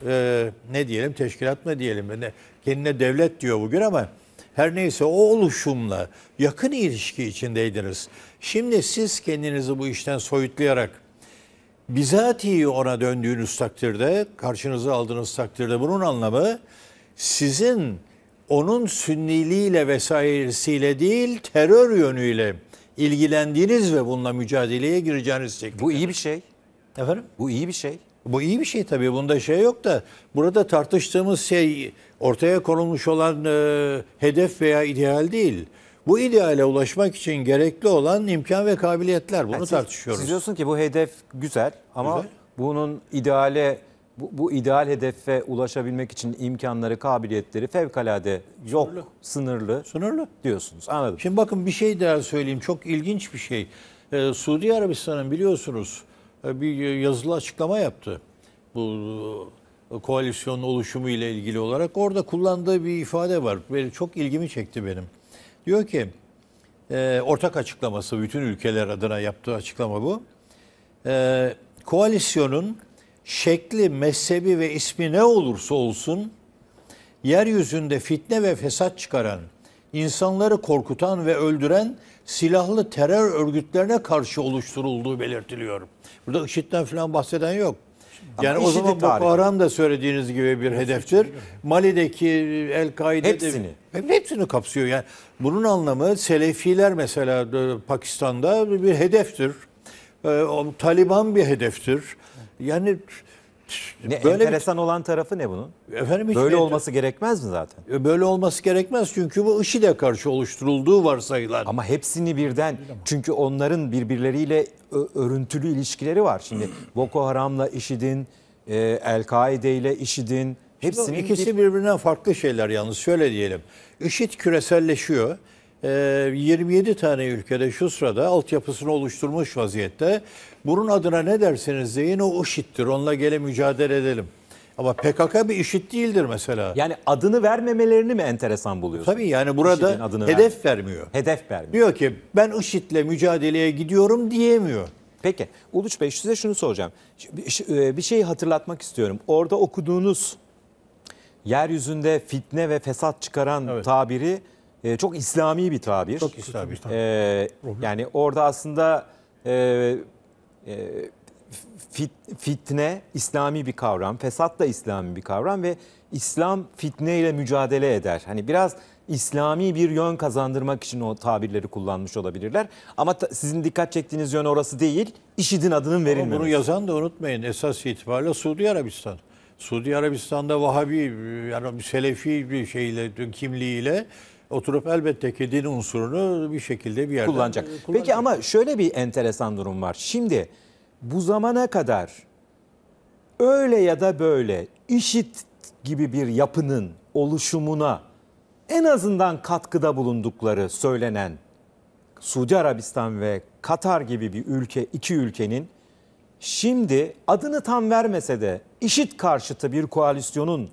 e, ne diyelim teşkilat mı diyelim ne, kendine devlet diyor bugün ama her neyse o oluşumla yakın ilişki içindeydiniz. Şimdi siz kendinizi bu işten soyutlayarak bizatihi ona döndüğünüz takdirde, karşınıza aldığınız takdirde bunun anlamı sizin onun sünniliğiyle vesairesiyle değil terör yönüyle ilgilendiğiniz ve bununla mücadeleye gireceğiniz şekilde. Bu iyi bir şey. Efendim? Bu iyi bir şey. Bu iyi bir şey tabii. Bunda şey yok da burada tartıştığımız şey ortaya konulmuş olan e, hedef veya ideal değil. Bu ideale ulaşmak için gerekli olan imkan ve kabiliyetler. Bunu yani tartışıyoruz. Siz, siz diyorsun ki bu hedef güzel ama güzel. bunun ideale bu, bu ideal hedefe ulaşabilmek için imkanları, kabiliyetleri fevkalade yok, sınırlı, sınırlı, sınırlı. diyorsunuz. Anladım. Şimdi bakın bir şey daha söyleyeyim. Çok ilginç bir şey. Ee, Suudi Arabistan'ın biliyorsunuz e, bir yazılı açıklama yaptı. Bu e, koalisyonun oluşumu ile ilgili olarak orada kullandığı bir ifade var. Benim çok ilgimi çekti benim. Diyor ki e, ortak açıklaması bütün ülkeler adına yaptığı açıklama bu. E, koalisyonun şekli, mezhebi ve ismi ne olursa olsun yeryüzünde fitne ve fesat çıkaran, insanları korkutan ve öldüren silahlı terör örgütlerine karşı oluşturulduğu belirtiliyor. Burada IŞİD'den falan bahseden yok. Ama yani o zaman Boko Haram da söylediğiniz gibi bir Hepsi hedeftir. Mali'deki El-Kaide hepsini. De, hepsini kapsıyor. Yani bunun anlamı Selefiler mesela e, Pakistan'da bir hedeftir. E, Taliban bir hedeftir. Yani ne böyle enteresan bir... olan tarafı ne bunun? Efendim hiç böyle olması gerekmez mi zaten? E, böyle olması gerekmez çünkü bu IŞİD'e karşı oluşturulduğu varsayılan. Ama hepsini birden çünkü onların birbirleriyle örüntülü ilişkileri var. Şimdi Boko Haram'la IŞİD'in, e, El-Kaide ile IŞİD'in hepsinin ikisi bir... birbirinden farklı şeyler yalnız şöyle diyelim. IŞİD küreselleşiyor. 27 e, tane ülkede şu sırada altyapısını oluşturmuş vaziyette bunun adına ne derseniz deyin o IŞİD'dir. Onunla gele mücadele edelim. Ama PKK bir IŞİD değildir mesela. Yani adını vermemelerini mi enteresan buluyorsun? Tabii yani burada adını hedef vermiyor. vermiyor. Hedef vermiyor. Diyor ki ben IŞİD'le mücadeleye gidiyorum diyemiyor. Peki Uluç Bey size şunu soracağım. E, bir şeyi hatırlatmak istiyorum. Orada okuduğunuz yeryüzünde fitne ve fesat çıkaran evet. tabiri e, çok İslami bir tabir. Çok İslami. bir Ee, yani orada aslında e, e, fit, fitne İslami bir kavram, fesat da İslami bir kavram ve İslam fitne ile mücadele eder. Hani biraz İslami bir yön kazandırmak için o tabirleri kullanmış olabilirler. Ama ta, sizin dikkat çektiğiniz yön orası değil, IŞİD'in adının verilmemesi. Ama bunu yazan da unutmayın esas itibariyle Suudi Arabistan. Suudi Arabistan'da Vahabi e, yani Selefi bir şeyle kimliğiyle oturup elbette ki din unsurunu bir şekilde bir yerde kullanacak. E, kullanacak. Peki ama şöyle bir enteresan durum var. Şimdi bu zamana kadar öyle ya da böyle işit gibi bir yapının oluşumuna en azından katkıda bulundukları söylenen Suudi Arabistan ve Katar gibi bir ülke, iki ülkenin şimdi adını tam vermese de işit karşıtı bir koalisyonun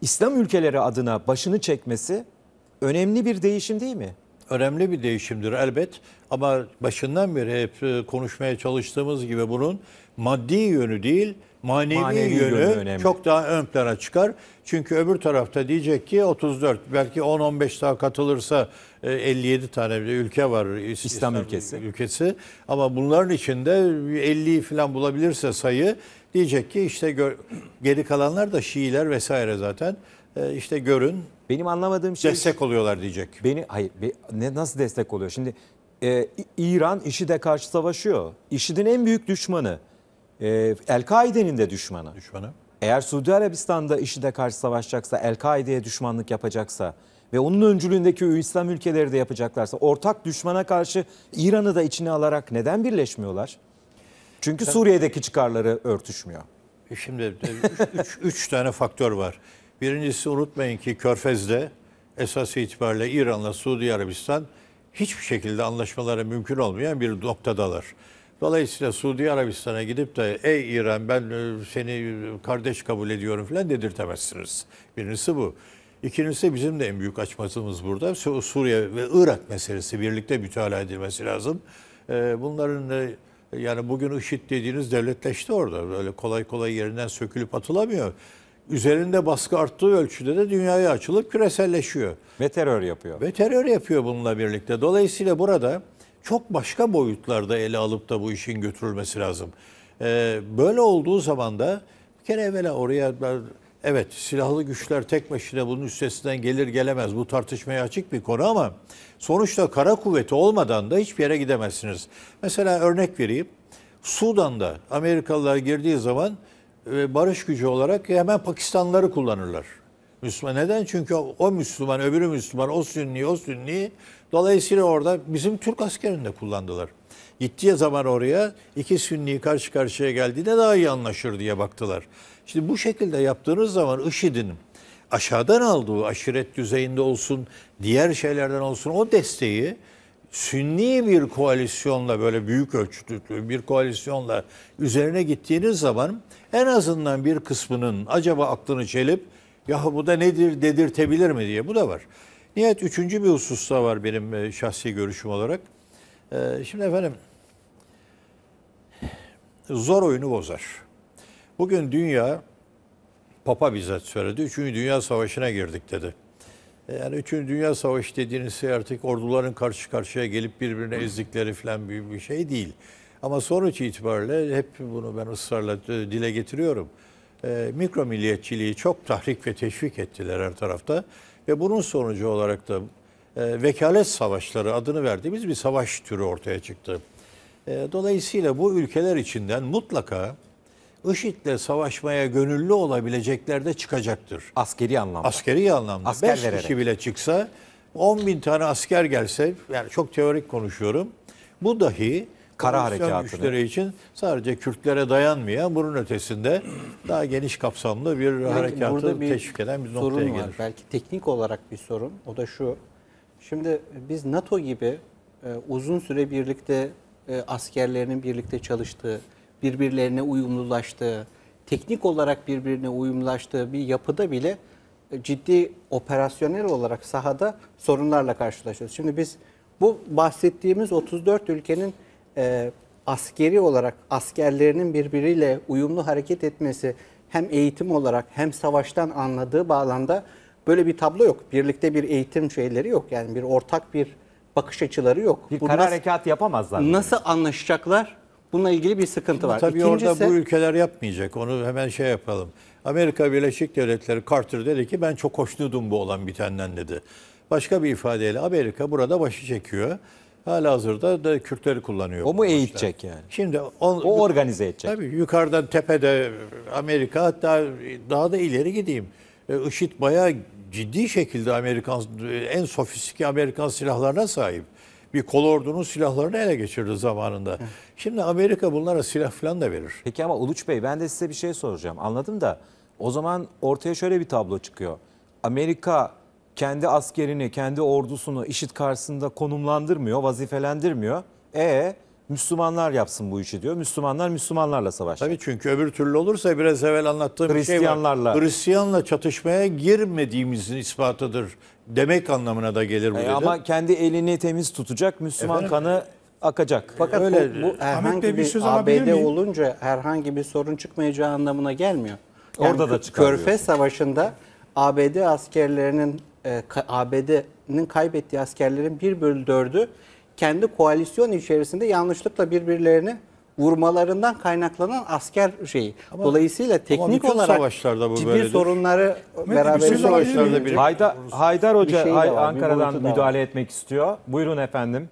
İslam ülkeleri adına başını çekmesi önemli bir değişim değil mi? Önemli bir değişimdir elbet ama başından beri hep e, konuşmaya çalıştığımız gibi bunun maddi yönü değil manevi, manevi yönü, yönü çok daha ön plana çıkar. Çünkü öbür tarafta diyecek ki 34 belki 10-15 daha katılırsa 57 e, tane ülke var İslam, İslam ülkesi. ülkesi. Ama bunların içinde 50'yi falan bulabilirse sayı diyecek ki işte geri kalanlar da Şiiler vesaire zaten e, işte görün. Benim anlamadığım şey destek oluyorlar diyecek. Beni hayır ne nasıl destek oluyor? Şimdi e, İran de karşı savaşıyor. IŞİD'in en büyük düşmanı. E, El-Kaide'nin de düşmanı. Düşmanı. Eğer Suudi Arabistan'da IŞİD'e karşı savaşacaksa, El-Kaide'ye düşmanlık yapacaksa ve onun öncülüğündeki İslam ülkeleri de yapacaklarsa ortak düşmana karşı İran'ı da içine alarak neden birleşmiyorlar? Çünkü Suriye'deki çıkarları örtüşmüyor. E, şimdi e, üç, üç, üç tane faktör var. Birincisi unutmayın ki Körfez'de esas itibariyle İran'la Suudi Arabistan hiçbir şekilde anlaşmaları mümkün olmayan bir noktadalar. Dolayısıyla Suudi Arabistan'a gidip de ey İran ben e, seni kardeş kabul ediyorum falan dedirtemezsiniz. Birincisi bu. İkincisi bizim de en büyük açmazımız burada. Suriye ve Irak meselesi birlikte mütalaa edilmesi lazım. E, bunların yani bugün IŞİD dediğiniz devletleşti orada. Öyle kolay kolay yerinden sökülüp atılamıyor üzerinde baskı arttığı ölçüde de dünyaya açılıp küreselleşiyor. Ve terör yapıyor. Ve terör yapıyor bununla birlikte. Dolayısıyla burada çok başka boyutlarda ele alıp da bu işin götürülmesi lazım. Ee, böyle olduğu zaman da bir kere evvela oraya evet silahlı güçler tek başına bunun üstesinden gelir gelemez. Bu tartışmaya açık bir konu ama sonuçta kara kuvveti olmadan da hiçbir yere gidemezsiniz. Mesela örnek vereyim. Sudan'da Amerikalılar girdiği zaman barış gücü olarak hemen Pakistanlıları kullanırlar. Müslüman neden? Çünkü o Müslüman, öbürü Müslüman, o Sünni, o Sünni. Dolayısıyla orada bizim Türk askerini de kullandılar. Gittiği zaman oraya iki Sünni karşı karşıya geldiğinde daha iyi anlaşır diye baktılar. Şimdi bu şekilde yaptığınız zaman IŞİD'in aşağıdan aldığı aşiret düzeyinde olsun, diğer şeylerden olsun o desteği sünni bir koalisyonla böyle büyük ölçütlü bir koalisyonla üzerine gittiğiniz zaman en azından bir kısmının acaba aklını çelip ya bu da nedir dedirtebilir mi diye bu da var. Nihayet üçüncü bir hususta var benim e, şahsi görüşüm olarak. E, şimdi efendim zor oyunu bozar. Bugün dünya Papa bizzat söyledi. Üçüncü Dünya Savaşı'na girdik dedi. E, yani 3. Dünya Savaşı dediğiniz şey artık orduların karşı karşıya gelip birbirine ezdikleri falan büyük bir şey değil. Ama sonuç itibariyle hep bunu ben ısrarla e, dile getiriyorum. Ee, mikro milliyetçiliği çok tahrik ve teşvik ettiler her tarafta. Ve bunun sonucu olarak da e, vekalet savaşları adını verdiğimiz bir savaş türü ortaya çıktı. E, dolayısıyla bu ülkeler içinden mutlaka IŞİD'le savaşmaya gönüllü olabilecekler de çıkacaktır. Askeri anlamda. Askeri anlamda. Asker 5 vererek. kişi bile çıksa 10 bin tane asker gelse yani çok teorik konuşuyorum. Bu dahi kara harekatı güçleri için sadece Kürtlere dayanmayan bunun ötesinde daha geniş kapsamlı bir Belki harekatı bir teşvik eden bir sorun noktaya var. gelir. Belki teknik olarak bir sorun. O da şu. Şimdi biz NATO gibi e, uzun süre birlikte e, askerlerinin birlikte çalıştığı birbirlerine uyumlulaştığı, teknik olarak birbirine uyumlaştığı bir yapıda bile e, ciddi operasyonel olarak sahada sorunlarla karşılaşıyoruz. Şimdi biz bu bahsettiğimiz 34 ülkenin e, askeri olarak askerlerinin birbiriyle uyumlu hareket etmesi hem eğitim olarak hem savaştan anladığı bağlamda böyle bir tablo yok. Birlikte bir eğitim şeyleri yok. Yani bir ortak bir bakış açıları yok. Bir Bu kara harekat yapamazlar. Nasıl anlaşacaklar? Bununla ilgili bir sıkıntı var. Tabii İkincisi, orada bu ülkeler yapmayacak. Onu hemen şey yapalım. Amerika Birleşik Devletleri Carter dedi ki ben çok hoşnudum bu olan bitenden dedi. Başka bir ifadeyle Amerika burada başı çekiyor. Hala hazırda da Kürtleri kullanıyor. O mu eğitecek yani? Şimdi on, o organize edecek. Tabii yukarıdan tepede Amerika hatta daha da ileri gideyim. E, IŞİD bayağı ciddi şekilde Amerikan en sofistike Amerikan silahlarına sahip bir kolordunun silahlarını ele geçirdi zamanında. Şimdi Amerika bunlara silah falan da verir. Peki ama Uluç Bey ben de size bir şey soracağım. Anladım da o zaman ortaya şöyle bir tablo çıkıyor. Amerika kendi askerini, kendi ordusunu işit karşısında konumlandırmıyor, vazifelendirmiyor. E Müslümanlar yapsın bu işi diyor. Müslümanlar Müslümanlarla savaşacak. Tabii çünkü öbür türlü olursa biraz evvel anlattığım bir şey var. Hristiyanlarla çatışmaya girmediğimizin ispatıdır demek anlamına da gelir bu E, dedi. ama kendi elini temiz tutacak Müslüman kanı akacak. Fakat Öyle, bu, bu herhangi bir, bir söz ABD olunca herhangi bir sorun çıkmayacağı anlamına gelmiyor. Orada da çıkıyor. Körfez Savaşı'nda ABD askerlerinin e, ABD'nin kaybettiği askerlerin 1 bölü 4'ü kendi koalisyon içerisinde yanlışlıkla birbirlerini vurmalarından kaynaklanan asker şeyi. Ama, Dolayısıyla teknik ama olarak savaşlarda bu ciddi sorunları beraber savaşlarda bir Hayda, şey Haydar Hoca şey var, Ankara'dan müdahale var. etmek istiyor. Buyurun efendim.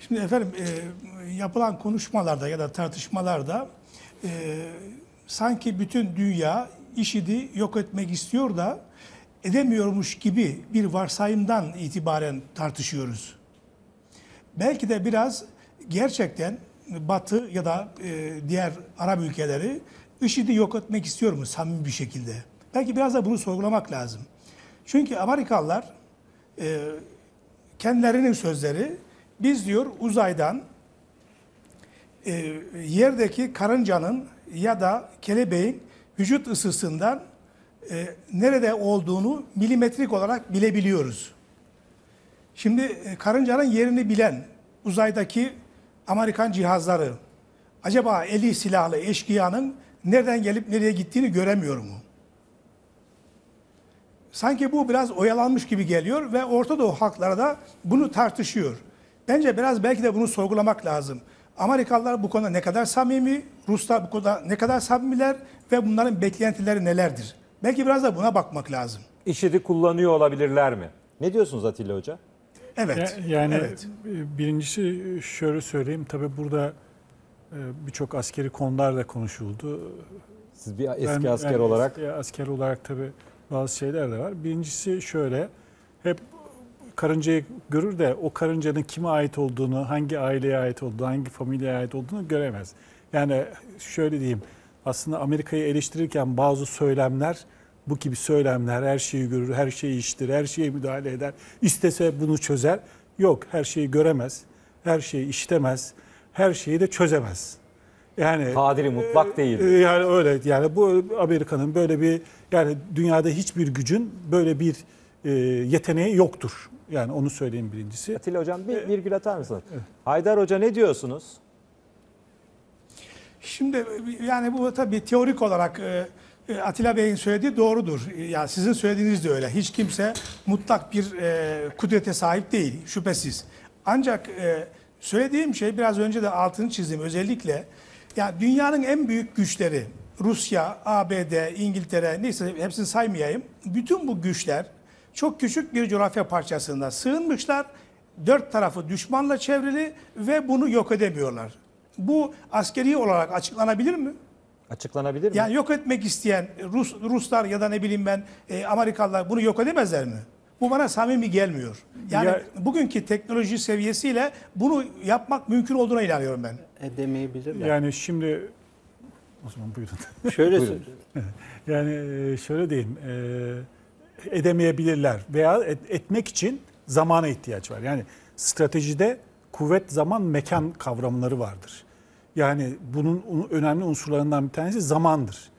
Şimdi efendim e, yapılan konuşmalarda ya da tartışmalarda e, sanki bütün dünya IŞİD'i yok etmek istiyor da edemiyormuş gibi bir varsayımdan itibaren tartışıyoruz. Belki de biraz gerçekten Batı ya da e, diğer Arap ülkeleri IŞİD'i yok etmek istiyor mu samimi bir şekilde? Belki biraz da bunu sorgulamak lazım. Çünkü Amerikalılar e, kendilerinin sözleri biz diyor uzaydan e, yerdeki karıncanın ya da kelebeğin vücut ısısından e, nerede olduğunu milimetrik olarak bilebiliyoruz. Şimdi e, karıncanın yerini bilen uzaydaki Amerikan cihazları acaba eli silahlı eşkıyanın nereden gelip nereye gittiğini göremiyor mu? Sanki bu biraz oyalanmış gibi geliyor ve Orta Doğu halkları da bunu tartışıyor. Bence biraz belki de bunu sorgulamak lazım. Amerikalılar bu konuda ne kadar samimi, Ruslar bu konuda ne kadar samimiler ve bunların beklentileri nelerdir? Belki biraz da buna bakmak lazım. IŞİD'i kullanıyor olabilirler mi? Ne diyorsunuz Atilla Hoca? Evet. yani evet. E, birincisi e, şöyle söyleyeyim. Tabii burada e, birçok askeri konular da konuşuldu. Siz bir eski ben, asker ben olarak. Eski asker olarak tabii bazı şeyler de var. Birincisi şöyle. Hep karıncayı görür de o karıncanın kime ait olduğunu, hangi aileye ait olduğunu, hangi familyaya ait olduğunu göremez. Yani şöyle diyeyim. Aslında Amerika'yı eleştirirken bazı söylemler bu gibi söylemler her şeyi görür, her şeyi iştir, her şeye müdahale eder. İstese bunu çözer. Yok her şeyi göremez, her şeyi işitemez, her şeyi de çözemez. Yani kadiri mutlak e, değil. E, yani öyle yani bu Amerika'nın böyle bir yani dünyada hiçbir gücün böyle bir e, yeteneği yoktur. Yani onu söyleyeyim birincisi. Atilla hocam bir virgül e, atar mısınız? Evet. Haydar hoca ne diyorsunuz? Şimdi yani bu tabii teorik olarak e, e, Atilla Bey'in söylediği doğrudur. E, ya sizin söylediğiniz de öyle. Hiç kimse mutlak bir e, kudrete sahip değil şüphesiz. Ancak e, söylediğim şey biraz önce de altını çizdim özellikle. Ya dünyanın en büyük güçleri Rusya, ABD, İngiltere neyse hepsini saymayayım. Bütün bu güçler çok küçük bir coğrafya parçasında sığınmışlar. Dört tarafı düşmanla çevrili ve bunu yok edemiyorlar. Bu askeri olarak açıklanabilir mi? Açıklanabilir mi? Yani yok etmek isteyen Rus Ruslar ya da ne bileyim ben e, Amerikalılar bunu yok edemezler mi? Bu bana samimi gelmiyor. Yani ya, bugünkü teknoloji seviyesiyle bunu yapmak mümkün olduğuna inanıyorum ben. Edemeyebilirler. Yani şimdi o zaman buyurun. Şöyle buyurun. yani e, şöyle diyeyim. E, edemeyebilirler veya et, etmek için zamana ihtiyaç var. Yani stratejide kuvvet, zaman, mekan kavramları vardır. Yani bunun önemli unsurlarından bir tanesi zamandır.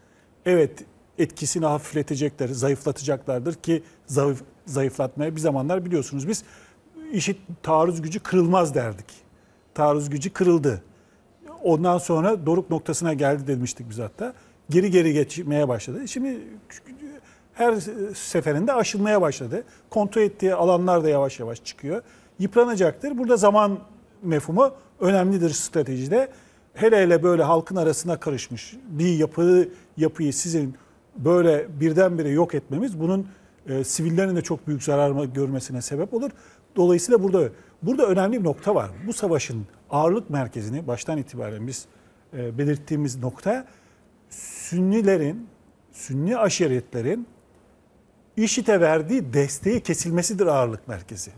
Evet etkisini hafifletecekler, zayıflatacaklardır ki zayıf, zayıflatmaya bir zamanlar biliyorsunuz biz işit taarruz gücü kırılmaz derdik. Taarruz gücü kırıldı. Ondan sonra doruk noktasına geldi demiştik biz hatta. Geri geri geçmeye başladı. Şimdi her seferinde aşılmaya başladı. Kontrol ettiği alanlar da yavaş yavaş çıkıyor. Yıpranacaktır. Burada zaman mefhumu önemlidir stratejide hele hele böyle halkın arasına karışmış bir yapı yapıyı sizin böyle birdenbire yok etmemiz bunun e, sivillerin de çok büyük zarar görmesine sebep olur. Dolayısıyla burada burada önemli bir nokta var. Bu savaşın ağırlık merkezini baştan itibaren biz e, belirttiğimiz nokta Sünnilerin, Sünni aşiretlerin IŞİD'e verdiği desteği kesilmesidir ağırlık merkezi.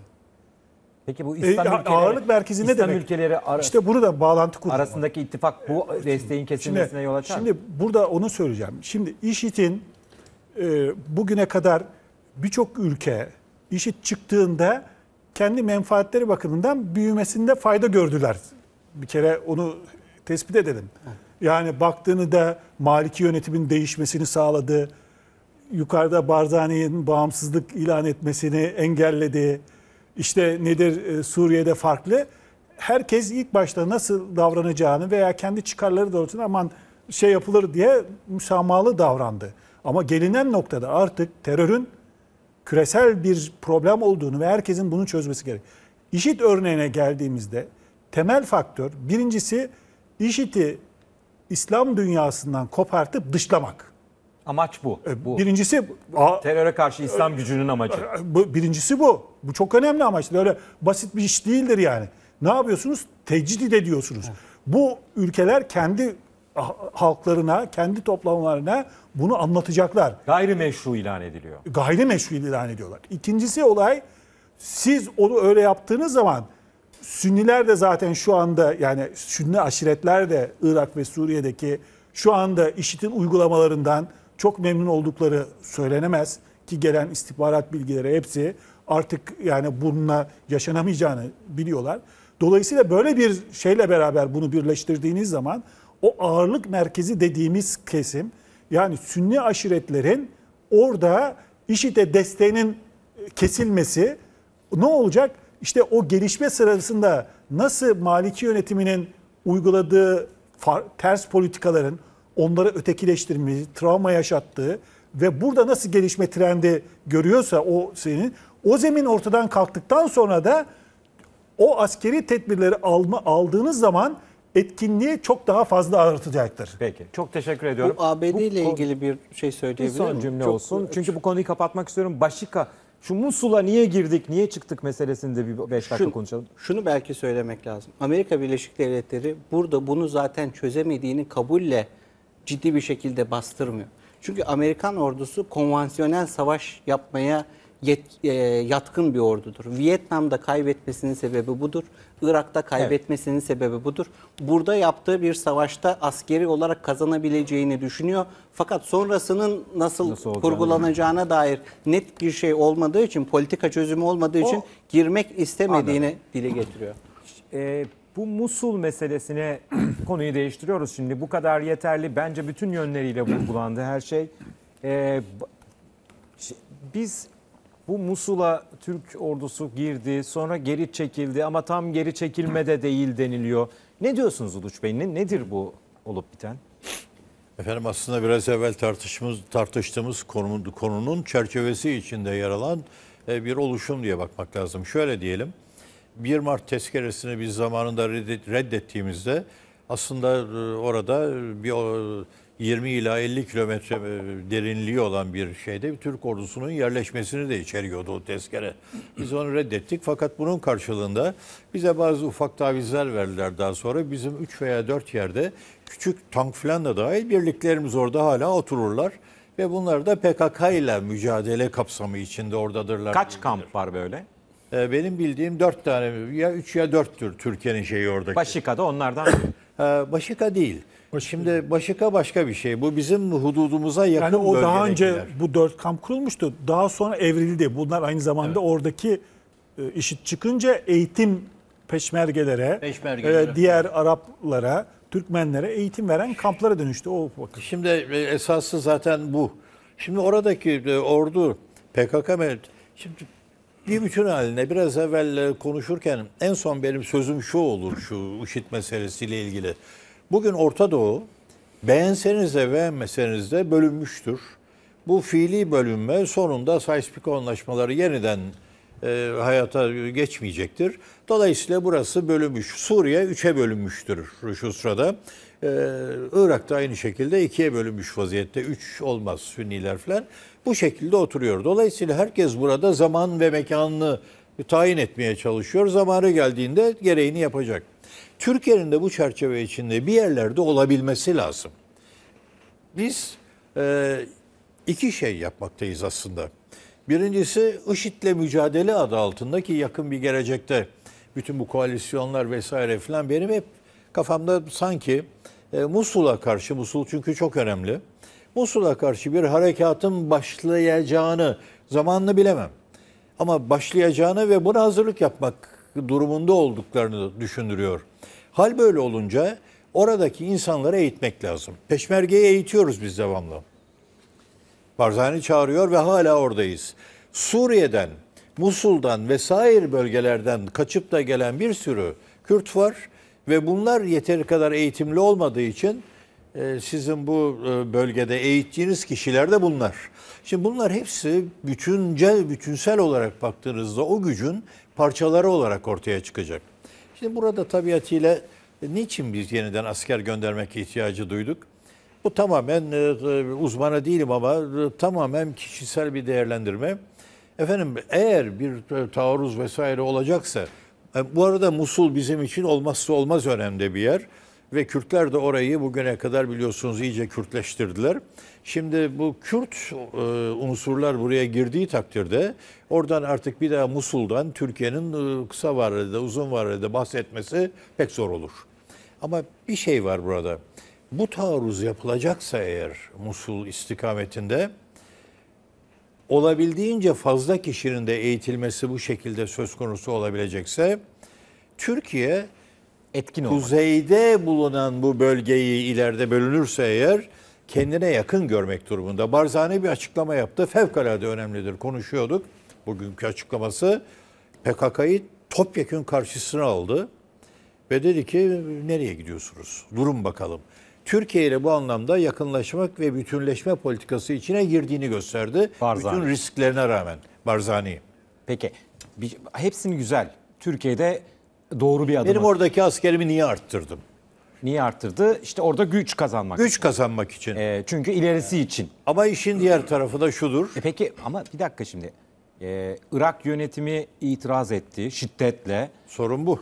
Peki bu e, İslam e, ülkeleri, ağırlık merkezi ne demek? ülkeleri ar- işte burada bağlantı kurdu. Arasındaki ittifak bu e, desteğin kesilmesine şimdi, yol açar. Şimdi mı? burada onu söyleyeceğim. Şimdi IŞİD'in e, bugüne kadar birçok ülke IŞİD çıktığında kendi menfaatleri bakımından büyümesinde fayda gördüler. Bir kere onu tespit edelim. Yani baktığını da Maliki yönetimin değişmesini sağladı. Yukarıda Barzani'nin bağımsızlık ilan etmesini engelledi işte nedir e, Suriye'de farklı. Herkes ilk başta nasıl davranacağını veya kendi çıkarları doğrultusunda aman şey yapılır diye müsamahalı davrandı. Ama gelinen noktada artık terörün küresel bir problem olduğunu ve herkesin bunu çözmesi gerek. İşit örneğine geldiğimizde temel faktör birincisi IŞİD'i İslam dünyasından kopartıp dışlamak. Amaç bu. E, bu. Birincisi teröre karşı İslam gücünün amacı. E, bu, birincisi bu. Bu çok önemli amaçtır. Öyle basit bir iş değildir yani. Ne yapıyorsunuz? Tecdit ediyorsunuz. Evet. Bu ülkeler kendi halklarına, kendi toplumlarına bunu anlatacaklar. Gayrimeşru ilan ediliyor. Gayrimeşru ilan ediyorlar. İkincisi olay siz onu öyle yaptığınız zaman Sünniler de zaten şu anda yani Sünni aşiretler de Irak ve Suriye'deki şu anda IŞİD'in uygulamalarından çok memnun oldukları söylenemez ki gelen istihbarat bilgileri hepsi artık yani bununla yaşanamayacağını biliyorlar. Dolayısıyla böyle bir şeyle beraber bunu birleştirdiğiniz zaman o ağırlık merkezi dediğimiz kesim yani Sünni aşiretlerin orada IŞİD'e desteğinin kesilmesi ne olacak? İşte o gelişme sırasında nasıl Maliki yönetiminin uyguladığı ters politikaların onları ötekileştirmeyi, travma yaşattığı ve burada nasıl gelişme trendi görüyorsa o senin o zemin ortadan kalktıktan sonra da o askeri tedbirleri alma, aldığınız zaman etkinliği çok daha fazla artıracaktır. Peki. Çok teşekkür ediyorum. Bu ABD bu, ile ilgili bir şey söyleyebilir miyim? Son mi? cümle çok, olsun. Çünkü bu konuyu kapatmak istiyorum. Başika şu Musul'a niye girdik, niye çıktık meselesinde bir 5 dakika şunu, konuşalım. Şunu belki söylemek lazım. Amerika Birleşik Devletleri burada bunu zaten çözemediğini kabulle ciddi bir şekilde bastırmıyor. Çünkü Amerikan ordusu konvansiyonel savaş yapmaya yet, e, yatkın bir ordudur. Vietnam'da kaybetmesinin sebebi budur. Irak'ta kaybetmesinin evet. sebebi budur. Burada yaptığı bir savaşta askeri olarak kazanabileceğini düşünüyor. Fakat sonrasının nasıl, nasıl kurgulanacağına yani. dair net bir şey olmadığı için, politika çözümü olmadığı o, için girmek istemediğini anladım. dile getiriyor. E, bu Musul meselesine konuyu değiştiriyoruz şimdi. Bu kadar yeterli. Bence bütün yönleriyle vurgulandı her şey. Ee, biz bu Musul'a Türk ordusu girdi, sonra geri çekildi ama tam geri çekilme de değil deniliyor. Ne diyorsunuz Uluç Bey? Ne, nedir bu olup biten? Efendim aslında biraz evvel tartışımız, tartıştığımız konunun çerçevesi içinde yer alan e, bir oluşum diye bakmak lazım. Şöyle diyelim. 1 Mart tezkeresini biz zamanında reddettiğimizde aslında e, orada e, bir 20 ila 50 kilometre e, derinliği olan bir şeyde bir Türk ordusunun yerleşmesini de içeriyordu o tezkere. Biz onu reddettik fakat bunun karşılığında bize bazı ufak tavizler verdiler daha sonra. Bizim 3 veya 4 yerde küçük tank falan da dahil birliklerimiz orada hala otururlar. Ve bunlar da PKK ile mücadele kapsamı içinde oradadırlar. Kaç kamp var böyle? E, benim bildiğim dört tane ya üç ya dörttür Türkiye'nin şeyi oradaki. Başika da onlardan. e, başika değil. Başika. Şimdi başika başka bir şey. Bu bizim hududumuza yakın Yani o daha önce bu dört kamp kurulmuştu. Daha sonra evrildi. Bunlar aynı zamanda evet. oradaki e, işit çıkınca eğitim peşmergelere, e, peşmergelere. E, diğer Araplara, Türkmenlere eğitim veren kamplara dönüştü. O bakın. Şimdi e, esası zaten bu. Şimdi oradaki e, ordu PKK şimdi bir bütün haline biraz evvel e, konuşurken en son benim sözüm şu olur şu IŞİD meselesiyle ilgili. Bugün Orta Doğu beğenseniz de beğenmeseniz de bölünmüştür. Bu fiili bölünme sonunda Sykes-Picot anlaşmaları yeniden e, hayata geçmeyecektir. Dolayısıyla burası bölünmüş. Suriye üçe bölünmüştür şu sırada. Ee, Irak da aynı şekilde ikiye bölünmüş vaziyette. Üç olmaz Sünniler falan. Bu şekilde oturuyor. Dolayısıyla herkes burada zaman ve mekanını tayin etmeye çalışıyor. Zamanı geldiğinde gereğini yapacak. Türkiye'nin de bu çerçeve içinde bir yerlerde olabilmesi lazım. Biz e, iki şey yapmaktayız aslında. Birincisi IŞİD'le mücadele adı altında ki yakın bir gelecekte bütün bu koalisyonlar vesaire filan benim hep kafamda sanki e, Musul'a karşı Musul çünkü çok önemli. Musul'a karşı bir harekatın başlayacağını zamanını bilemem. Ama başlayacağını ve buna hazırlık yapmak durumunda olduklarını düşündürüyor. Hal böyle olunca oradaki insanları eğitmek lazım. Peşmergeyi eğitiyoruz biz devamlı. Barzani çağırıyor ve hala oradayız. Suriye'den, Musul'dan vesaire bölgelerden kaçıp da gelen bir sürü Kürt var ve bunlar yeteri kadar eğitimli olmadığı için ee, sizin bu e, bölgede eğittiğiniz kişiler de bunlar. Şimdi bunlar hepsi bütüncel, bütünsel olarak baktığınızda o gücün parçaları olarak ortaya çıkacak. Şimdi burada tabiatıyla e, niçin biz yeniden asker göndermek ihtiyacı duyduk? Bu tamamen e, uzmana değilim ama tamamen kişisel bir değerlendirme. Efendim eğer bir taarruz vesaire olacaksa bu arada Musul bizim için olmazsa olmaz önemli bir yer. Ve Kürtler de orayı bugüne kadar biliyorsunuz iyice Kürtleştirdiler. Şimdi bu Kürt e, unsurlar buraya girdiği takdirde oradan artık bir daha Musul'dan Türkiye'nin e, kısa vadede, uzun vadede bahsetmesi pek zor olur. Ama bir şey var burada. Bu taarruz yapılacaksa eğer Musul istikametinde olabildiğince fazla kişinin de eğitilmesi bu şekilde söz konusu olabilecekse Türkiye etkin olmak. Kuzeyde bulunan bu bölgeyi ileride bölünürse eğer kendine yakın görmek durumunda. Barzani bir açıklama yaptı. Fevkalade önemlidir. Konuşuyorduk. Bugünkü açıklaması PKK'yı topyekün karşısına aldı. Ve dedi ki nereye gidiyorsunuz? Durun bakalım. Türkiye ile bu anlamda yakınlaşmak ve bütünleşme politikası içine girdiğini gösterdi. Barzani. Bütün risklerine rağmen Barzani. Peki bir, hepsini güzel. Türkiye'de doğru bir adım. Benim oradaki askerimi niye arttırdım? Niye arttırdı? İşte orada güç kazanmak. Güç kazanmak için. E, çünkü ilerisi için. Ama işin diğer tarafı da şudur. E peki ama bir dakika şimdi. E, Irak yönetimi itiraz etti şiddetle. Sorun bu.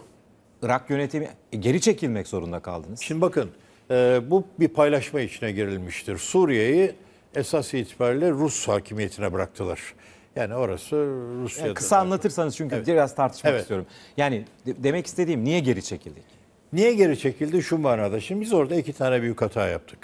Irak yönetimi e, geri çekilmek zorunda kaldınız. Şimdi bakın e, bu bir paylaşma içine girilmiştir. Suriye'yi esas itibariyle Rus hakimiyetine bıraktılar. Yani orası Rusya'da. Yani kısa anlatırsanız çünkü evet. biraz tartışmak evet. istiyorum. Yani de demek istediğim niye geri çekildik? Niye geri çekildi? Şu manada. Şimdi biz orada iki tane büyük hata yaptık.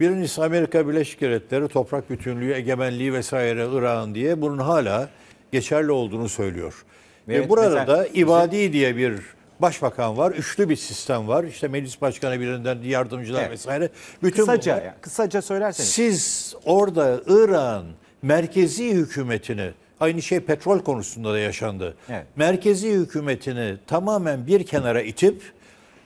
Birincisi Amerika Birleşik Devletleri toprak bütünlüğü, egemenliği vesaire Irak'ın diye bunun hala geçerli olduğunu söylüyor. Evet, Ve burada da İbadi bizim... diye bir başbakan var, üçlü bir sistem var. İşte meclis başkanı birinden yardımcılar evet. vesaire. Bütün kısaca, bunlar, yani, kısaca söylerseniz. Siz orada İran merkezi hükümetini aynı şey petrol konusunda da yaşandı. Evet. Merkezi hükümetini tamamen bir kenara itip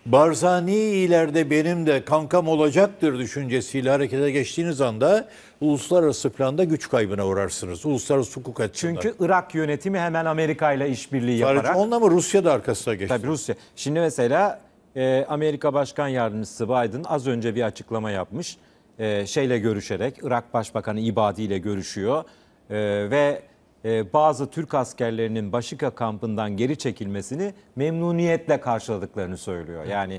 Barzani ileride benim de kankam olacaktır düşüncesiyle harekete geçtiğiniz anda uluslararası planda güç kaybına uğrarsınız. Uluslararası hukuk açısından. Çünkü Irak yönetimi hemen Amerika ile işbirliği yaparak. Sadece onunla mı Rusya da arkasına geçti? Tabii Rusya. Şimdi mesela e, Amerika Başkan Yardımcısı Biden az önce bir açıklama yapmış e, şeyle görüşerek, Irak Başbakanı İbadi ile görüşüyor e, ve e, bazı Türk askerlerinin Başika kampından geri çekilmesini memnuniyetle karşıladıklarını söylüyor. Yani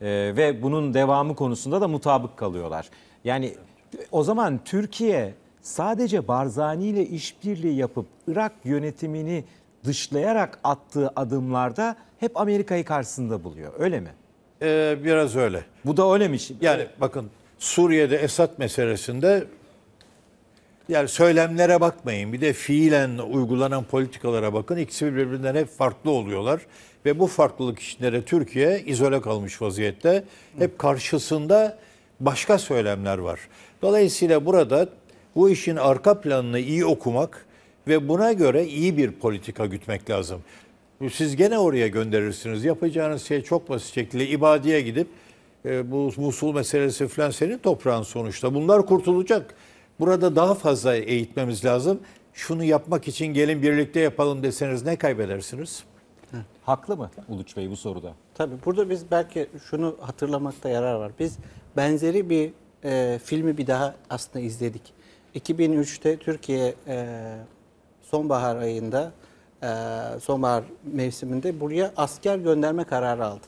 e, ve bunun devamı konusunda da mutabık kalıyorlar. Yani o zaman Türkiye sadece Barzani ile işbirliği yapıp Irak yönetimini dışlayarak attığı adımlarda hep Amerika'yı karşısında buluyor. Öyle mi? Ee, biraz öyle. Bu da öylemiş. Yani bakın Suriye'de Esad meselesinde yani söylemlere bakmayın. Bir de fiilen uygulanan politikalara bakın. İkisi birbirinden hep farklı oluyorlar. Ve bu farklılık içinde Türkiye izole kalmış vaziyette. Hep karşısında başka söylemler var. Dolayısıyla burada bu işin arka planını iyi okumak ve buna göre iyi bir politika gütmek lazım. Siz gene oraya gönderirsiniz. Yapacağınız şey çok basit şekilde ibadiye gidip e, bu Musul meselesi falan senin toprağın sonuçta. Bunlar kurtulacak. Burada daha fazla eğitmemiz lazım. Şunu yapmak için gelin birlikte yapalım deseniz ne kaybedersiniz? Haklı mı Uluç Bey bu soruda? Tabii burada biz belki şunu hatırlamakta yarar var. Biz benzeri bir e, filmi bir daha aslında izledik. 2003'te Türkiye e, sonbahar ayında e, sonbahar mevsiminde buraya asker gönderme kararı aldı.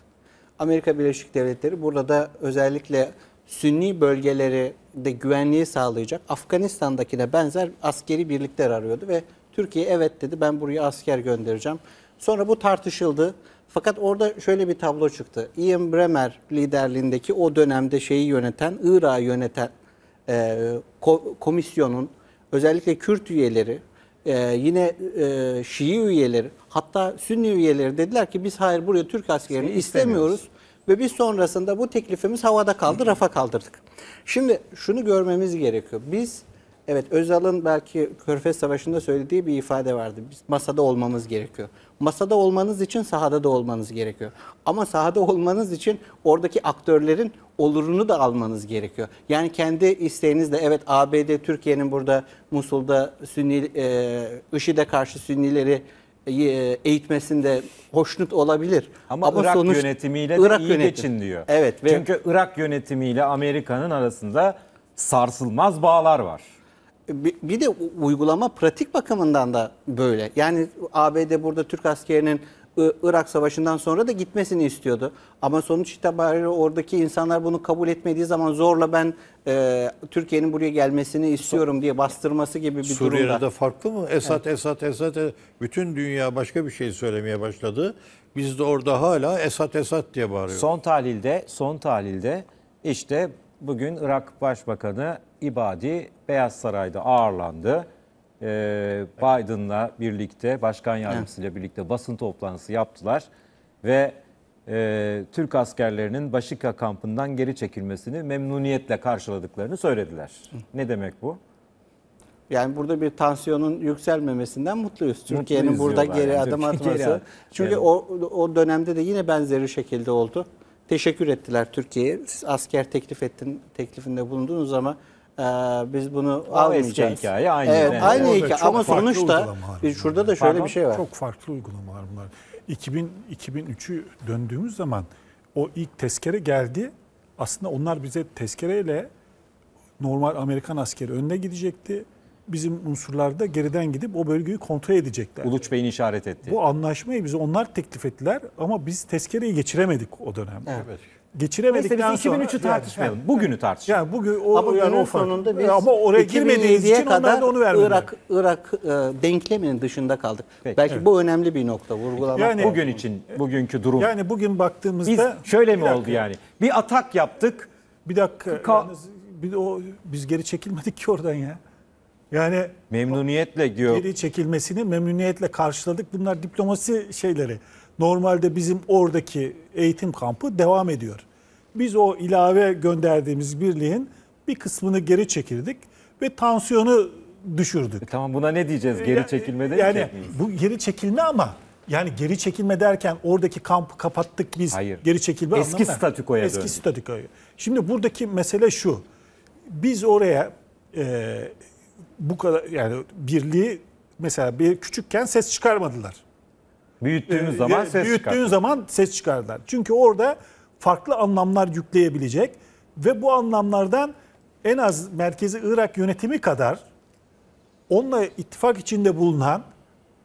Amerika Birleşik Devletleri burada da özellikle Sünni bölgeleri de güvenliği sağlayacak Afganistan'daki de benzer askeri birlikler arıyordu ve Türkiye evet dedi ben buraya asker göndereceğim. Sonra bu tartışıldı. Fakat orada şöyle bir tablo çıktı. Ian Bremer liderliğindeki o dönemde şeyi yöneten, Irak'ı yöneten e, komisyonun özellikle Kürt üyeleri ee, yine e, Şii üyeleri hatta Sünni üyeleri dediler ki biz hayır buraya Türk askerini istemiyoruz. istemiyoruz ve biz sonrasında bu teklifimiz havada kaldı, rafa kaldırdık. Şimdi şunu görmemiz gerekiyor. Biz evet Özal'ın belki Körfez Savaşı'nda söylediği bir ifade vardı. Biz masada olmamız gerekiyor. Masada olmanız için sahada da olmanız gerekiyor. Ama sahada olmanız için oradaki aktörlerin olurunu da almanız gerekiyor. Yani kendi isteğinizle evet ABD Türkiye'nin burada Musul'da Sünni e, IŞİD'e karşı Sünnileri e, eğitmesinde hoşnut olabilir. Ama, Ama Irak sonuç, yönetimiyle Irak de iyi yönetim. geçin diyor. Evet. Ve... Çünkü Irak yönetimiyle Amerika'nın arasında sarsılmaz bağlar var bir de uygulama pratik bakımından da böyle. Yani ABD burada Türk askerinin Irak Savaşı'ndan sonra da gitmesini istiyordu. Ama sonuç itibariyle oradaki insanlar bunu kabul etmediği zaman zorla ben e, Türkiye'nin buraya gelmesini istiyorum diye bastırması gibi bir Suriye'de durumda. Suriye'de farklı mı? Esat, evet. Esat, Esat. E, bütün dünya başka bir şey söylemeye başladı. Biz de orada hala Esat, Esat diye bağırıyoruz. Son tahlilde, son tahlilde işte bugün Irak Başbakanı İbadi Beyaz Saray'da ağırlandı. Ee, Biden'la birlikte, başkan yardımcısıyla birlikte basın toplantısı yaptılar ve e, Türk askerlerinin Başika kampından geri çekilmesini memnuniyetle karşıladıklarını söylediler. Ne demek bu? Yani burada bir tansiyonun yükselmemesinden mutluyuz. Türkiye'nin burada geri yani. adım atması. Çünkü evet. o, o dönemde de yine benzeri şekilde oldu teşekkür ettiler Türkiye'ye. Siz asker teklif ettin, teklifinde bulundunuz ama e, biz bunu o almayacağız. Eski hikaye aynı. Evet, aynı hikaye ama sonuçta biz şurada da şöyle Pardon? bir şey var. Çok farklı uygulamalar bunlar. 2000 2003'ü döndüğümüz zaman o ilk tezkere geldi. Aslında onlar bize tezkereyle normal Amerikan askeri önde gidecekti bizim unsurlarda geriden gidip o bölgeyi kontrol edecekler. Uluç Bey'in işaret etti. Bu anlaşmayı bize onlar teklif ettiler ama biz tezkereyi geçiremedik o dönemde. Evet. Geçiremedikten Neyse biz 2003'ü tartışmayalım. Yani, bugünü tartışalım. Yani bugün o ama yani o sonunda biz ama oraya girmediğiniz için kadar onlar da onu vermediler. Irak Irak e, denkleminin dışında kaldık. Peki. Belki evet. bu önemli bir nokta vurgulamak. Yani bugün için bugünkü durum. Yani bugün baktığımızda biz şöyle mi oldu yani? Bir atak yaptık. Bir dakika. Ka- yalnız, bir o biz geri çekilmedik ki oradan ya. Yani memnuniyetle diyor. Geri çekilmesini memnuniyetle karşıladık. Bunlar diplomasi şeyleri. Normalde bizim oradaki eğitim kampı devam ediyor. Biz o ilave gönderdiğimiz birliğin bir kısmını geri çekirdik ve tansiyonu düşürdük. E tamam buna ne diyeceğiz? Geri çekilme değil Yani bu geri çekilme ama yani geri çekilme derken oradaki kampı kapattık biz. Hayır. Geri çekilme Eski anlamına. statükoya Eski döndük. statükoya. Şimdi buradaki mesele şu. Biz oraya e, bu kadar yani birliği mesela bir küçükken ses çıkarmadılar. Büyüttüğün ee, zaman ses büyüttüğün çıkardılar. zaman ses çıkardılar. Çünkü orada farklı anlamlar yükleyebilecek ve bu anlamlardan en az merkezi Irak yönetimi kadar onunla ittifak içinde bulunan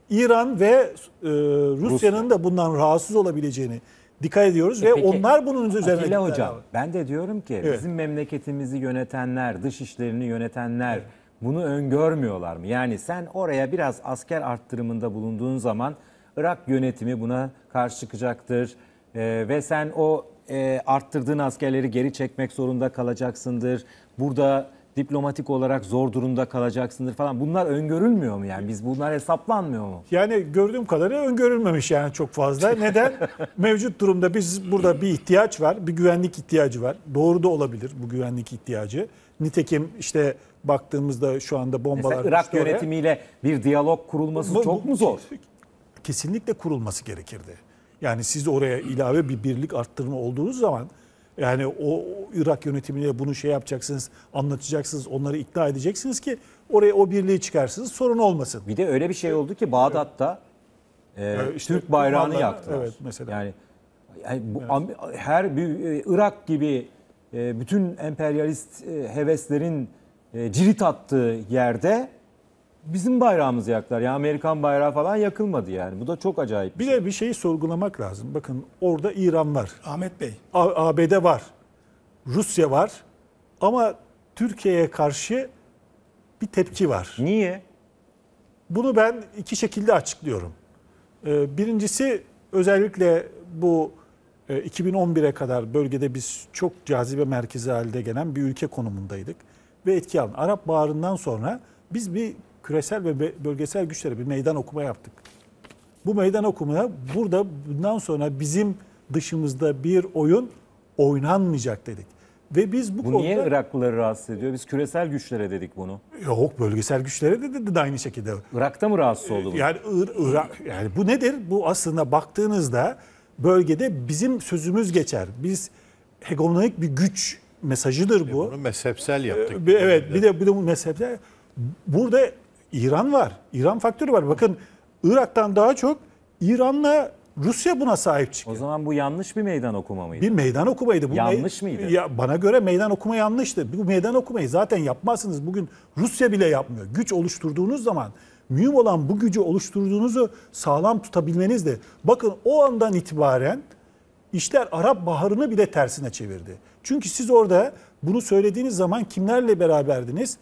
İran ve e, Rusya'nın Rusya. da bundan rahatsız olabileceğini dikkat ediyoruz e ve peki, onlar bunun üzerine Atilla hocam ben de diyorum ki evet. bizim memleketimizi yönetenler, dış işlerini yönetenler evet bunu öngörmüyorlar mı? Yani sen oraya biraz asker arttırımında bulunduğun zaman Irak yönetimi buna karşı çıkacaktır e, ve sen o e, arttırdığın askerleri geri çekmek zorunda kalacaksındır. Burada diplomatik olarak zor durumda kalacaksındır falan. Bunlar öngörülmüyor mu yani? Biz bunlar hesaplanmıyor mu? Yani gördüğüm kadarıyla öngörülmemiş yani çok fazla. Neden? Mevcut durumda biz burada bir ihtiyaç var. Bir güvenlik ihtiyacı var. Doğru da olabilir bu güvenlik ihtiyacı. Nitekim işte baktığımızda şu anda bombalar... Mesela Irak yönetimiyle oraya. bir diyalog kurulması bu, çok mu zor? Kesinlikle kurulması gerekirdi. Yani siz oraya ilave bir birlik arttırma olduğunuz zaman yani o Irak yönetimiyle bunu şey yapacaksınız, anlatacaksınız, onları ikna edeceksiniz ki oraya o birliği çıkarsınız, sorun olmasın. Bir de öyle bir şey oldu ki Bağdat'ta e, işte, Türk bayrağını Umarlar, yaktılar. Evet mesela. Yani, yani bu, evet. her e, Irak gibi e, bütün emperyalist e, heveslerin e, cirit attığı yerde bizim bayrağımız yaklar. Ya Amerikan bayrağı falan yakılmadı yani. Bu da çok acayip bir, bir şey. de bir şeyi sorgulamak lazım. Bakın orada İran var. Ahmet Bey. A- ABD var. Rusya var. Ama Türkiye'ye karşı bir tepki var. Niye? Bunu ben iki şekilde açıklıyorum. E, birincisi özellikle bu 2011'e kadar bölgede biz çok cazibe merkezi halde gelen bir ülke konumundaydık ve etki alın. Arap Baharı'ndan sonra biz bir küresel ve bölgesel güçlere bir meydan okuma yaptık. Bu meydan okumaya burada bundan sonra bizim dışımızda bir oyun oynanmayacak dedik. Ve biz bu, bu konuda... niye Iraklıları rahatsız ediyor? Biz küresel güçlere dedik bunu. Yok bölgesel güçlere de dedi de aynı şekilde. Irak'ta mı rahatsız oldu bu? Yani, Ir, Irak, yani bu nedir? Bu aslında baktığınızda bölgede bizim sözümüz geçer. Biz hegemonik bir güç mesajıdır e, bu. Bunu mezhepsel e, yaptık. Ee, bir, evet bir de, bir de bu mezhepsel. Burada İran var. İran faktörü var. Bakın Irak'tan daha çok İran'la Rusya buna sahip çıkıyor. O zaman bu yanlış bir meydan okuma mıydı? Bir meydan okumaydı. Bu yanlış me- mıydı? Ya bana göre meydan okuma yanlıştı. Bu meydan okumayı zaten yapmazsınız. Bugün Rusya bile yapmıyor. Güç oluşturduğunuz zaman mühim olan bu gücü oluşturduğunuzu sağlam tutabilmenizdi. Bakın o andan itibaren işler Arap Baharı'nı bile tersine çevirdi. Çünkü siz orada bunu söylediğiniz zaman kimlerle beraberdiniz?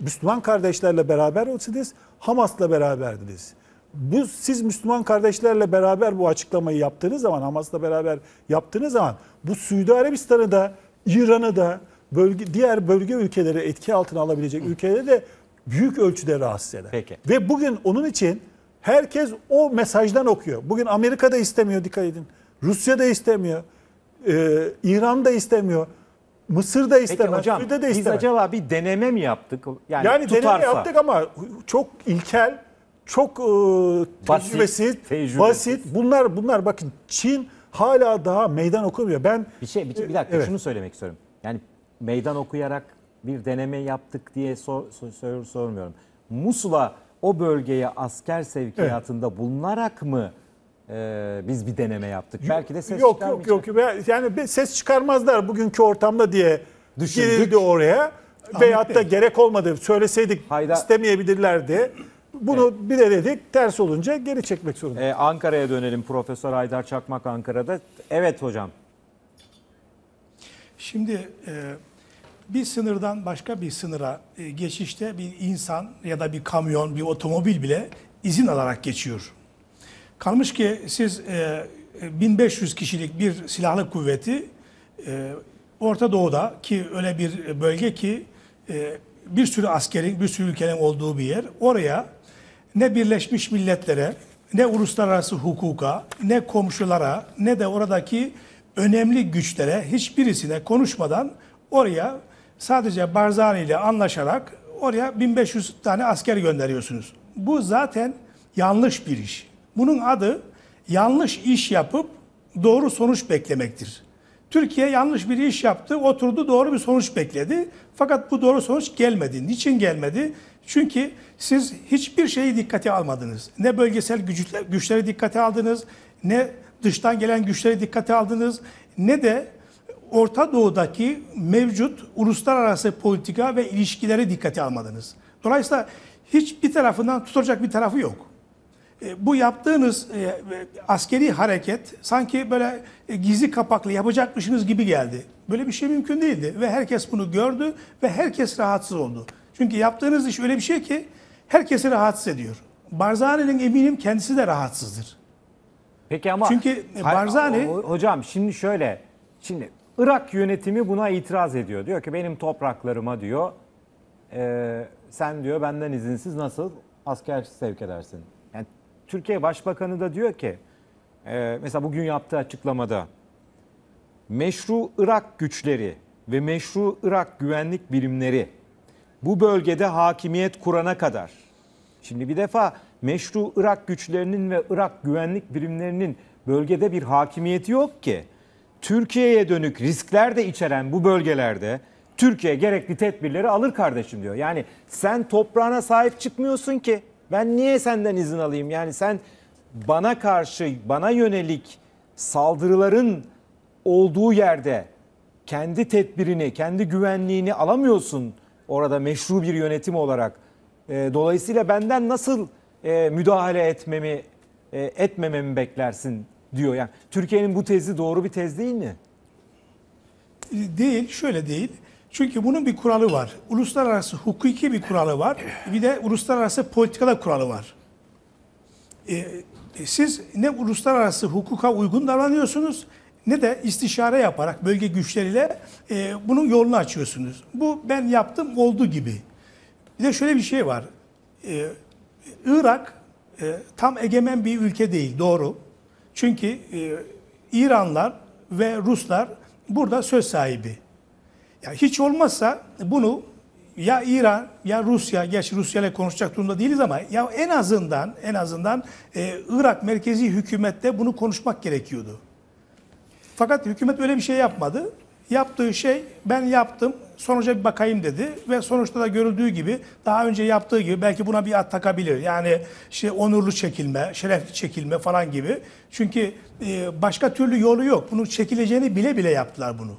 Müslüman kardeşlerle beraber olsaydınız Hamas'la beraberdiniz. Bu, siz Müslüman kardeşlerle beraber bu açıklamayı yaptığınız zaman, Hamas'la beraber yaptığınız zaman bu Suudi Arabistan'ı da, İran'ı da, bölge, diğer bölge ülkeleri etki altına alabilecek ülkeleri de büyük ölçüde rahatsız eder. Peki. Ve bugün onun için herkes o mesajdan okuyor. Bugün Amerika da istemiyor dikkat edin. Rusya da istemiyor. Ee, İran da istemiyor. Mısır da istemez, Peki hocam, Suudi de istemez. biz acaba bir deneme mi yaptık? Yani, yani tutarsa, deneme yaptık ama çok ilkel, çok e, basit, tecrübesiz, tecrübesiz, basit. Bunlar bunlar bakın Çin hala daha meydan okumuyor. Ben bir şey bir, şey, bir dakika evet. şunu söylemek istiyorum. Yani meydan okuyarak bir deneme yaptık diye sor, sor, sormuyorum. Musul'a o bölgeye asker sevkiyatında evet. bulunarak mı ee, biz bir deneme yaptık. Yok, Belki de ses yok, Yok yok yok. Yani ses çıkarmazlar bugünkü ortamda diye Düşündük. girildi oraya. Ahmet Veyahut da gerek olmadı. Söyleseydik Hayda. istemeyebilirlerdi. Bunu evet. bir de dedik ters olunca geri çekmek zorunda. Ee, Ankara'ya dönelim. Profesör Aydar Çakmak Ankara'da. Evet hocam. Şimdi e, bir sınırdan başka bir sınıra e, geçişte bir insan ya da bir kamyon, bir otomobil bile izin alarak geçiyor. Kalmış ki siz e, 1500 kişilik bir silahlı kuvveti e, Orta Doğu'da ki öyle bir bölge ki e, bir sürü askerin, bir sürü ülkenin olduğu bir yer. Oraya ne Birleşmiş Milletler'e, ne uluslararası hukuka, ne komşulara, ne de oradaki önemli güçlere hiçbirisine konuşmadan oraya sadece Barzani ile anlaşarak oraya 1500 tane asker gönderiyorsunuz. Bu zaten yanlış bir iş. Bunun adı yanlış iş yapıp doğru sonuç beklemektir. Türkiye yanlış bir iş yaptı, oturdu doğru bir sonuç bekledi. Fakat bu doğru sonuç gelmedi. Niçin gelmedi? Çünkü siz hiçbir şeyi dikkate almadınız. Ne bölgesel güçler güçleri dikkate aldınız, ne dıştan gelen güçleri dikkate aldınız, ne de Orta Doğu'daki mevcut uluslararası politika ve ilişkileri dikkate almadınız. Dolayısıyla hiçbir tarafından tutacak bir tarafı yok. E, bu yaptığınız e, e, askeri hareket sanki böyle gizli kapaklı yapacakmışsınız gibi geldi. Böyle bir şey mümkün değildi ve herkes bunu gördü ve herkes rahatsız oldu. Çünkü yaptığınız iş öyle bir şey ki herkesi rahatsız ediyor. Barzani'nin eminim kendisi de rahatsızdır. Peki ama Çünkü Barzani hocam şimdi şöyle şimdi Irak yönetimi buna itiraz ediyor. Diyor ki benim topraklarıma diyor e, sen diyor benden izinsiz nasıl asker sevk edersin? Türkiye Başbakanı da diyor ki e, mesela bugün yaptığı açıklamada meşru Irak güçleri ve meşru Irak güvenlik birimleri bu bölgede hakimiyet kurana kadar şimdi bir defa meşru Irak güçlerinin ve Irak güvenlik birimlerinin bölgede bir hakimiyeti yok ki. Türkiye'ye dönük riskler de içeren bu bölgelerde Türkiye gerekli tedbirleri alır kardeşim diyor. Yani sen toprağına sahip çıkmıyorsun ki. Ben niye senden izin alayım? Yani sen bana karşı, bana yönelik saldırıların olduğu yerde kendi tedbirini, kendi güvenliğini alamıyorsun orada meşru bir yönetim olarak. Ee, dolayısıyla benden nasıl e, müdahale etmemi e, etmememi beklersin diyor. Yani Türkiye'nin bu tezi doğru bir tez değil mi? Değil, şöyle değil. Çünkü bunun bir kuralı var. Uluslararası hukuki bir kuralı var. Bir de uluslararası politikada kuralı var. Ee, siz ne uluslararası hukuka uygun davranıyorsunuz ne de istişare yaparak bölge güçleriyle e, bunun yolunu açıyorsunuz. Bu ben yaptım oldu gibi. Bir de şöyle bir şey var. Ee, Irak e, tam egemen bir ülke değil doğru. Çünkü e, İranlar ve Ruslar burada söz sahibi. Ya hiç olmazsa bunu ya İran ya Rusya, geç Rusya ile konuşacak durumda değiliz ama ya en azından en azından e, Irak merkezi hükümette bunu konuşmak gerekiyordu. Fakat hükümet öyle bir şey yapmadı. Yaptığı şey ben yaptım sonuca bir bakayım dedi ve sonuçta da görüldüğü gibi daha önce yaptığı gibi belki buna bir at takabilir. Yani işte onurlu çekilme, şerefli çekilme falan gibi. Çünkü e, başka türlü yolu yok. Bunu çekileceğini bile bile yaptılar bunu.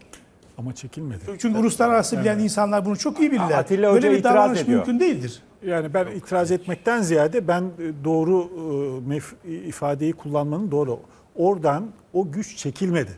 Ama çekilmedi. Çünkü uluslararası bilen evet. insanlar bunu çok iyi bilirler. Atilla Hoca Böyle bir davranış ediyor. mümkün değildir. Yani ben Yok, itiraz hayır. etmekten ziyade ben e, doğru e, ifadeyi kullanmanın doğru. Oradan o güç çekilmedi.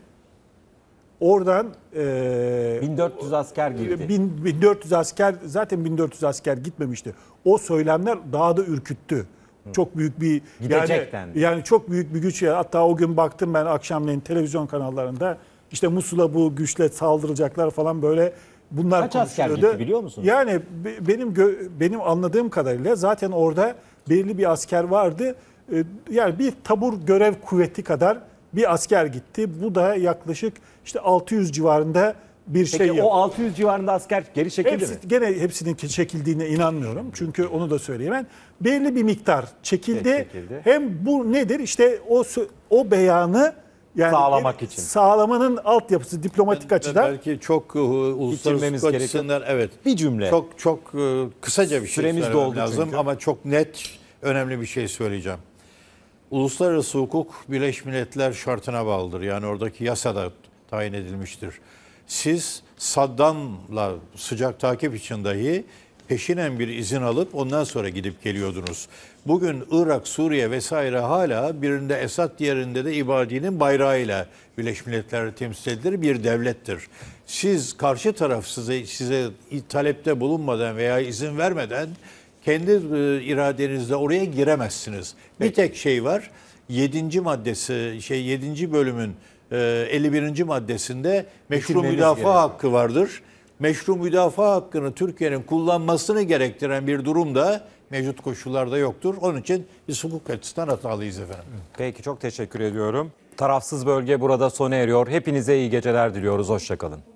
Oradan e, 1400 asker girdi. 1400 asker zaten 1400 asker gitmemişti. O söylemler daha da ürküttü. Çok büyük bir Gidecek yani, yani çok büyük bir güç. Hatta o gün baktım ben akşamleyin televizyon kanallarında işte Musul'a bu güçle saldıracaklar falan böyle bunlar Kaç asker gitti biliyor musunuz? Yani benim benim anladığım kadarıyla zaten orada belirli bir asker vardı. Ee, yani bir tabur görev kuvveti kadar bir asker gitti. Bu da yaklaşık işte 600 civarında bir Peki şey yaptı. o 600 civarında asker geri çekildi Hepsi, mi? Gene hepsinin çekildiğine inanmıyorum. Çünkü onu da söyleyemem. Belli bir miktar çekildi. çekildi. Hem bu nedir? İşte o o beyanı yani sağlamak için. Sağlamanın altyapısı diplomatik ben, açıdan. Belki çok uh, uluslararası açısından evet. Bir cümle. Çok çok uh, kısaca bir şey söylemem lazım çünkü. ama çok net önemli bir şey söyleyeceğim. Uluslararası hukuk Birleşmiş Milletler şartına bağlıdır. Yani oradaki yasada tayin edilmiştir. Siz Saddam'la sıcak takip için dahi peşinen bir izin alıp ondan sonra gidip geliyordunuz. Bugün Irak, Suriye vesaire hala birinde Esad diğerinde de İbadi'nin bayrağıyla Birleşmiş Milletler temsil edilir bir devlettir. Siz karşı taraf size, size talepte bulunmadan veya izin vermeden kendi e, iradenizle oraya giremezsiniz. Peki. Bir tek şey var. 7. maddesi şey 7. bölümün 51. E, maddesinde meşru Bitirmeniz müdafaa gerekiyor. hakkı vardır. Meşru müdafaa hakkını Türkiye'nin kullanmasını gerektiren bir durumda mevcut koşullarda yoktur. Onun için biz hukuk açısından hatalıyız efendim. Peki çok teşekkür ediyorum. Tarafsız bölge burada sona eriyor. Hepinize iyi geceler diliyoruz. Hoşçakalın.